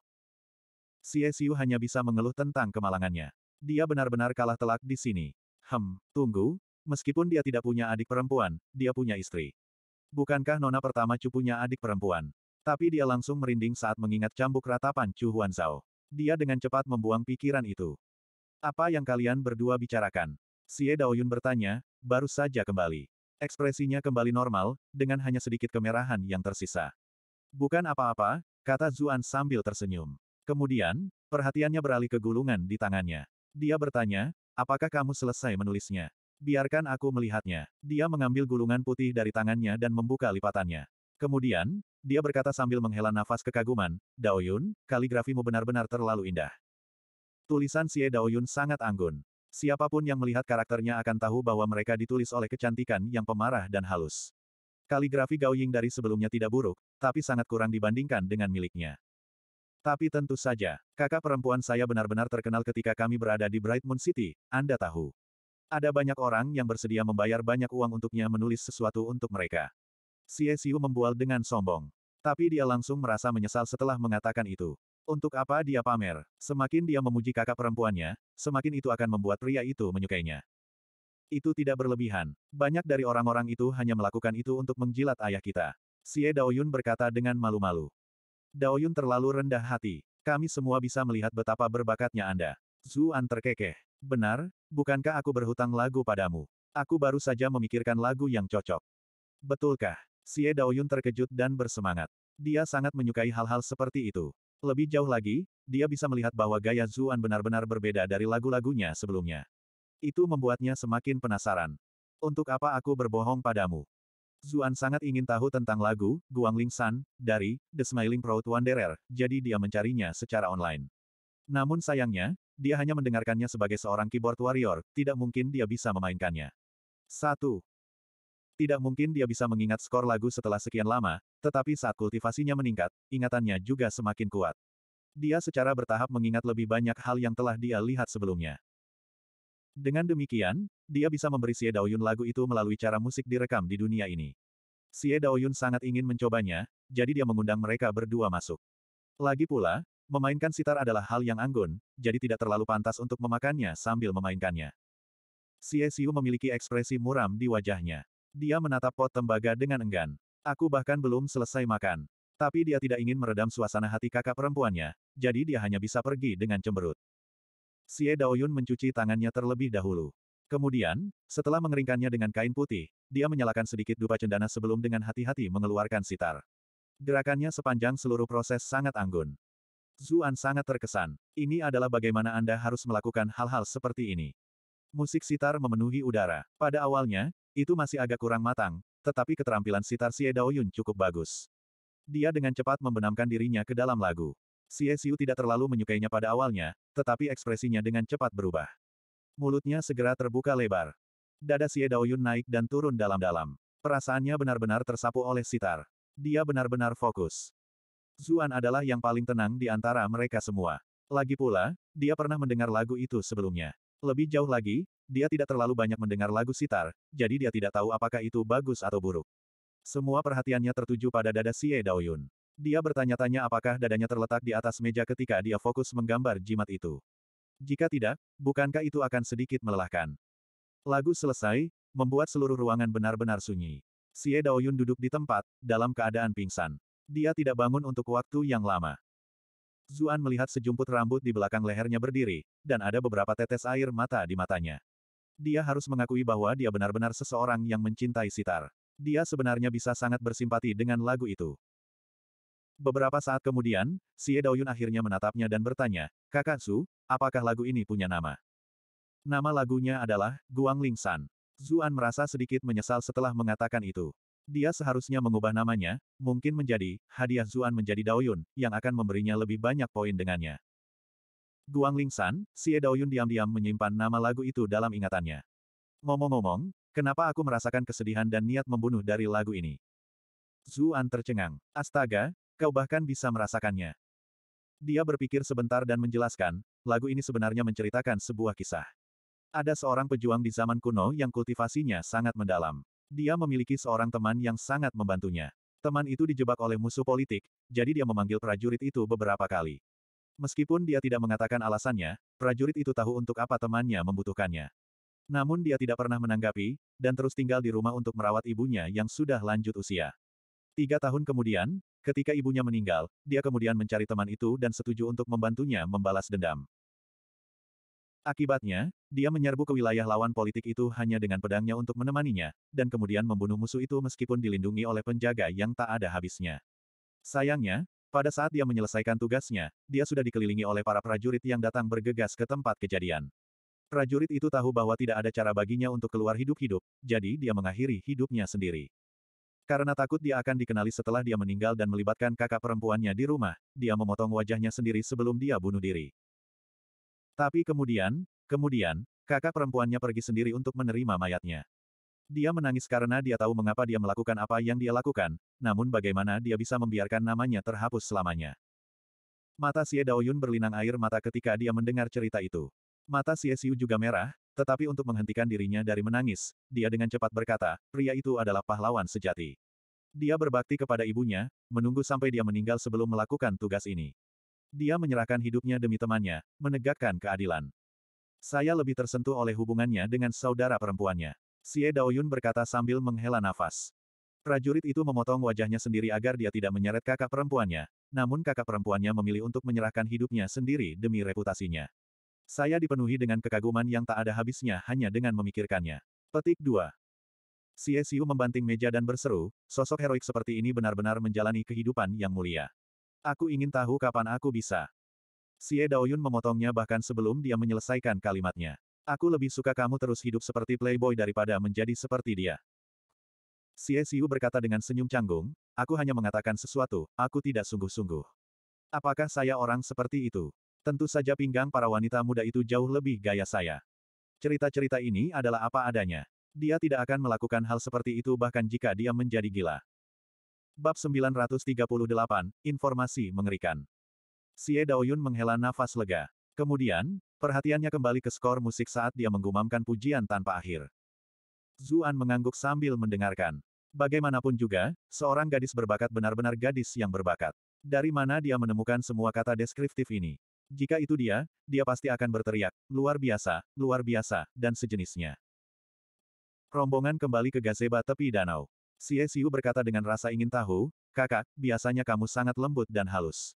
Xie Xiu hanya bisa mengeluh tentang kemalangannya. Dia benar-benar kalah telak di sini. Hem, tunggu, meskipun dia tidak punya adik perempuan, dia punya istri. Bukankah nona pertama Chu punya adik perempuan? Tapi dia langsung merinding saat mengingat cambuk ratapan Chu Zhao. Dia dengan cepat membuang pikiran itu. Apa yang kalian berdua bicarakan? Xie Daoyun bertanya, baru saja kembali. Ekspresinya kembali normal, dengan hanya sedikit kemerahan yang tersisa. Bukan apa-apa, kata Zuan sambil tersenyum. Kemudian, perhatiannya beralih ke gulungan di tangannya. Dia bertanya, apakah kamu selesai menulisnya? Biarkan aku melihatnya. Dia mengambil gulungan putih dari tangannya dan membuka lipatannya. Kemudian, dia berkata sambil menghela nafas kekaguman, Daoyun, kaligrafimu benar-benar terlalu indah. Tulisan Xie Daoyun sangat anggun. Siapapun yang melihat karakternya akan tahu bahwa mereka ditulis oleh kecantikan yang pemarah dan halus. Kaligrafi Gao Ying dari sebelumnya tidak buruk, tapi sangat kurang dibandingkan dengan miliknya. Tapi tentu saja, kakak perempuan saya benar-benar terkenal ketika kami berada di Bright Moon City, Anda tahu. Ada banyak orang yang bersedia membayar banyak uang untuknya menulis sesuatu untuk mereka. Xie Xiu membual dengan sombong. Tapi dia langsung merasa menyesal setelah mengatakan itu. Untuk apa dia pamer? Semakin dia memuji kakak perempuannya, semakin itu akan membuat pria itu menyukainya. Itu tidak berlebihan. Banyak dari orang-orang itu hanya melakukan itu untuk menjilat ayah kita. Xie Daoyun berkata dengan malu-malu. Daoyun terlalu rendah hati. Kami semua bisa melihat betapa berbakatnya Anda. Zuan terkekeh. Benar, bukankah aku berhutang lagu padamu? Aku baru saja memikirkan lagu yang cocok. Betulkah? Xie Daoyun terkejut dan bersemangat. Dia sangat menyukai hal-hal seperti itu. Lebih jauh lagi, dia bisa melihat bahwa gaya Zuan benar-benar berbeda dari lagu-lagunya sebelumnya. Itu membuatnya semakin penasaran. Untuk apa aku berbohong padamu? Zuan sangat ingin tahu tentang lagu, Guangling San, dari The Smiling Proud Wanderer, jadi dia mencarinya secara online. Namun sayangnya, dia hanya mendengarkannya sebagai seorang keyboard warrior, tidak mungkin dia bisa memainkannya. 1. Tidak mungkin dia bisa mengingat skor lagu setelah sekian lama, tetapi saat kultivasinya meningkat, ingatannya juga semakin kuat. Dia secara bertahap mengingat lebih banyak hal yang telah dia lihat sebelumnya. Dengan demikian, dia bisa memberi Xie Daoyun lagu itu melalui cara musik direkam di dunia ini. Xie Daoyun sangat ingin mencobanya, jadi dia mengundang mereka berdua masuk. Lagi pula, memainkan sitar adalah hal yang anggun, jadi tidak terlalu pantas untuk memakannya sambil memainkannya. Xie Xiu memiliki ekspresi muram di wajahnya. Dia menatap pot tembaga dengan enggan. Aku bahkan belum selesai makan. Tapi dia tidak ingin meredam suasana hati kakak perempuannya, jadi dia hanya bisa pergi dengan cemberut. Xie Daoyun mencuci tangannya terlebih dahulu. Kemudian, setelah mengeringkannya dengan kain putih, dia menyalakan sedikit dupa cendana sebelum dengan hati-hati mengeluarkan sitar. Gerakannya sepanjang seluruh proses sangat anggun. Zuan sangat terkesan. Ini adalah bagaimana Anda harus melakukan hal-hal seperti ini. Musik sitar memenuhi udara. Pada awalnya, itu masih agak kurang matang, tetapi keterampilan sitar Xie Daoyun cukup bagus. Dia dengan cepat membenamkan dirinya ke dalam lagu. Xie Xiu tidak terlalu menyukainya pada awalnya, tetapi ekspresinya dengan cepat berubah. Mulutnya segera terbuka lebar. Dada Xie Daoyun naik dan turun dalam-dalam. Perasaannya benar-benar tersapu oleh sitar. Dia benar-benar fokus. Zuan adalah yang paling tenang di antara mereka semua. Lagi pula, dia pernah mendengar lagu itu sebelumnya. Lebih jauh lagi, dia tidak terlalu banyak mendengar lagu sitar, jadi dia tidak tahu apakah itu bagus atau buruk. Semua perhatiannya tertuju pada dada Xie Daoyun. Dia bertanya-tanya apakah dadanya terletak di atas meja ketika dia fokus menggambar jimat itu. Jika tidak, bukankah itu akan sedikit melelahkan? Lagu selesai, membuat seluruh ruangan benar-benar sunyi. Xie Daoyun duduk di tempat, dalam keadaan pingsan. Dia tidak bangun untuk waktu yang lama. Zuan melihat sejumput rambut di belakang lehernya berdiri, dan ada beberapa tetes air mata di matanya. Dia harus mengakui bahwa dia benar-benar seseorang yang mencintai sitar. Dia sebenarnya bisa sangat bersimpati dengan lagu itu. Beberapa saat kemudian, Xie Daoyun akhirnya menatapnya dan bertanya, Kakak Su, apakah lagu ini punya nama? Nama lagunya adalah, Guang Ling San. Zuan merasa sedikit menyesal setelah mengatakan itu. Dia seharusnya mengubah namanya, mungkin menjadi, hadiah Zuan menjadi Daoyun, yang akan memberinya lebih banyak poin dengannya. Guang Ling San, si E Daoyun diam-diam menyimpan nama lagu itu dalam ingatannya. Ngomong-ngomong, kenapa aku merasakan kesedihan dan niat membunuh dari lagu ini? Zuan tercengang. Astaga, kau bahkan bisa merasakannya. Dia berpikir sebentar dan menjelaskan, lagu ini sebenarnya menceritakan sebuah kisah. Ada seorang pejuang di zaman kuno yang kultivasinya sangat mendalam. Dia memiliki seorang teman yang sangat membantunya. Teman itu dijebak oleh musuh politik, jadi dia memanggil prajurit itu beberapa kali. Meskipun dia tidak mengatakan alasannya, prajurit itu tahu untuk apa temannya membutuhkannya. Namun dia tidak pernah menanggapi, dan terus tinggal di rumah untuk merawat ibunya yang sudah lanjut usia. Tiga tahun kemudian, ketika ibunya meninggal, dia kemudian mencari teman itu dan setuju untuk membantunya membalas dendam. Akibatnya, dia menyerbu ke wilayah lawan politik itu hanya dengan pedangnya untuk menemaninya, dan kemudian membunuh musuh itu meskipun dilindungi oleh penjaga yang tak ada habisnya. Sayangnya, pada saat dia menyelesaikan tugasnya, dia sudah dikelilingi oleh para prajurit yang datang bergegas ke tempat kejadian. Prajurit itu tahu bahwa tidak ada cara baginya untuk keluar hidup-hidup, jadi dia mengakhiri hidupnya sendiri. Karena takut dia akan dikenali setelah dia meninggal dan melibatkan kakak perempuannya di rumah, dia memotong wajahnya sendiri sebelum dia bunuh diri. Tapi kemudian, kemudian, kakak perempuannya pergi sendiri untuk menerima mayatnya. Dia menangis karena dia tahu mengapa dia melakukan apa yang dia lakukan, namun bagaimana dia bisa membiarkan namanya terhapus selamanya. Mata Xie Daoyun berlinang air mata ketika dia mendengar cerita itu. Mata Xie Xiu juga merah, tetapi untuk menghentikan dirinya dari menangis, dia dengan cepat berkata, pria itu adalah pahlawan sejati. Dia berbakti kepada ibunya, menunggu sampai dia meninggal sebelum melakukan tugas ini. Dia menyerahkan hidupnya demi temannya, menegakkan keadilan. Saya lebih tersentuh oleh hubungannya dengan saudara perempuannya. Xie Daoyun berkata sambil menghela nafas. Prajurit itu memotong wajahnya sendiri agar dia tidak menyeret kakak perempuannya, namun kakak perempuannya memilih untuk menyerahkan hidupnya sendiri demi reputasinya. Saya dipenuhi dengan kekaguman yang tak ada habisnya hanya dengan memikirkannya. Petik 2. Xie Xiu membanting meja dan berseru, sosok heroik seperti ini benar-benar menjalani kehidupan yang mulia. Aku ingin tahu kapan aku bisa. Xie Daoyun memotongnya bahkan sebelum dia menyelesaikan kalimatnya. Aku lebih suka kamu terus hidup seperti playboy daripada menjadi seperti dia. Xie Xiu berkata dengan senyum canggung, aku hanya mengatakan sesuatu, aku tidak sungguh-sungguh. Apakah saya orang seperti itu? Tentu saja pinggang para wanita muda itu jauh lebih gaya saya. Cerita-cerita ini adalah apa adanya. Dia tidak akan melakukan hal seperti itu bahkan jika dia menjadi gila. Bab 938, Informasi Mengerikan. Xie Daoyun menghela nafas lega. Kemudian, perhatiannya kembali ke skor musik saat dia menggumamkan pujian tanpa akhir. Zuan mengangguk sambil mendengarkan. Bagaimanapun juga, seorang gadis berbakat benar-benar gadis yang berbakat. Dari mana dia menemukan semua kata deskriptif ini? Jika itu dia, dia pasti akan berteriak, luar biasa, luar biasa, dan sejenisnya. Rombongan kembali ke gazeba tepi danau. Xie Xiu berkata dengan rasa ingin tahu, kakak, biasanya kamu sangat lembut dan halus.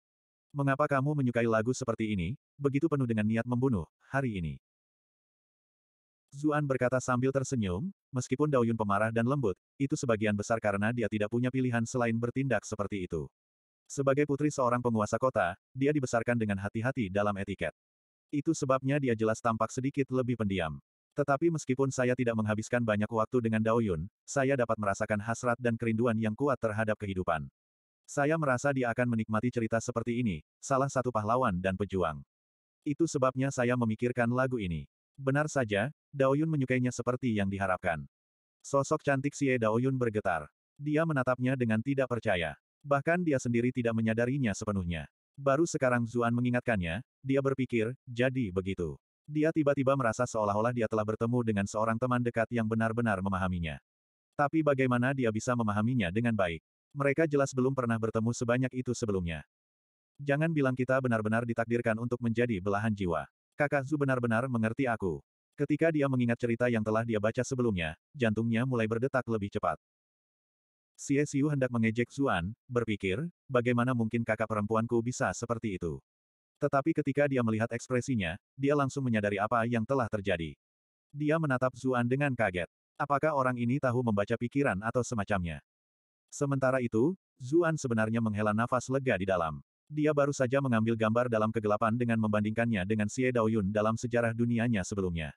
Mengapa kamu menyukai lagu seperti ini, begitu penuh dengan niat membunuh, hari ini? Zuan berkata sambil tersenyum, meskipun Daoyun pemarah dan lembut, itu sebagian besar karena dia tidak punya pilihan selain bertindak seperti itu. Sebagai putri seorang penguasa kota, dia dibesarkan dengan hati-hati dalam etiket. Itu sebabnya dia jelas tampak sedikit lebih pendiam. Tetapi meskipun saya tidak menghabiskan banyak waktu dengan Dao Yun, saya dapat merasakan hasrat dan kerinduan yang kuat terhadap kehidupan. Saya merasa dia akan menikmati cerita seperti ini, salah satu pahlawan dan pejuang. Itu sebabnya saya memikirkan lagu ini. Benar saja, Dao Yun menyukainya seperti yang diharapkan. Sosok cantik Xie Yun bergetar. Dia menatapnya dengan tidak percaya. Bahkan dia sendiri tidak menyadarinya sepenuhnya. Baru sekarang Zuan mengingatkannya, dia berpikir, jadi begitu. Dia tiba-tiba merasa seolah-olah dia telah bertemu dengan seorang teman dekat yang benar-benar memahaminya. Tapi bagaimana dia bisa memahaminya dengan baik? Mereka jelas belum pernah bertemu sebanyak itu sebelumnya. Jangan bilang kita benar-benar ditakdirkan untuk menjadi belahan jiwa. Kakak Zu benar-benar mengerti aku. Ketika dia mengingat cerita yang telah dia baca sebelumnya, jantungnya mulai berdetak lebih cepat. Xie Xiu hendak mengejek Zuan, berpikir, bagaimana mungkin kakak perempuanku bisa seperti itu. Tetapi ketika dia melihat ekspresinya, dia langsung menyadari apa yang telah terjadi. Dia menatap Zuan dengan kaget. Apakah orang ini tahu membaca pikiran atau semacamnya? Sementara itu, Zuan sebenarnya menghela nafas lega di dalam. Dia baru saja mengambil gambar dalam kegelapan dengan membandingkannya dengan Xie Daoyun dalam sejarah dunianya sebelumnya.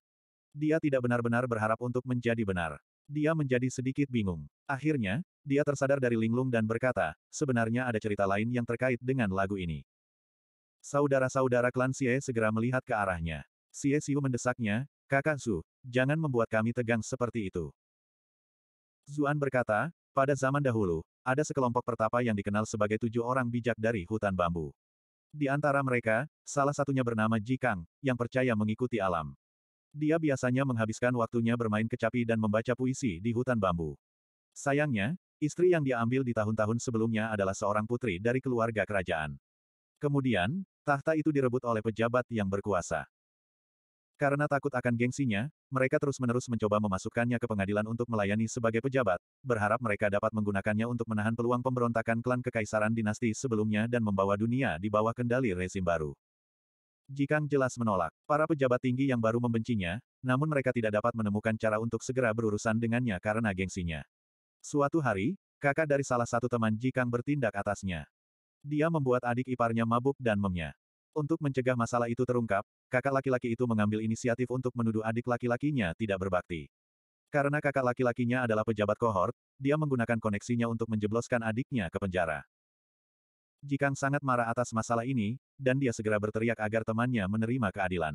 Dia tidak benar-benar berharap untuk menjadi benar. Dia menjadi sedikit bingung. Akhirnya, dia tersadar dari linglung dan berkata, sebenarnya ada cerita lain yang terkait dengan lagu ini. Saudara-saudara klan Xie segera melihat ke arahnya. Xie Xiu mendesaknya, Kakak Zhu, jangan membuat kami tegang seperti itu. Zuan berkata, pada zaman dahulu, ada sekelompok pertapa yang dikenal sebagai tujuh orang bijak dari hutan bambu. Di antara mereka, salah satunya bernama Ji Kang, yang percaya mengikuti alam. Dia biasanya menghabiskan waktunya bermain kecapi dan membaca puisi di hutan bambu. Sayangnya, istri yang dia ambil di tahun-tahun sebelumnya adalah seorang putri dari keluarga kerajaan. Kemudian, Tahta itu direbut oleh pejabat yang berkuasa. Karena takut akan gengsinya, mereka terus-menerus mencoba memasukkannya ke pengadilan untuk melayani sebagai pejabat, berharap mereka dapat menggunakannya untuk menahan peluang pemberontakan klan kekaisaran dinasti sebelumnya dan membawa dunia di bawah kendali rezim baru. Jikang jelas menolak. Para pejabat tinggi yang baru membencinya, namun mereka tidak dapat menemukan cara untuk segera berurusan dengannya karena gengsinya. Suatu hari, kakak dari salah satu teman Jikang bertindak atasnya. Dia membuat adik iparnya mabuk dan memnya. Untuk mencegah masalah itu terungkap, kakak laki-laki itu mengambil inisiatif untuk menuduh adik laki-lakinya tidak berbakti. Karena kakak laki-lakinya adalah pejabat kohort, dia menggunakan koneksinya untuk menjebloskan adiknya ke penjara. Jikang sangat marah atas masalah ini, dan dia segera berteriak agar temannya menerima keadilan.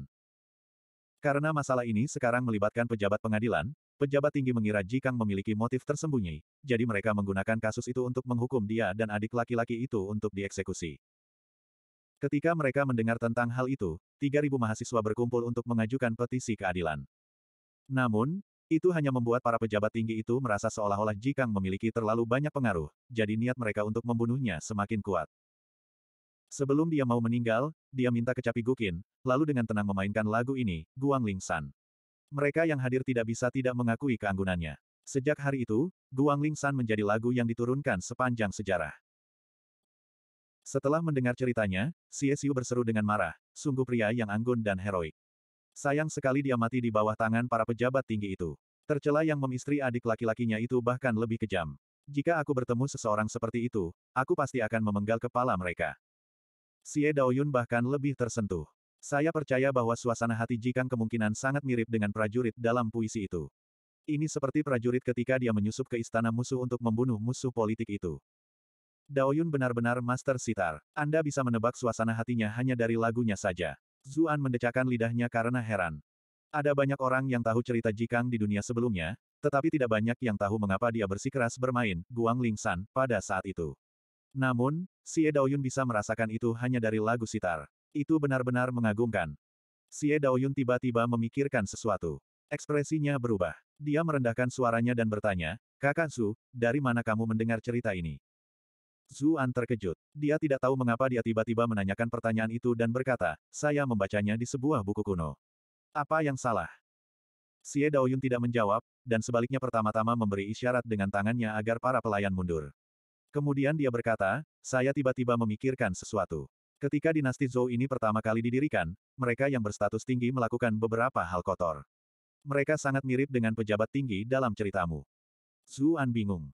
Karena masalah ini sekarang melibatkan pejabat pengadilan, Pejabat tinggi mengira Jikang memiliki motif tersembunyi, jadi mereka menggunakan kasus itu untuk menghukum dia dan adik laki-laki itu untuk dieksekusi. Ketika mereka mendengar tentang hal itu, 3.000 mahasiswa berkumpul untuk mengajukan petisi keadilan. Namun, itu hanya membuat para pejabat tinggi itu merasa seolah-olah Jikang memiliki terlalu banyak pengaruh, jadi niat mereka untuk membunuhnya semakin kuat. Sebelum dia mau meninggal, dia minta kecapi Gukin, lalu dengan tenang memainkan lagu ini, Guang Ling San. Mereka yang hadir tidak bisa tidak mengakui keanggunannya. Sejak hari itu, Guang Ling San menjadi lagu yang diturunkan sepanjang sejarah. Setelah mendengar ceritanya, Xiu berseru dengan marah, sungguh pria yang anggun dan heroik. Sayang sekali dia mati di bawah tangan para pejabat tinggi itu. Tercela yang memistri adik laki-lakinya itu bahkan lebih kejam. Jika aku bertemu seseorang seperti itu, aku pasti akan memenggal kepala mereka. Xie Daoyun bahkan lebih tersentuh. Saya percaya bahwa suasana hati Jikang kemungkinan sangat mirip dengan prajurit dalam puisi itu. Ini seperti prajurit ketika dia menyusup ke istana musuh untuk membunuh musuh politik itu. Daoyun benar-benar master sitar. Anda bisa menebak suasana hatinya hanya dari lagunya saja. Zuan mendecakkan lidahnya karena heran. Ada banyak orang yang tahu cerita Jikang di dunia sebelumnya, tetapi tidak banyak yang tahu mengapa dia bersikeras bermain Guang San, pada saat itu. Namun, Xie Daoyun bisa merasakan itu hanya dari lagu sitar. Itu benar-benar mengagumkan. Xie Daoyun tiba-tiba memikirkan sesuatu. Ekspresinya berubah. Dia merendahkan suaranya dan bertanya, Kakak Su, dari mana kamu mendengar cerita ini? Zuan terkejut. Dia tidak tahu mengapa dia tiba-tiba menanyakan pertanyaan itu dan berkata, saya membacanya di sebuah buku kuno. Apa yang salah? Xie Daoyun tidak menjawab, dan sebaliknya pertama-tama memberi isyarat dengan tangannya agar para pelayan mundur. Kemudian dia berkata, saya tiba-tiba memikirkan sesuatu. Ketika dinasti Zhou ini pertama kali didirikan, mereka yang berstatus tinggi melakukan beberapa hal kotor. Mereka sangat mirip dengan pejabat tinggi dalam ceritamu. Zuan bingung.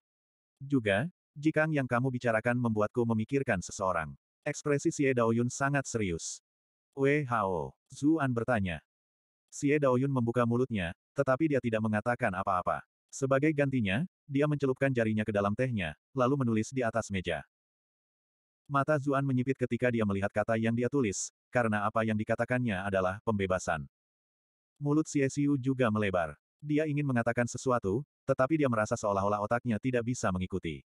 Juga, jika yang kamu bicarakan membuatku memikirkan seseorang. Ekspresi Xie Daoyun sangat serius. WHO, Zuan bertanya. Xie Daoyun membuka mulutnya, tetapi dia tidak mengatakan apa-apa. Sebagai gantinya, dia mencelupkan jarinya ke dalam tehnya, lalu menulis di atas meja. Mata Zuan menyipit ketika dia melihat kata yang dia tulis, karena apa yang dikatakannya adalah pembebasan. Mulut Siesiu juga melebar. Dia ingin mengatakan sesuatu, tetapi dia merasa seolah-olah otaknya tidak bisa mengikuti.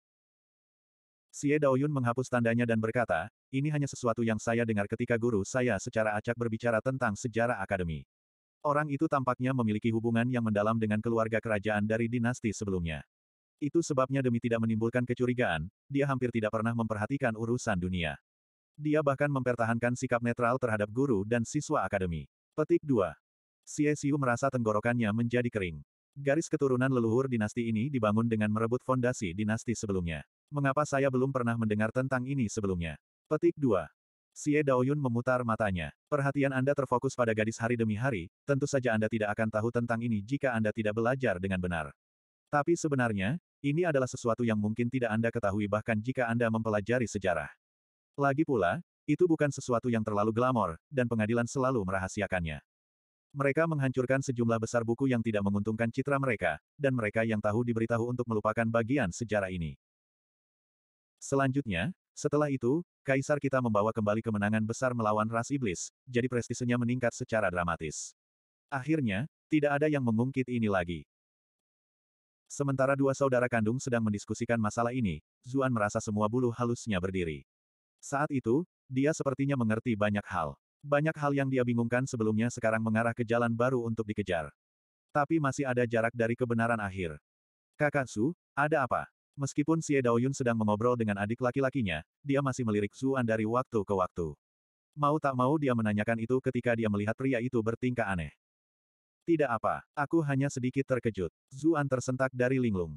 Xie Daoyun menghapus tandanya dan berkata, ini hanya sesuatu yang saya dengar ketika guru saya secara acak berbicara tentang sejarah akademi. Orang itu tampaknya memiliki hubungan yang mendalam dengan keluarga kerajaan dari dinasti sebelumnya. Itu sebabnya demi tidak menimbulkan kecurigaan, dia hampir tidak pernah memperhatikan urusan dunia. Dia bahkan mempertahankan sikap netral terhadap guru dan siswa akademi. Petik 2. Xie merasa tenggorokannya menjadi kering. Garis keturunan leluhur dinasti ini dibangun dengan merebut fondasi dinasti sebelumnya. Mengapa saya belum pernah mendengar tentang ini sebelumnya? Petik 2. Xie Daoyun memutar matanya. Perhatian Anda terfokus pada gadis hari demi hari, tentu saja Anda tidak akan tahu tentang ini jika Anda tidak belajar dengan benar. Tapi sebenarnya, ini adalah sesuatu yang mungkin tidak Anda ketahui bahkan jika Anda mempelajari sejarah. Lagi pula, itu bukan sesuatu yang terlalu glamor, dan pengadilan selalu merahasiakannya. Mereka menghancurkan sejumlah besar buku yang tidak menguntungkan citra mereka, dan mereka yang tahu diberitahu untuk melupakan bagian sejarah ini. Selanjutnya, setelah itu, Kaisar kita membawa kembali kemenangan besar melawan ras iblis, jadi prestisenya meningkat secara dramatis. Akhirnya, tidak ada yang mengungkit ini lagi. Sementara dua saudara kandung sedang mendiskusikan masalah ini, Zuan merasa semua bulu halusnya berdiri. Saat itu, dia sepertinya mengerti banyak hal. Banyak hal yang dia bingungkan sebelumnya sekarang mengarah ke jalan baru untuk dikejar. Tapi masih ada jarak dari kebenaran akhir. Kakak Su, ada apa? Meskipun Xie Daoyun sedang mengobrol dengan adik laki-lakinya, dia masih melirik Zuan dari waktu ke waktu. Mau tak mau dia menanyakan itu ketika dia melihat pria itu bertingkah aneh. Tidak apa, aku hanya sedikit terkejut. Zuan tersentak dari linglung.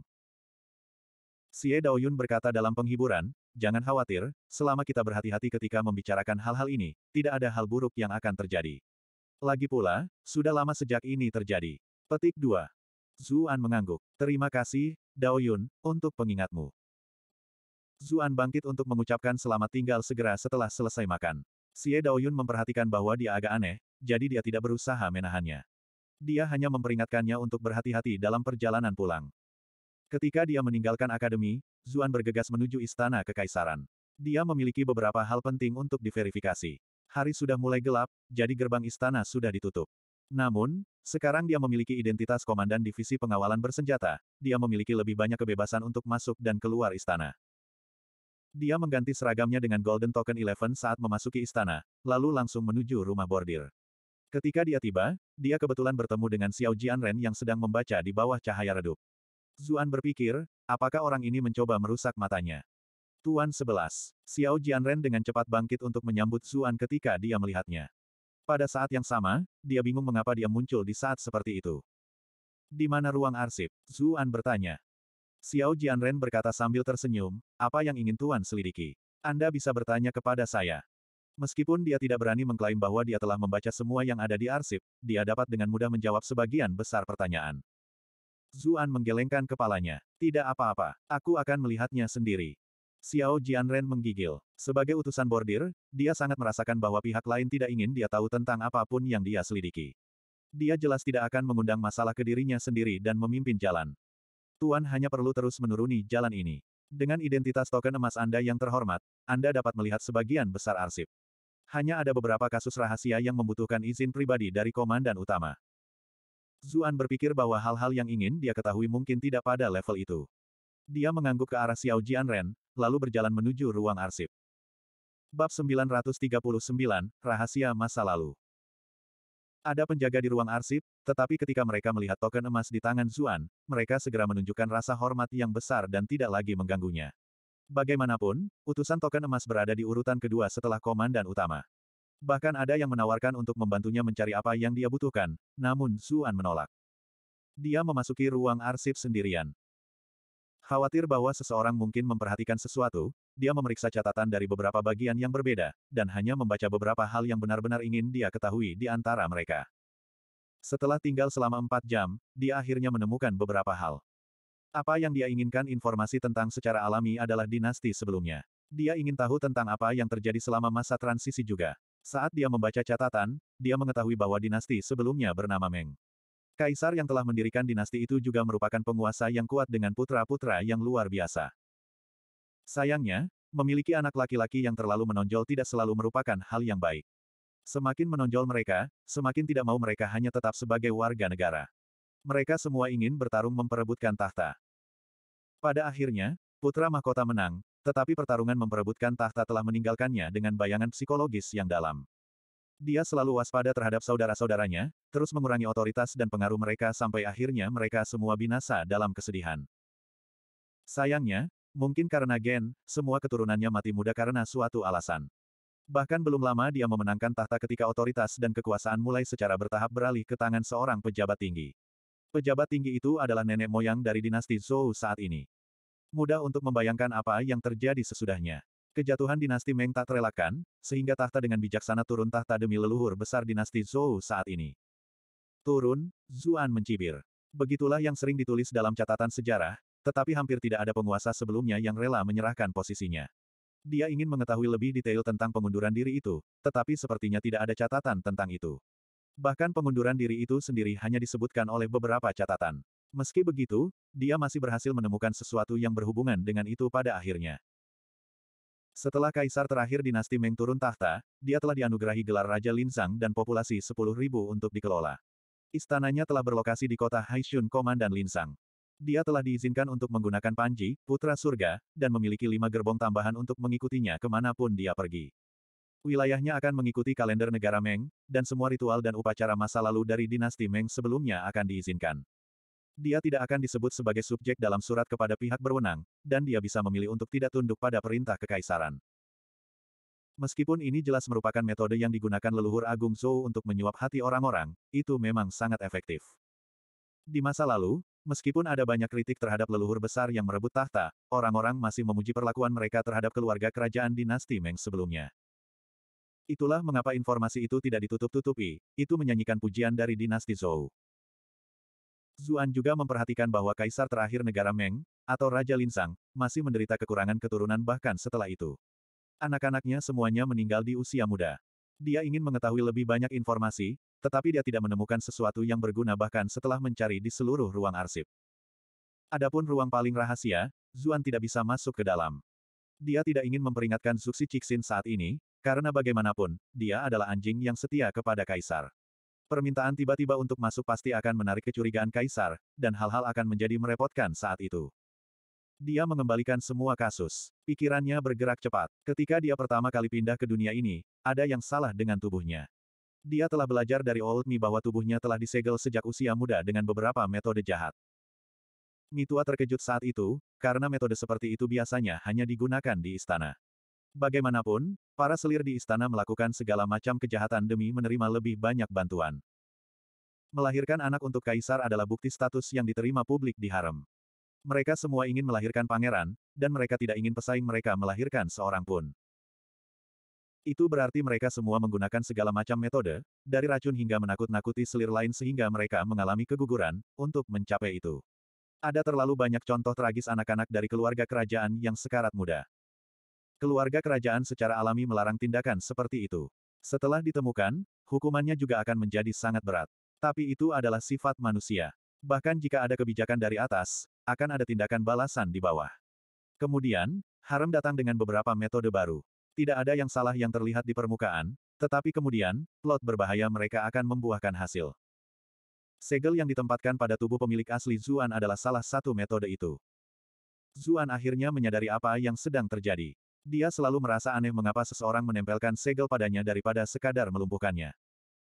Xie Daoyun berkata dalam penghiburan, jangan khawatir, selama kita berhati-hati ketika membicarakan hal-hal ini, tidak ada hal buruk yang akan terjadi. Lagi pula, sudah lama sejak ini terjadi. Petik 2. Zuan mengangguk. Terima kasih, Daoyun, untuk pengingatmu. Zuan bangkit untuk mengucapkan selamat tinggal segera setelah selesai makan. Xie Daoyun memperhatikan bahwa dia agak aneh, jadi dia tidak berusaha menahannya dia hanya memperingatkannya untuk berhati-hati dalam perjalanan pulang. Ketika dia meninggalkan akademi, Zuan bergegas menuju istana kekaisaran. Dia memiliki beberapa hal penting untuk diverifikasi. Hari sudah mulai gelap, jadi gerbang istana sudah ditutup. Namun, sekarang dia memiliki identitas komandan divisi pengawalan bersenjata, dia memiliki lebih banyak kebebasan untuk masuk dan keluar istana. Dia mengganti seragamnya dengan Golden Token Eleven saat memasuki istana, lalu langsung menuju rumah bordir. Ketika dia tiba, dia kebetulan bertemu dengan Xiao Jianren yang sedang membaca di bawah cahaya redup. Zuan berpikir, apakah orang ini mencoba merusak matanya? Tuan sebelas, Xiao Jianren dengan cepat bangkit untuk menyambut Zuan ketika dia melihatnya. Pada saat yang sama, dia bingung mengapa dia muncul di saat seperti itu. Di mana ruang arsip? Zuan bertanya. Xiao Jianren berkata sambil tersenyum, apa yang ingin Tuan selidiki? Anda bisa bertanya kepada saya. Meskipun dia tidak berani mengklaim bahwa dia telah membaca semua yang ada di arsip, dia dapat dengan mudah menjawab sebagian besar pertanyaan. Zuan menggelengkan kepalanya. Tidak apa-apa, aku akan melihatnya sendiri. Xiao Jianren menggigil. Sebagai utusan bordir, dia sangat merasakan bahwa pihak lain tidak ingin dia tahu tentang apapun yang dia selidiki. Dia jelas tidak akan mengundang masalah ke dirinya sendiri dan memimpin jalan. Tuan hanya perlu terus menuruni jalan ini. Dengan identitas token emas Anda yang terhormat, Anda dapat melihat sebagian besar arsip. Hanya ada beberapa kasus rahasia yang membutuhkan izin pribadi dari komandan utama. Zuan berpikir bahwa hal-hal yang ingin dia ketahui mungkin tidak pada level itu. Dia mengangguk ke arah Xiao Jianren, lalu berjalan menuju ruang arsip. Bab 939, Rahasia Masa Lalu Ada penjaga di ruang arsip, tetapi ketika mereka melihat token emas di tangan Zuan, mereka segera menunjukkan rasa hormat yang besar dan tidak lagi mengganggunya. Bagaimanapun, utusan token emas berada di urutan kedua setelah komandan utama. Bahkan ada yang menawarkan untuk membantunya mencari apa yang dia butuhkan, namun Zuan menolak. Dia memasuki ruang arsip sendirian. Khawatir bahwa seseorang mungkin memperhatikan sesuatu, dia memeriksa catatan dari beberapa bagian yang berbeda, dan hanya membaca beberapa hal yang benar-benar ingin dia ketahui di antara mereka. Setelah tinggal selama empat jam, dia akhirnya menemukan beberapa hal. Apa yang dia inginkan informasi tentang secara alami adalah dinasti sebelumnya. Dia ingin tahu tentang apa yang terjadi selama masa transisi juga. Saat dia membaca catatan, dia mengetahui bahwa dinasti sebelumnya bernama Meng. Kaisar yang telah mendirikan dinasti itu juga merupakan penguasa yang kuat dengan putra-putra yang luar biasa. Sayangnya, memiliki anak laki-laki yang terlalu menonjol tidak selalu merupakan hal yang baik. Semakin menonjol mereka, semakin tidak mau mereka hanya tetap sebagai warga negara. Mereka semua ingin bertarung memperebutkan tahta. Pada akhirnya, putra mahkota menang, tetapi pertarungan memperebutkan tahta telah meninggalkannya dengan bayangan psikologis yang dalam. Dia selalu waspada terhadap saudara-saudaranya, terus mengurangi otoritas dan pengaruh mereka sampai akhirnya mereka semua binasa dalam kesedihan. Sayangnya, mungkin karena gen, semua keturunannya mati muda karena suatu alasan. Bahkan belum lama dia memenangkan tahta ketika otoritas dan kekuasaan mulai secara bertahap beralih ke tangan seorang pejabat tinggi. Pejabat tinggi itu adalah nenek moyang dari dinasti Zhou saat ini. Mudah untuk membayangkan apa yang terjadi sesudahnya. Kejatuhan dinasti Meng tak terelakkan, sehingga tahta dengan bijaksana turun tahta demi leluhur besar dinasti Zhou saat ini. Turun, Zuan mencibir. Begitulah yang sering ditulis dalam catatan sejarah, tetapi hampir tidak ada penguasa sebelumnya yang rela menyerahkan posisinya. Dia ingin mengetahui lebih detail tentang pengunduran diri itu, tetapi sepertinya tidak ada catatan tentang itu. Bahkan pengunduran diri itu sendiri hanya disebutkan oleh beberapa catatan. Meski begitu, dia masih berhasil menemukan sesuatu yang berhubungan dengan itu pada akhirnya. Setelah kaisar terakhir dinasti Meng turun tahta, dia telah dianugerahi gelar Raja Linsang dan populasi 10.000 untuk dikelola. Istananya telah berlokasi di kota Haishun Komandan Linsang. Dia telah diizinkan untuk menggunakan Panji, Putra Surga, dan memiliki lima gerbong tambahan untuk mengikutinya kemanapun dia pergi. Wilayahnya akan mengikuti kalender negara Meng, dan semua ritual dan upacara masa lalu dari dinasti Meng sebelumnya akan diizinkan. Dia tidak akan disebut sebagai subjek dalam surat kepada pihak berwenang, dan dia bisa memilih untuk tidak tunduk pada perintah kekaisaran. Meskipun ini jelas merupakan metode yang digunakan leluhur Agung Zhou untuk menyuap hati orang-orang, itu memang sangat efektif. Di masa lalu, meskipun ada banyak kritik terhadap leluhur besar yang merebut tahta, orang-orang masih memuji perlakuan mereka terhadap keluarga kerajaan dinasti Meng sebelumnya. Itulah mengapa informasi itu tidak ditutup-tutupi, itu menyanyikan pujian dari dinasti Zhou. Zuan juga memperhatikan bahwa kaisar terakhir negara Meng, atau Raja Linsang, masih menderita kekurangan keturunan bahkan setelah itu. Anak-anaknya semuanya meninggal di usia muda. Dia ingin mengetahui lebih banyak informasi, tetapi dia tidak menemukan sesuatu yang berguna bahkan setelah mencari di seluruh ruang arsip. Adapun ruang paling rahasia, Zuan tidak bisa masuk ke dalam. Dia tidak ingin memperingatkan Zuxi Cixin saat ini, karena bagaimanapun, dia adalah anjing yang setia kepada kaisar. Permintaan tiba-tiba untuk masuk pasti akan menarik kecurigaan kaisar, dan hal-hal akan menjadi merepotkan saat itu. Dia mengembalikan semua kasus. Pikirannya bergerak cepat. Ketika dia pertama kali pindah ke dunia ini, ada yang salah dengan tubuhnya. Dia telah belajar dari Old Mi bahwa tubuhnya telah disegel sejak usia muda dengan beberapa metode jahat. Mitua terkejut saat itu, karena metode seperti itu biasanya hanya digunakan di istana. Bagaimanapun, para selir di istana melakukan segala macam kejahatan demi menerima lebih banyak bantuan. Melahirkan anak untuk kaisar adalah bukti status yang diterima publik di harem. Mereka semua ingin melahirkan pangeran, dan mereka tidak ingin pesaing mereka melahirkan seorang pun. Itu berarti mereka semua menggunakan segala macam metode, dari racun hingga menakut-nakuti selir lain sehingga mereka mengalami keguguran, untuk mencapai itu. Ada terlalu banyak contoh tragis anak-anak dari keluarga kerajaan yang sekarat muda. Keluarga kerajaan secara alami melarang tindakan seperti itu. Setelah ditemukan, hukumannya juga akan menjadi sangat berat. Tapi itu adalah sifat manusia. Bahkan jika ada kebijakan dari atas, akan ada tindakan balasan di bawah. Kemudian, Harem datang dengan beberapa metode baru. Tidak ada yang salah yang terlihat di permukaan, tetapi kemudian, plot berbahaya mereka akan membuahkan hasil. Segel yang ditempatkan pada tubuh pemilik asli Zuan adalah salah satu metode itu. Zuan akhirnya menyadari apa yang sedang terjadi. Dia selalu merasa aneh mengapa seseorang menempelkan segel padanya daripada sekadar melumpuhkannya.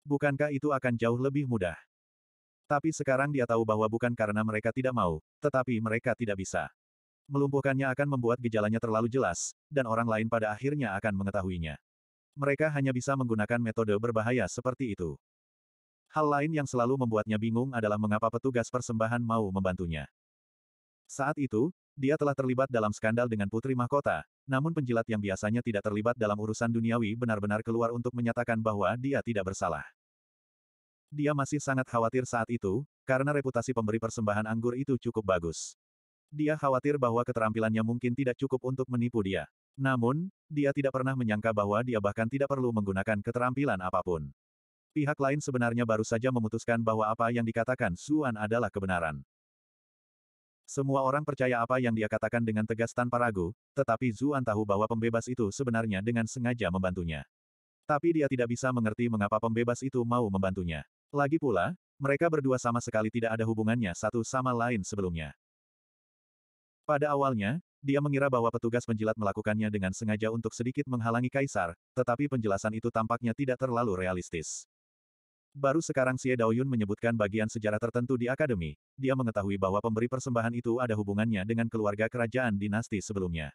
Bukankah itu akan jauh lebih mudah? Tapi sekarang dia tahu bahwa bukan karena mereka tidak mau, tetapi mereka tidak bisa. Melumpuhkannya akan membuat gejalanya terlalu jelas, dan orang lain pada akhirnya akan mengetahuinya. Mereka hanya bisa menggunakan metode berbahaya seperti itu. Hal lain yang selalu membuatnya bingung adalah mengapa petugas persembahan mau membantunya. Saat itu, dia telah terlibat dalam skandal dengan Putri Mahkota, namun penjilat yang biasanya tidak terlibat dalam urusan duniawi benar-benar keluar untuk menyatakan bahwa dia tidak bersalah. Dia masih sangat khawatir saat itu, karena reputasi pemberi persembahan anggur itu cukup bagus. Dia khawatir bahwa keterampilannya mungkin tidak cukup untuk menipu dia. Namun, dia tidak pernah menyangka bahwa dia bahkan tidak perlu menggunakan keterampilan apapun. Pihak lain sebenarnya baru saja memutuskan bahwa apa yang dikatakan Suan adalah kebenaran. Semua orang percaya apa yang dia katakan dengan tegas tanpa ragu, tetapi Zuan tahu bahwa pembebas itu sebenarnya dengan sengaja membantunya. Tapi dia tidak bisa mengerti mengapa pembebas itu mau membantunya. Lagi pula, mereka berdua sama sekali tidak ada hubungannya satu sama lain sebelumnya. Pada awalnya, dia mengira bahwa petugas penjilat melakukannya dengan sengaja untuk sedikit menghalangi kaisar, tetapi penjelasan itu tampaknya tidak terlalu realistis. Baru sekarang Xie Daoyun menyebutkan bagian sejarah tertentu di akademi, dia mengetahui bahwa pemberi persembahan itu ada hubungannya dengan keluarga kerajaan dinasti sebelumnya.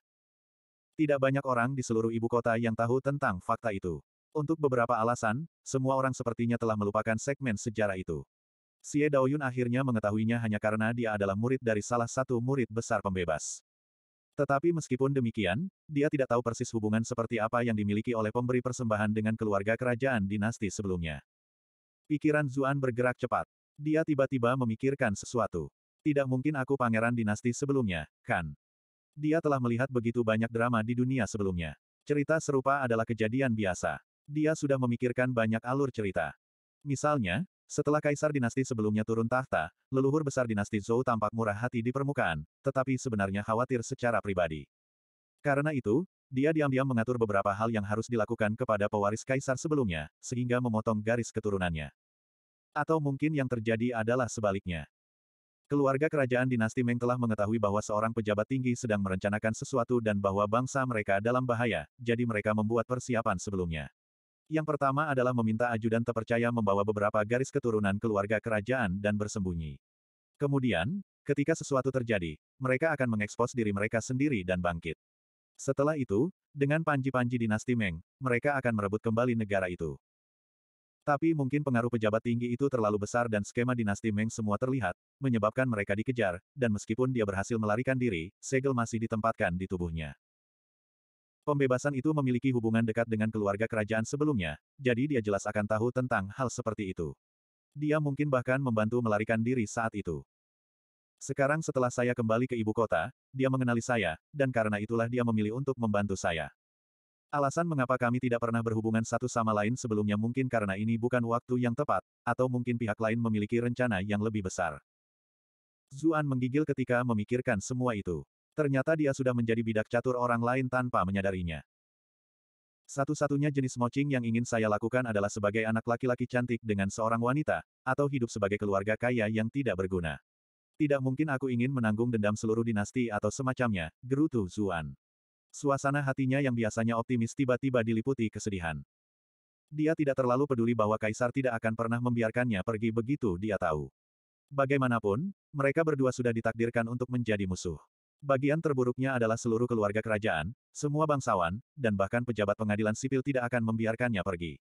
Tidak banyak orang di seluruh ibu kota yang tahu tentang fakta itu. Untuk beberapa alasan, semua orang sepertinya telah melupakan segmen sejarah itu. Xie Daoyun akhirnya mengetahuinya hanya karena dia adalah murid dari salah satu murid besar pembebas. Tetapi meskipun demikian, dia tidak tahu persis hubungan seperti apa yang dimiliki oleh pemberi persembahan dengan keluarga kerajaan dinasti sebelumnya. Pikiran Zuan bergerak cepat. Dia tiba-tiba memikirkan sesuatu. Tidak mungkin aku pangeran dinasti sebelumnya, kan? Dia telah melihat begitu banyak drama di dunia sebelumnya. Cerita serupa adalah kejadian biasa. Dia sudah memikirkan banyak alur cerita. Misalnya, setelah kaisar dinasti sebelumnya turun tahta, leluhur besar dinasti Zhou tampak murah hati di permukaan, tetapi sebenarnya khawatir secara pribadi. Karena itu, dia diam-diam mengatur beberapa hal yang harus dilakukan kepada pewaris kaisar sebelumnya, sehingga memotong garis keturunannya. Atau mungkin yang terjadi adalah sebaliknya. Keluarga kerajaan dinasti Meng telah mengetahui bahwa seorang pejabat tinggi sedang merencanakan sesuatu dan bahwa bangsa mereka dalam bahaya, jadi mereka membuat persiapan sebelumnya. Yang pertama adalah meminta ajudan terpercaya membawa beberapa garis keturunan keluarga kerajaan dan bersembunyi. Kemudian, ketika sesuatu terjadi, mereka akan mengekspos diri mereka sendiri dan bangkit. Setelah itu, dengan panji-panji dinasti Meng, mereka akan merebut kembali negara itu. Tapi mungkin pengaruh pejabat tinggi itu terlalu besar dan skema dinasti Meng semua terlihat, menyebabkan mereka dikejar, dan meskipun dia berhasil melarikan diri, segel masih ditempatkan di tubuhnya. Pembebasan itu memiliki hubungan dekat dengan keluarga kerajaan sebelumnya, jadi dia jelas akan tahu tentang hal seperti itu. Dia mungkin bahkan membantu melarikan diri saat itu. Sekarang setelah saya kembali ke ibu kota, dia mengenali saya, dan karena itulah dia memilih untuk membantu saya. Alasan mengapa kami tidak pernah berhubungan satu sama lain sebelumnya mungkin karena ini bukan waktu yang tepat, atau mungkin pihak lain memiliki rencana yang lebih besar. Zuan menggigil ketika memikirkan semua itu. Ternyata dia sudah menjadi bidak catur orang lain tanpa menyadarinya. Satu-satunya jenis mocing yang ingin saya lakukan adalah sebagai anak laki-laki cantik dengan seorang wanita, atau hidup sebagai keluarga kaya yang tidak berguna. Tidak mungkin aku ingin menanggung dendam seluruh dinasti atau semacamnya, gerutu Zuan. Suasana hatinya yang biasanya optimis tiba-tiba diliputi kesedihan. Dia tidak terlalu peduli bahwa Kaisar tidak akan pernah membiarkannya pergi begitu dia tahu. Bagaimanapun, mereka berdua sudah ditakdirkan untuk menjadi musuh. Bagian terburuknya adalah seluruh keluarga kerajaan, semua bangsawan, dan bahkan pejabat pengadilan sipil tidak akan membiarkannya pergi.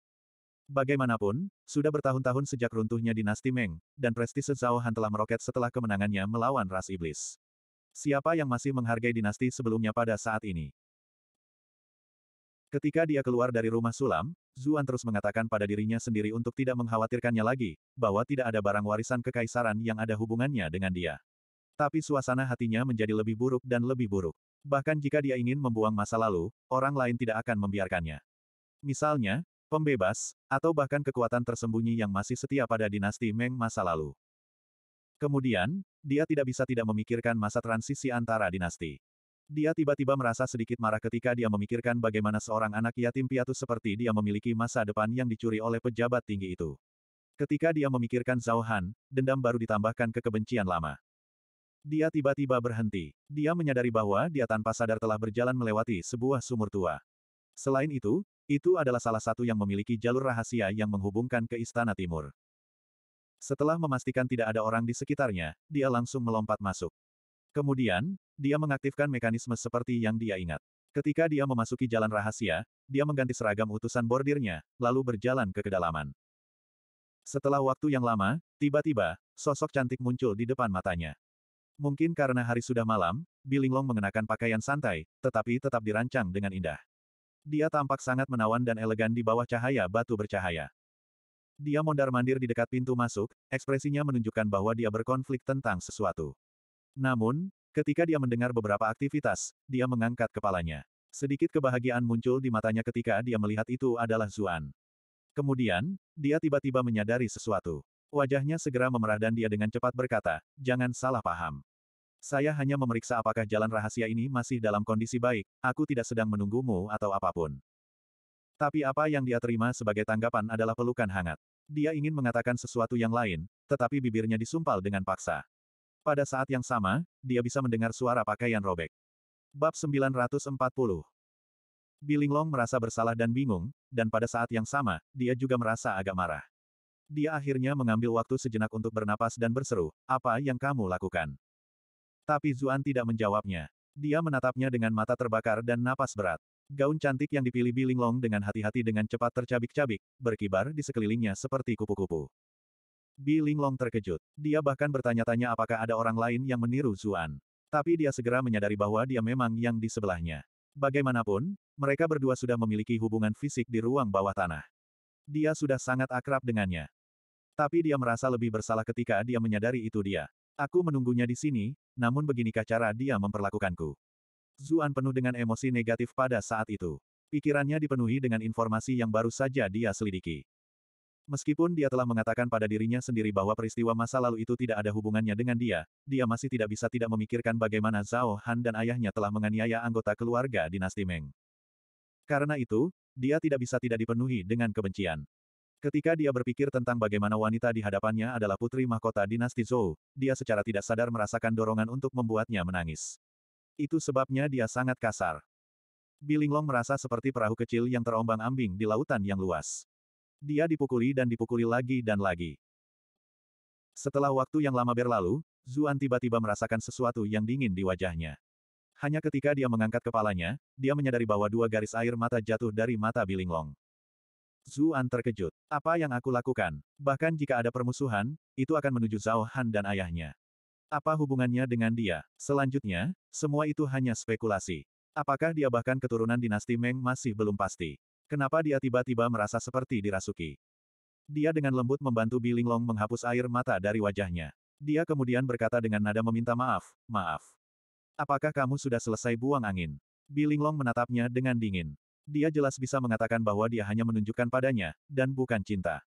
Bagaimanapun, sudah bertahun-tahun sejak runtuhnya dinasti Meng, dan prestise Zhao Han telah meroket setelah kemenangannya melawan ras iblis. Siapa yang masih menghargai dinasti sebelumnya pada saat ini? Ketika dia keluar dari rumah sulam, Zuan terus mengatakan pada dirinya sendiri untuk tidak mengkhawatirkannya lagi, bahwa tidak ada barang warisan kekaisaran yang ada hubungannya dengan dia. Tapi suasana hatinya menjadi lebih buruk dan lebih buruk. Bahkan jika dia ingin membuang masa lalu, orang lain tidak akan membiarkannya. Misalnya, pembebas, atau bahkan kekuatan tersembunyi yang masih setia pada dinasti Meng masa lalu. Kemudian, dia tidak bisa tidak memikirkan masa transisi antara dinasti. Dia tiba-tiba merasa sedikit marah ketika dia memikirkan bagaimana seorang anak yatim piatu seperti dia memiliki masa depan yang dicuri oleh pejabat tinggi itu. Ketika dia memikirkan Zhao Han, dendam baru ditambahkan ke kebencian lama. Dia tiba-tiba berhenti. Dia menyadari bahwa dia tanpa sadar telah berjalan melewati sebuah sumur tua. Selain itu, itu adalah salah satu yang memiliki jalur rahasia yang menghubungkan ke Istana Timur. Setelah memastikan tidak ada orang di sekitarnya, dia langsung melompat masuk. Kemudian, dia mengaktifkan mekanisme seperti yang dia ingat. Ketika dia memasuki jalan rahasia, dia mengganti seragam utusan bordirnya, lalu berjalan ke kedalaman. Setelah waktu yang lama, tiba-tiba, sosok cantik muncul di depan matanya. Mungkin karena hari sudah malam, Bilinglong mengenakan pakaian santai, tetapi tetap dirancang dengan indah. Dia tampak sangat menawan dan elegan di bawah cahaya batu bercahaya. Dia mondar-mandir di dekat pintu masuk, ekspresinya menunjukkan bahwa dia berkonflik tentang sesuatu. Namun, ketika dia mendengar beberapa aktivitas, dia mengangkat kepalanya. Sedikit kebahagiaan muncul di matanya ketika dia melihat itu adalah Zuan. Kemudian, dia tiba-tiba menyadari sesuatu. Wajahnya segera memerah dan dia dengan cepat berkata, jangan salah paham. Saya hanya memeriksa apakah jalan rahasia ini masih dalam kondisi baik, aku tidak sedang menunggumu atau apapun. Tapi apa yang dia terima sebagai tanggapan adalah pelukan hangat. Dia ingin mengatakan sesuatu yang lain, tetapi bibirnya disumpal dengan paksa. Pada saat yang sama, dia bisa mendengar suara pakaian robek. Bab 940 Bilinglong merasa bersalah dan bingung, dan pada saat yang sama, dia juga merasa agak marah. Dia akhirnya mengambil waktu sejenak untuk bernapas dan berseru, apa yang kamu lakukan? Tapi Zuan tidak menjawabnya. Dia menatapnya dengan mata terbakar dan napas berat. Gaun cantik yang dipilih Long dengan hati-hati dengan cepat tercabik-cabik, berkibar di sekelilingnya seperti kupu-kupu. Long terkejut. Dia bahkan bertanya-tanya apakah ada orang lain yang meniru Zuan. Tapi dia segera menyadari bahwa dia memang yang di sebelahnya. Bagaimanapun, mereka berdua sudah memiliki hubungan fisik di ruang bawah tanah. Dia sudah sangat akrab dengannya. Tapi dia merasa lebih bersalah ketika dia menyadari itu dia. Aku menunggunya di sini, namun beginikah cara dia memperlakukanku. Zuan penuh dengan emosi negatif pada saat itu. Pikirannya dipenuhi dengan informasi yang baru saja dia selidiki. Meskipun dia telah mengatakan pada dirinya sendiri bahwa peristiwa masa lalu itu tidak ada hubungannya dengan dia, dia masih tidak bisa tidak memikirkan bagaimana Zhao Han dan ayahnya telah menganiaya anggota keluarga dinasti Meng. Karena itu, dia tidak bisa tidak dipenuhi dengan kebencian. Ketika dia berpikir tentang bagaimana wanita di hadapannya adalah putri mahkota dinasti Zhou, dia secara tidak sadar merasakan dorongan untuk membuatnya menangis. Itu sebabnya dia sangat kasar. Bilinglong merasa seperti perahu kecil yang terombang-ambing di lautan yang luas. Dia dipukuli dan dipukuli lagi dan lagi. Setelah waktu yang lama berlalu, Zuan tiba-tiba merasakan sesuatu yang dingin di wajahnya. Hanya ketika dia mengangkat kepalanya, dia menyadari bahwa dua garis air mata jatuh dari mata Bilinglong. Zuan terkejut. Apa yang aku lakukan? Bahkan jika ada permusuhan, itu akan menuju Zhao Han dan ayahnya. Apa hubungannya dengan dia? Selanjutnya, semua itu hanya spekulasi. Apakah dia bahkan keturunan dinasti Meng masih belum pasti. Kenapa dia tiba-tiba merasa seperti dirasuki? Dia dengan lembut membantu Bilinglong menghapus air mata dari wajahnya. Dia kemudian berkata dengan nada meminta maaf, maaf. Apakah kamu sudah selesai buang angin? Bilinglong menatapnya dengan dingin. Dia jelas bisa mengatakan bahwa dia hanya menunjukkan padanya, dan bukan cinta.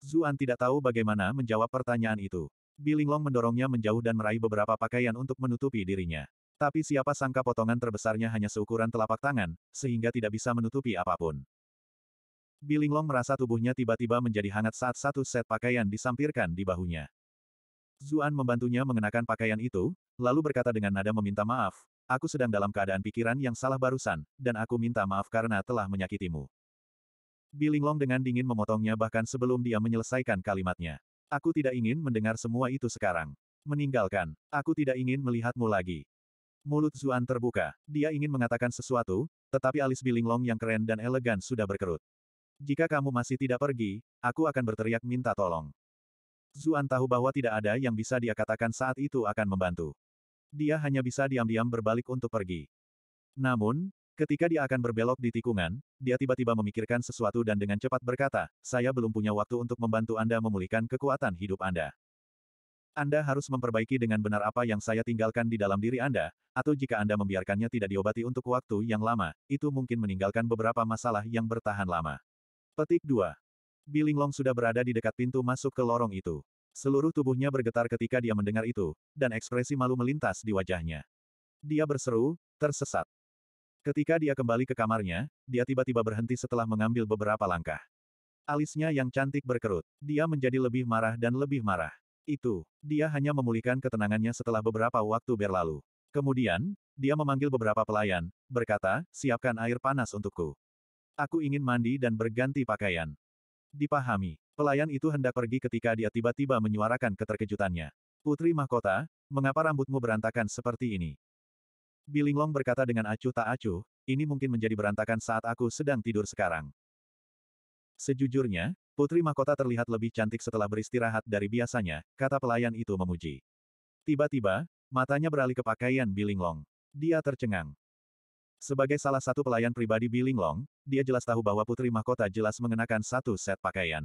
Zuan tidak tahu bagaimana menjawab pertanyaan itu. Bilinglong mendorongnya menjauh dan meraih beberapa pakaian untuk menutupi dirinya. Tapi siapa sangka potongan terbesarnya hanya seukuran telapak tangan, sehingga tidak bisa menutupi apapun. Bilinglong merasa tubuhnya tiba-tiba menjadi hangat saat satu set pakaian disampirkan di bahunya. Zuan membantunya mengenakan pakaian itu, lalu berkata dengan nada meminta maaf, aku sedang dalam keadaan pikiran yang salah barusan, dan aku minta maaf karena telah menyakitimu. Bilinglong dengan dingin memotongnya bahkan sebelum dia menyelesaikan kalimatnya. Aku tidak ingin mendengar semua itu sekarang. Meninggalkan. Aku tidak ingin melihatmu lagi. Mulut Zuan terbuka. Dia ingin mengatakan sesuatu, tetapi alis Bilinglong yang keren dan elegan sudah berkerut. Jika kamu masih tidak pergi, aku akan berteriak minta tolong. Zuan tahu bahwa tidak ada yang bisa dia katakan saat itu akan membantu. Dia hanya bisa diam-diam berbalik untuk pergi. Namun, ketika dia akan berbelok di tikungan, dia tiba-tiba memikirkan sesuatu dan dengan cepat berkata, saya belum punya waktu untuk membantu Anda memulihkan kekuatan hidup Anda. Anda harus memperbaiki dengan benar apa yang saya tinggalkan di dalam diri Anda, atau jika Anda membiarkannya tidak diobati untuk waktu yang lama, itu mungkin meninggalkan beberapa masalah yang bertahan lama. Petik 2. Bilinglong sudah berada di dekat pintu masuk ke lorong itu. Seluruh tubuhnya bergetar ketika dia mendengar itu, dan ekspresi malu melintas di wajahnya. Dia berseru, tersesat. Ketika dia kembali ke kamarnya, dia tiba-tiba berhenti setelah mengambil beberapa langkah. Alisnya yang cantik berkerut. Dia menjadi lebih marah dan lebih marah. Itu, dia hanya memulihkan ketenangannya setelah beberapa waktu berlalu. Kemudian, dia memanggil beberapa pelayan, berkata, siapkan air panas untukku. Aku ingin mandi dan berganti pakaian. Dipahami. Pelayan itu hendak pergi ketika dia tiba-tiba menyuarakan keterkejutannya. Putri mahkota, mengapa rambutmu berantakan seperti ini? Bilinglong berkata dengan acuh tak acuh, ini mungkin menjadi berantakan saat aku sedang tidur sekarang. Sejujurnya, putri mahkota terlihat lebih cantik setelah beristirahat dari biasanya, kata pelayan itu memuji. Tiba-tiba, matanya beralih ke pakaian Bilinglong. Dia tercengang. Sebagai salah satu pelayan pribadi Biling Long, dia jelas tahu bahwa Putri Mahkota jelas mengenakan satu set pakaian.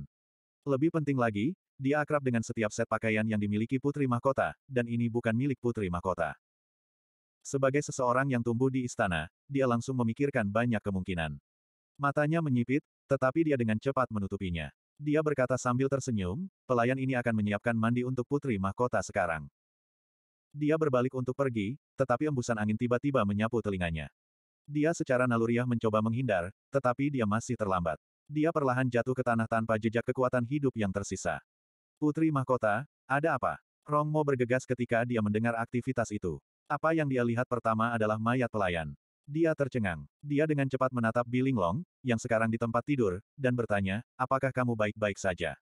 Lebih penting lagi, dia akrab dengan setiap set pakaian yang dimiliki Putri Mahkota, dan ini bukan milik Putri Mahkota. Sebagai seseorang yang tumbuh di istana, dia langsung memikirkan banyak kemungkinan. Matanya menyipit, tetapi dia dengan cepat menutupinya. Dia berkata sambil tersenyum, pelayan ini akan menyiapkan mandi untuk putri mahkota sekarang. Dia berbalik untuk pergi, tetapi embusan angin tiba-tiba menyapu telinganya. Dia secara naluriah mencoba menghindar, tetapi dia masih terlambat. Dia perlahan jatuh ke tanah tanpa jejak kekuatan hidup yang tersisa. Putri Mahkota, ada apa? Rongmo bergegas ketika dia mendengar aktivitas itu. Apa yang dia lihat pertama adalah mayat pelayan. Dia tercengang. Dia dengan cepat menatap Long, yang sekarang di tempat tidur, dan bertanya, apakah kamu baik-baik saja?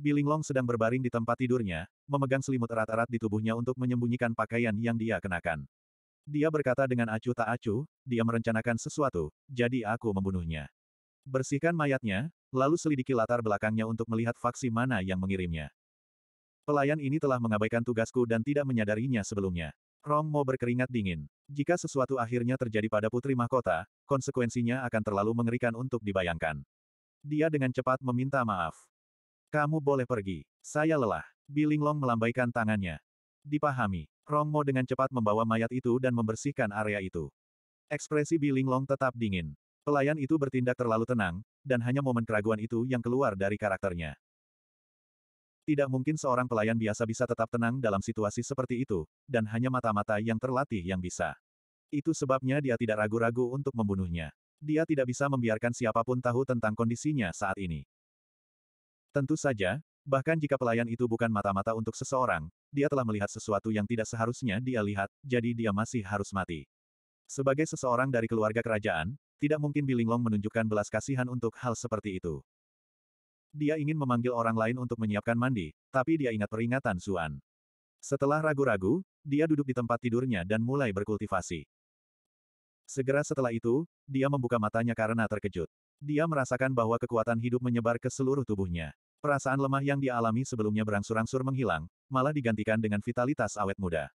Long sedang berbaring di tempat tidurnya, memegang selimut erat-erat di tubuhnya untuk menyembunyikan pakaian yang dia kenakan. Dia berkata dengan acuh tak acuh, dia merencanakan sesuatu, jadi aku membunuhnya. Bersihkan mayatnya, lalu selidiki latar belakangnya untuk melihat faksi mana yang mengirimnya. Pelayan ini telah mengabaikan tugasku dan tidak menyadarinya sebelumnya. Rong Mo berkeringat dingin. Jika sesuatu akhirnya terjadi pada Putri Mahkota, konsekuensinya akan terlalu mengerikan untuk dibayangkan. Dia dengan cepat meminta maaf. Kamu boleh pergi. Saya lelah. Bilinglong melambaikan tangannya. Dipahami. Rongmo dengan cepat membawa mayat itu dan membersihkan area itu. Ekspresi Biling Long tetap dingin. Pelayan itu bertindak terlalu tenang, dan hanya momen keraguan itu yang keluar dari karakternya. Tidak mungkin seorang pelayan biasa bisa tetap tenang dalam situasi seperti itu, dan hanya mata-mata yang terlatih yang bisa. Itu sebabnya dia tidak ragu-ragu untuk membunuhnya. Dia tidak bisa membiarkan siapapun tahu tentang kondisinya saat ini. Tentu saja, Bahkan jika pelayan itu bukan mata-mata untuk seseorang, dia telah melihat sesuatu yang tidak seharusnya dia lihat, jadi dia masih harus mati. Sebagai seseorang dari keluarga kerajaan, tidak mungkin Bilinglong menunjukkan belas kasihan untuk hal seperti itu. Dia ingin memanggil orang lain untuk menyiapkan mandi, tapi dia ingat peringatan Suan. Setelah ragu-ragu, dia duduk di tempat tidurnya dan mulai berkultivasi. Segera setelah itu, dia membuka matanya karena terkejut. Dia merasakan bahwa kekuatan hidup menyebar ke seluruh tubuhnya. Perasaan lemah yang dialami sebelumnya berangsur-angsur menghilang, malah digantikan dengan vitalitas awet muda.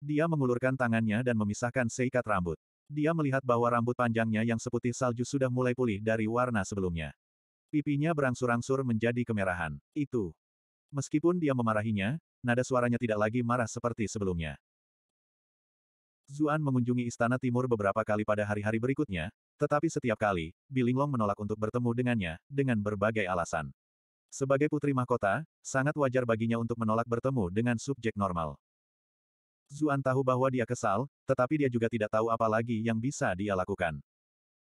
Dia mengulurkan tangannya dan memisahkan seikat rambut. Dia melihat bahwa rambut panjangnya yang seputih salju sudah mulai pulih dari warna sebelumnya. Pipinya berangsur-angsur menjadi kemerahan. Itu. Meskipun dia memarahinya, nada suaranya tidak lagi marah seperti sebelumnya. Zuan mengunjungi Istana Timur beberapa kali pada hari-hari berikutnya, tetapi setiap kali, Bilinglong menolak untuk bertemu dengannya, dengan berbagai alasan. Sebagai putri mahkota, sangat wajar baginya untuk menolak bertemu dengan subjek normal. Zuan tahu bahwa dia kesal, tetapi dia juga tidak tahu apa lagi yang bisa dia lakukan.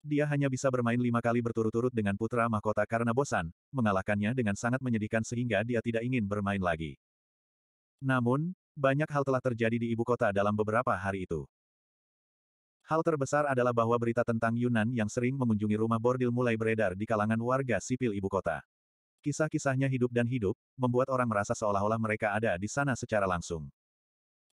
Dia hanya bisa bermain lima kali berturut-turut dengan putra mahkota karena bosan, mengalahkannya dengan sangat menyedihkan sehingga dia tidak ingin bermain lagi. Namun, banyak hal telah terjadi di ibu kota dalam beberapa hari itu. Hal terbesar adalah bahwa berita tentang Yunan yang sering mengunjungi rumah bordil mulai beredar di kalangan warga sipil ibu kota. Kisah-kisahnya hidup dan hidup, membuat orang merasa seolah-olah mereka ada di sana secara langsung.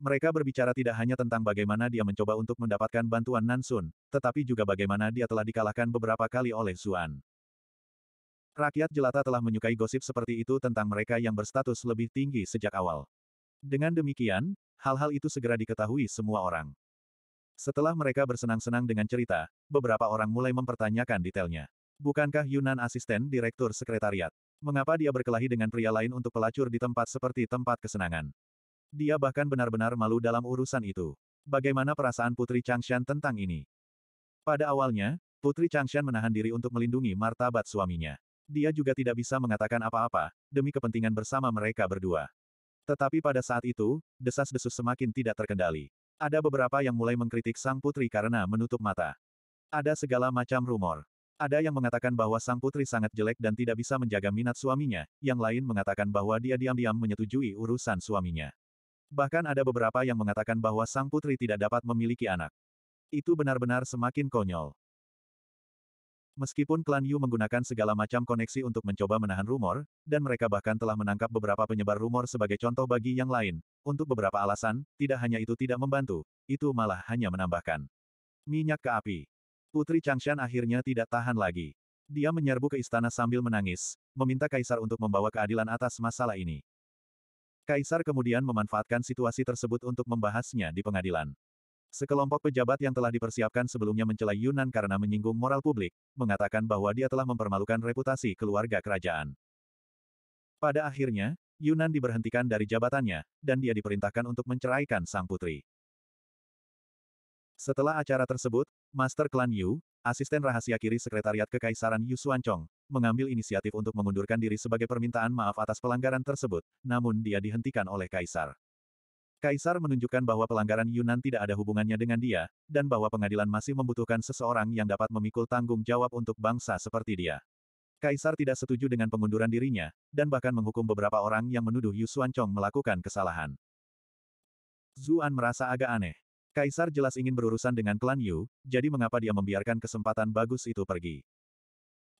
Mereka berbicara tidak hanya tentang bagaimana dia mencoba untuk mendapatkan bantuan Nansun, tetapi juga bagaimana dia telah dikalahkan beberapa kali oleh Zuan. Rakyat jelata telah menyukai gosip seperti itu tentang mereka yang berstatus lebih tinggi sejak awal. Dengan demikian, hal-hal itu segera diketahui semua orang. Setelah mereka bersenang-senang dengan cerita, beberapa orang mulai mempertanyakan detailnya. Bukankah Yunan asisten direktur sekretariat? Mengapa dia berkelahi dengan pria lain untuk pelacur di tempat seperti tempat kesenangan? Dia bahkan benar-benar malu dalam urusan itu. Bagaimana perasaan Putri Changshan tentang ini? Pada awalnya, Putri Changshan menahan diri untuk melindungi martabat suaminya. Dia juga tidak bisa mengatakan apa-apa, demi kepentingan bersama mereka berdua. Tetapi pada saat itu, desas-desus semakin tidak terkendali. Ada beberapa yang mulai mengkritik sang putri karena menutup mata. Ada segala macam rumor. Ada yang mengatakan bahwa sang putri sangat jelek dan tidak bisa menjaga minat suaminya, yang lain mengatakan bahwa dia diam-diam menyetujui urusan suaminya. Bahkan ada beberapa yang mengatakan bahwa sang putri tidak dapat memiliki anak. Itu benar-benar semakin konyol. Meskipun klan Yu menggunakan segala macam koneksi untuk mencoba menahan rumor, dan mereka bahkan telah menangkap beberapa penyebar rumor sebagai contoh bagi yang lain, untuk beberapa alasan, tidak hanya itu tidak membantu, itu malah hanya menambahkan minyak ke api. Putri Changshan akhirnya tidak tahan lagi. Dia menyerbu ke istana sambil menangis, meminta kaisar untuk membawa keadilan atas masalah ini. Kaisar kemudian memanfaatkan situasi tersebut untuk membahasnya di pengadilan. Sekelompok pejabat yang telah dipersiapkan sebelumnya mencela Yunan karena menyinggung moral publik, mengatakan bahwa dia telah mempermalukan reputasi keluarga kerajaan. Pada akhirnya, Yunan diberhentikan dari jabatannya, dan dia diperintahkan untuk menceraikan sang putri. Setelah acara tersebut, Master Klan Yu, asisten rahasia kiri Sekretariat Kekaisaran Yu Suancong, mengambil inisiatif untuk mengundurkan diri sebagai permintaan maaf atas pelanggaran tersebut, namun dia dihentikan oleh Kaisar. Kaisar menunjukkan bahwa pelanggaran Yunan tidak ada hubungannya dengan dia, dan bahwa pengadilan masih membutuhkan seseorang yang dapat memikul tanggung jawab untuk bangsa seperti dia. Kaisar tidak setuju dengan pengunduran dirinya, dan bahkan menghukum beberapa orang yang menuduh Yu Suancong melakukan kesalahan. Zuan merasa agak aneh. Kaisar jelas ingin berurusan dengan klan Yu, jadi mengapa dia membiarkan kesempatan bagus itu pergi?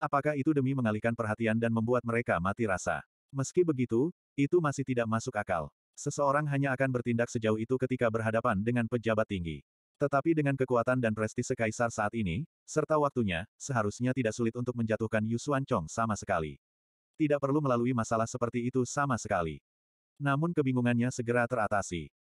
Apakah itu demi mengalihkan perhatian dan membuat mereka mati rasa? Meski begitu, itu masih tidak masuk akal. Seseorang hanya akan bertindak sejauh itu ketika berhadapan dengan pejabat tinggi. Tetapi dengan kekuatan dan prestise kaisar saat ini, serta waktunya, seharusnya tidak sulit untuk menjatuhkan Yu Chong sama sekali. Tidak perlu melalui masalah seperti itu sama sekali. Namun kebingungannya segera teratasi.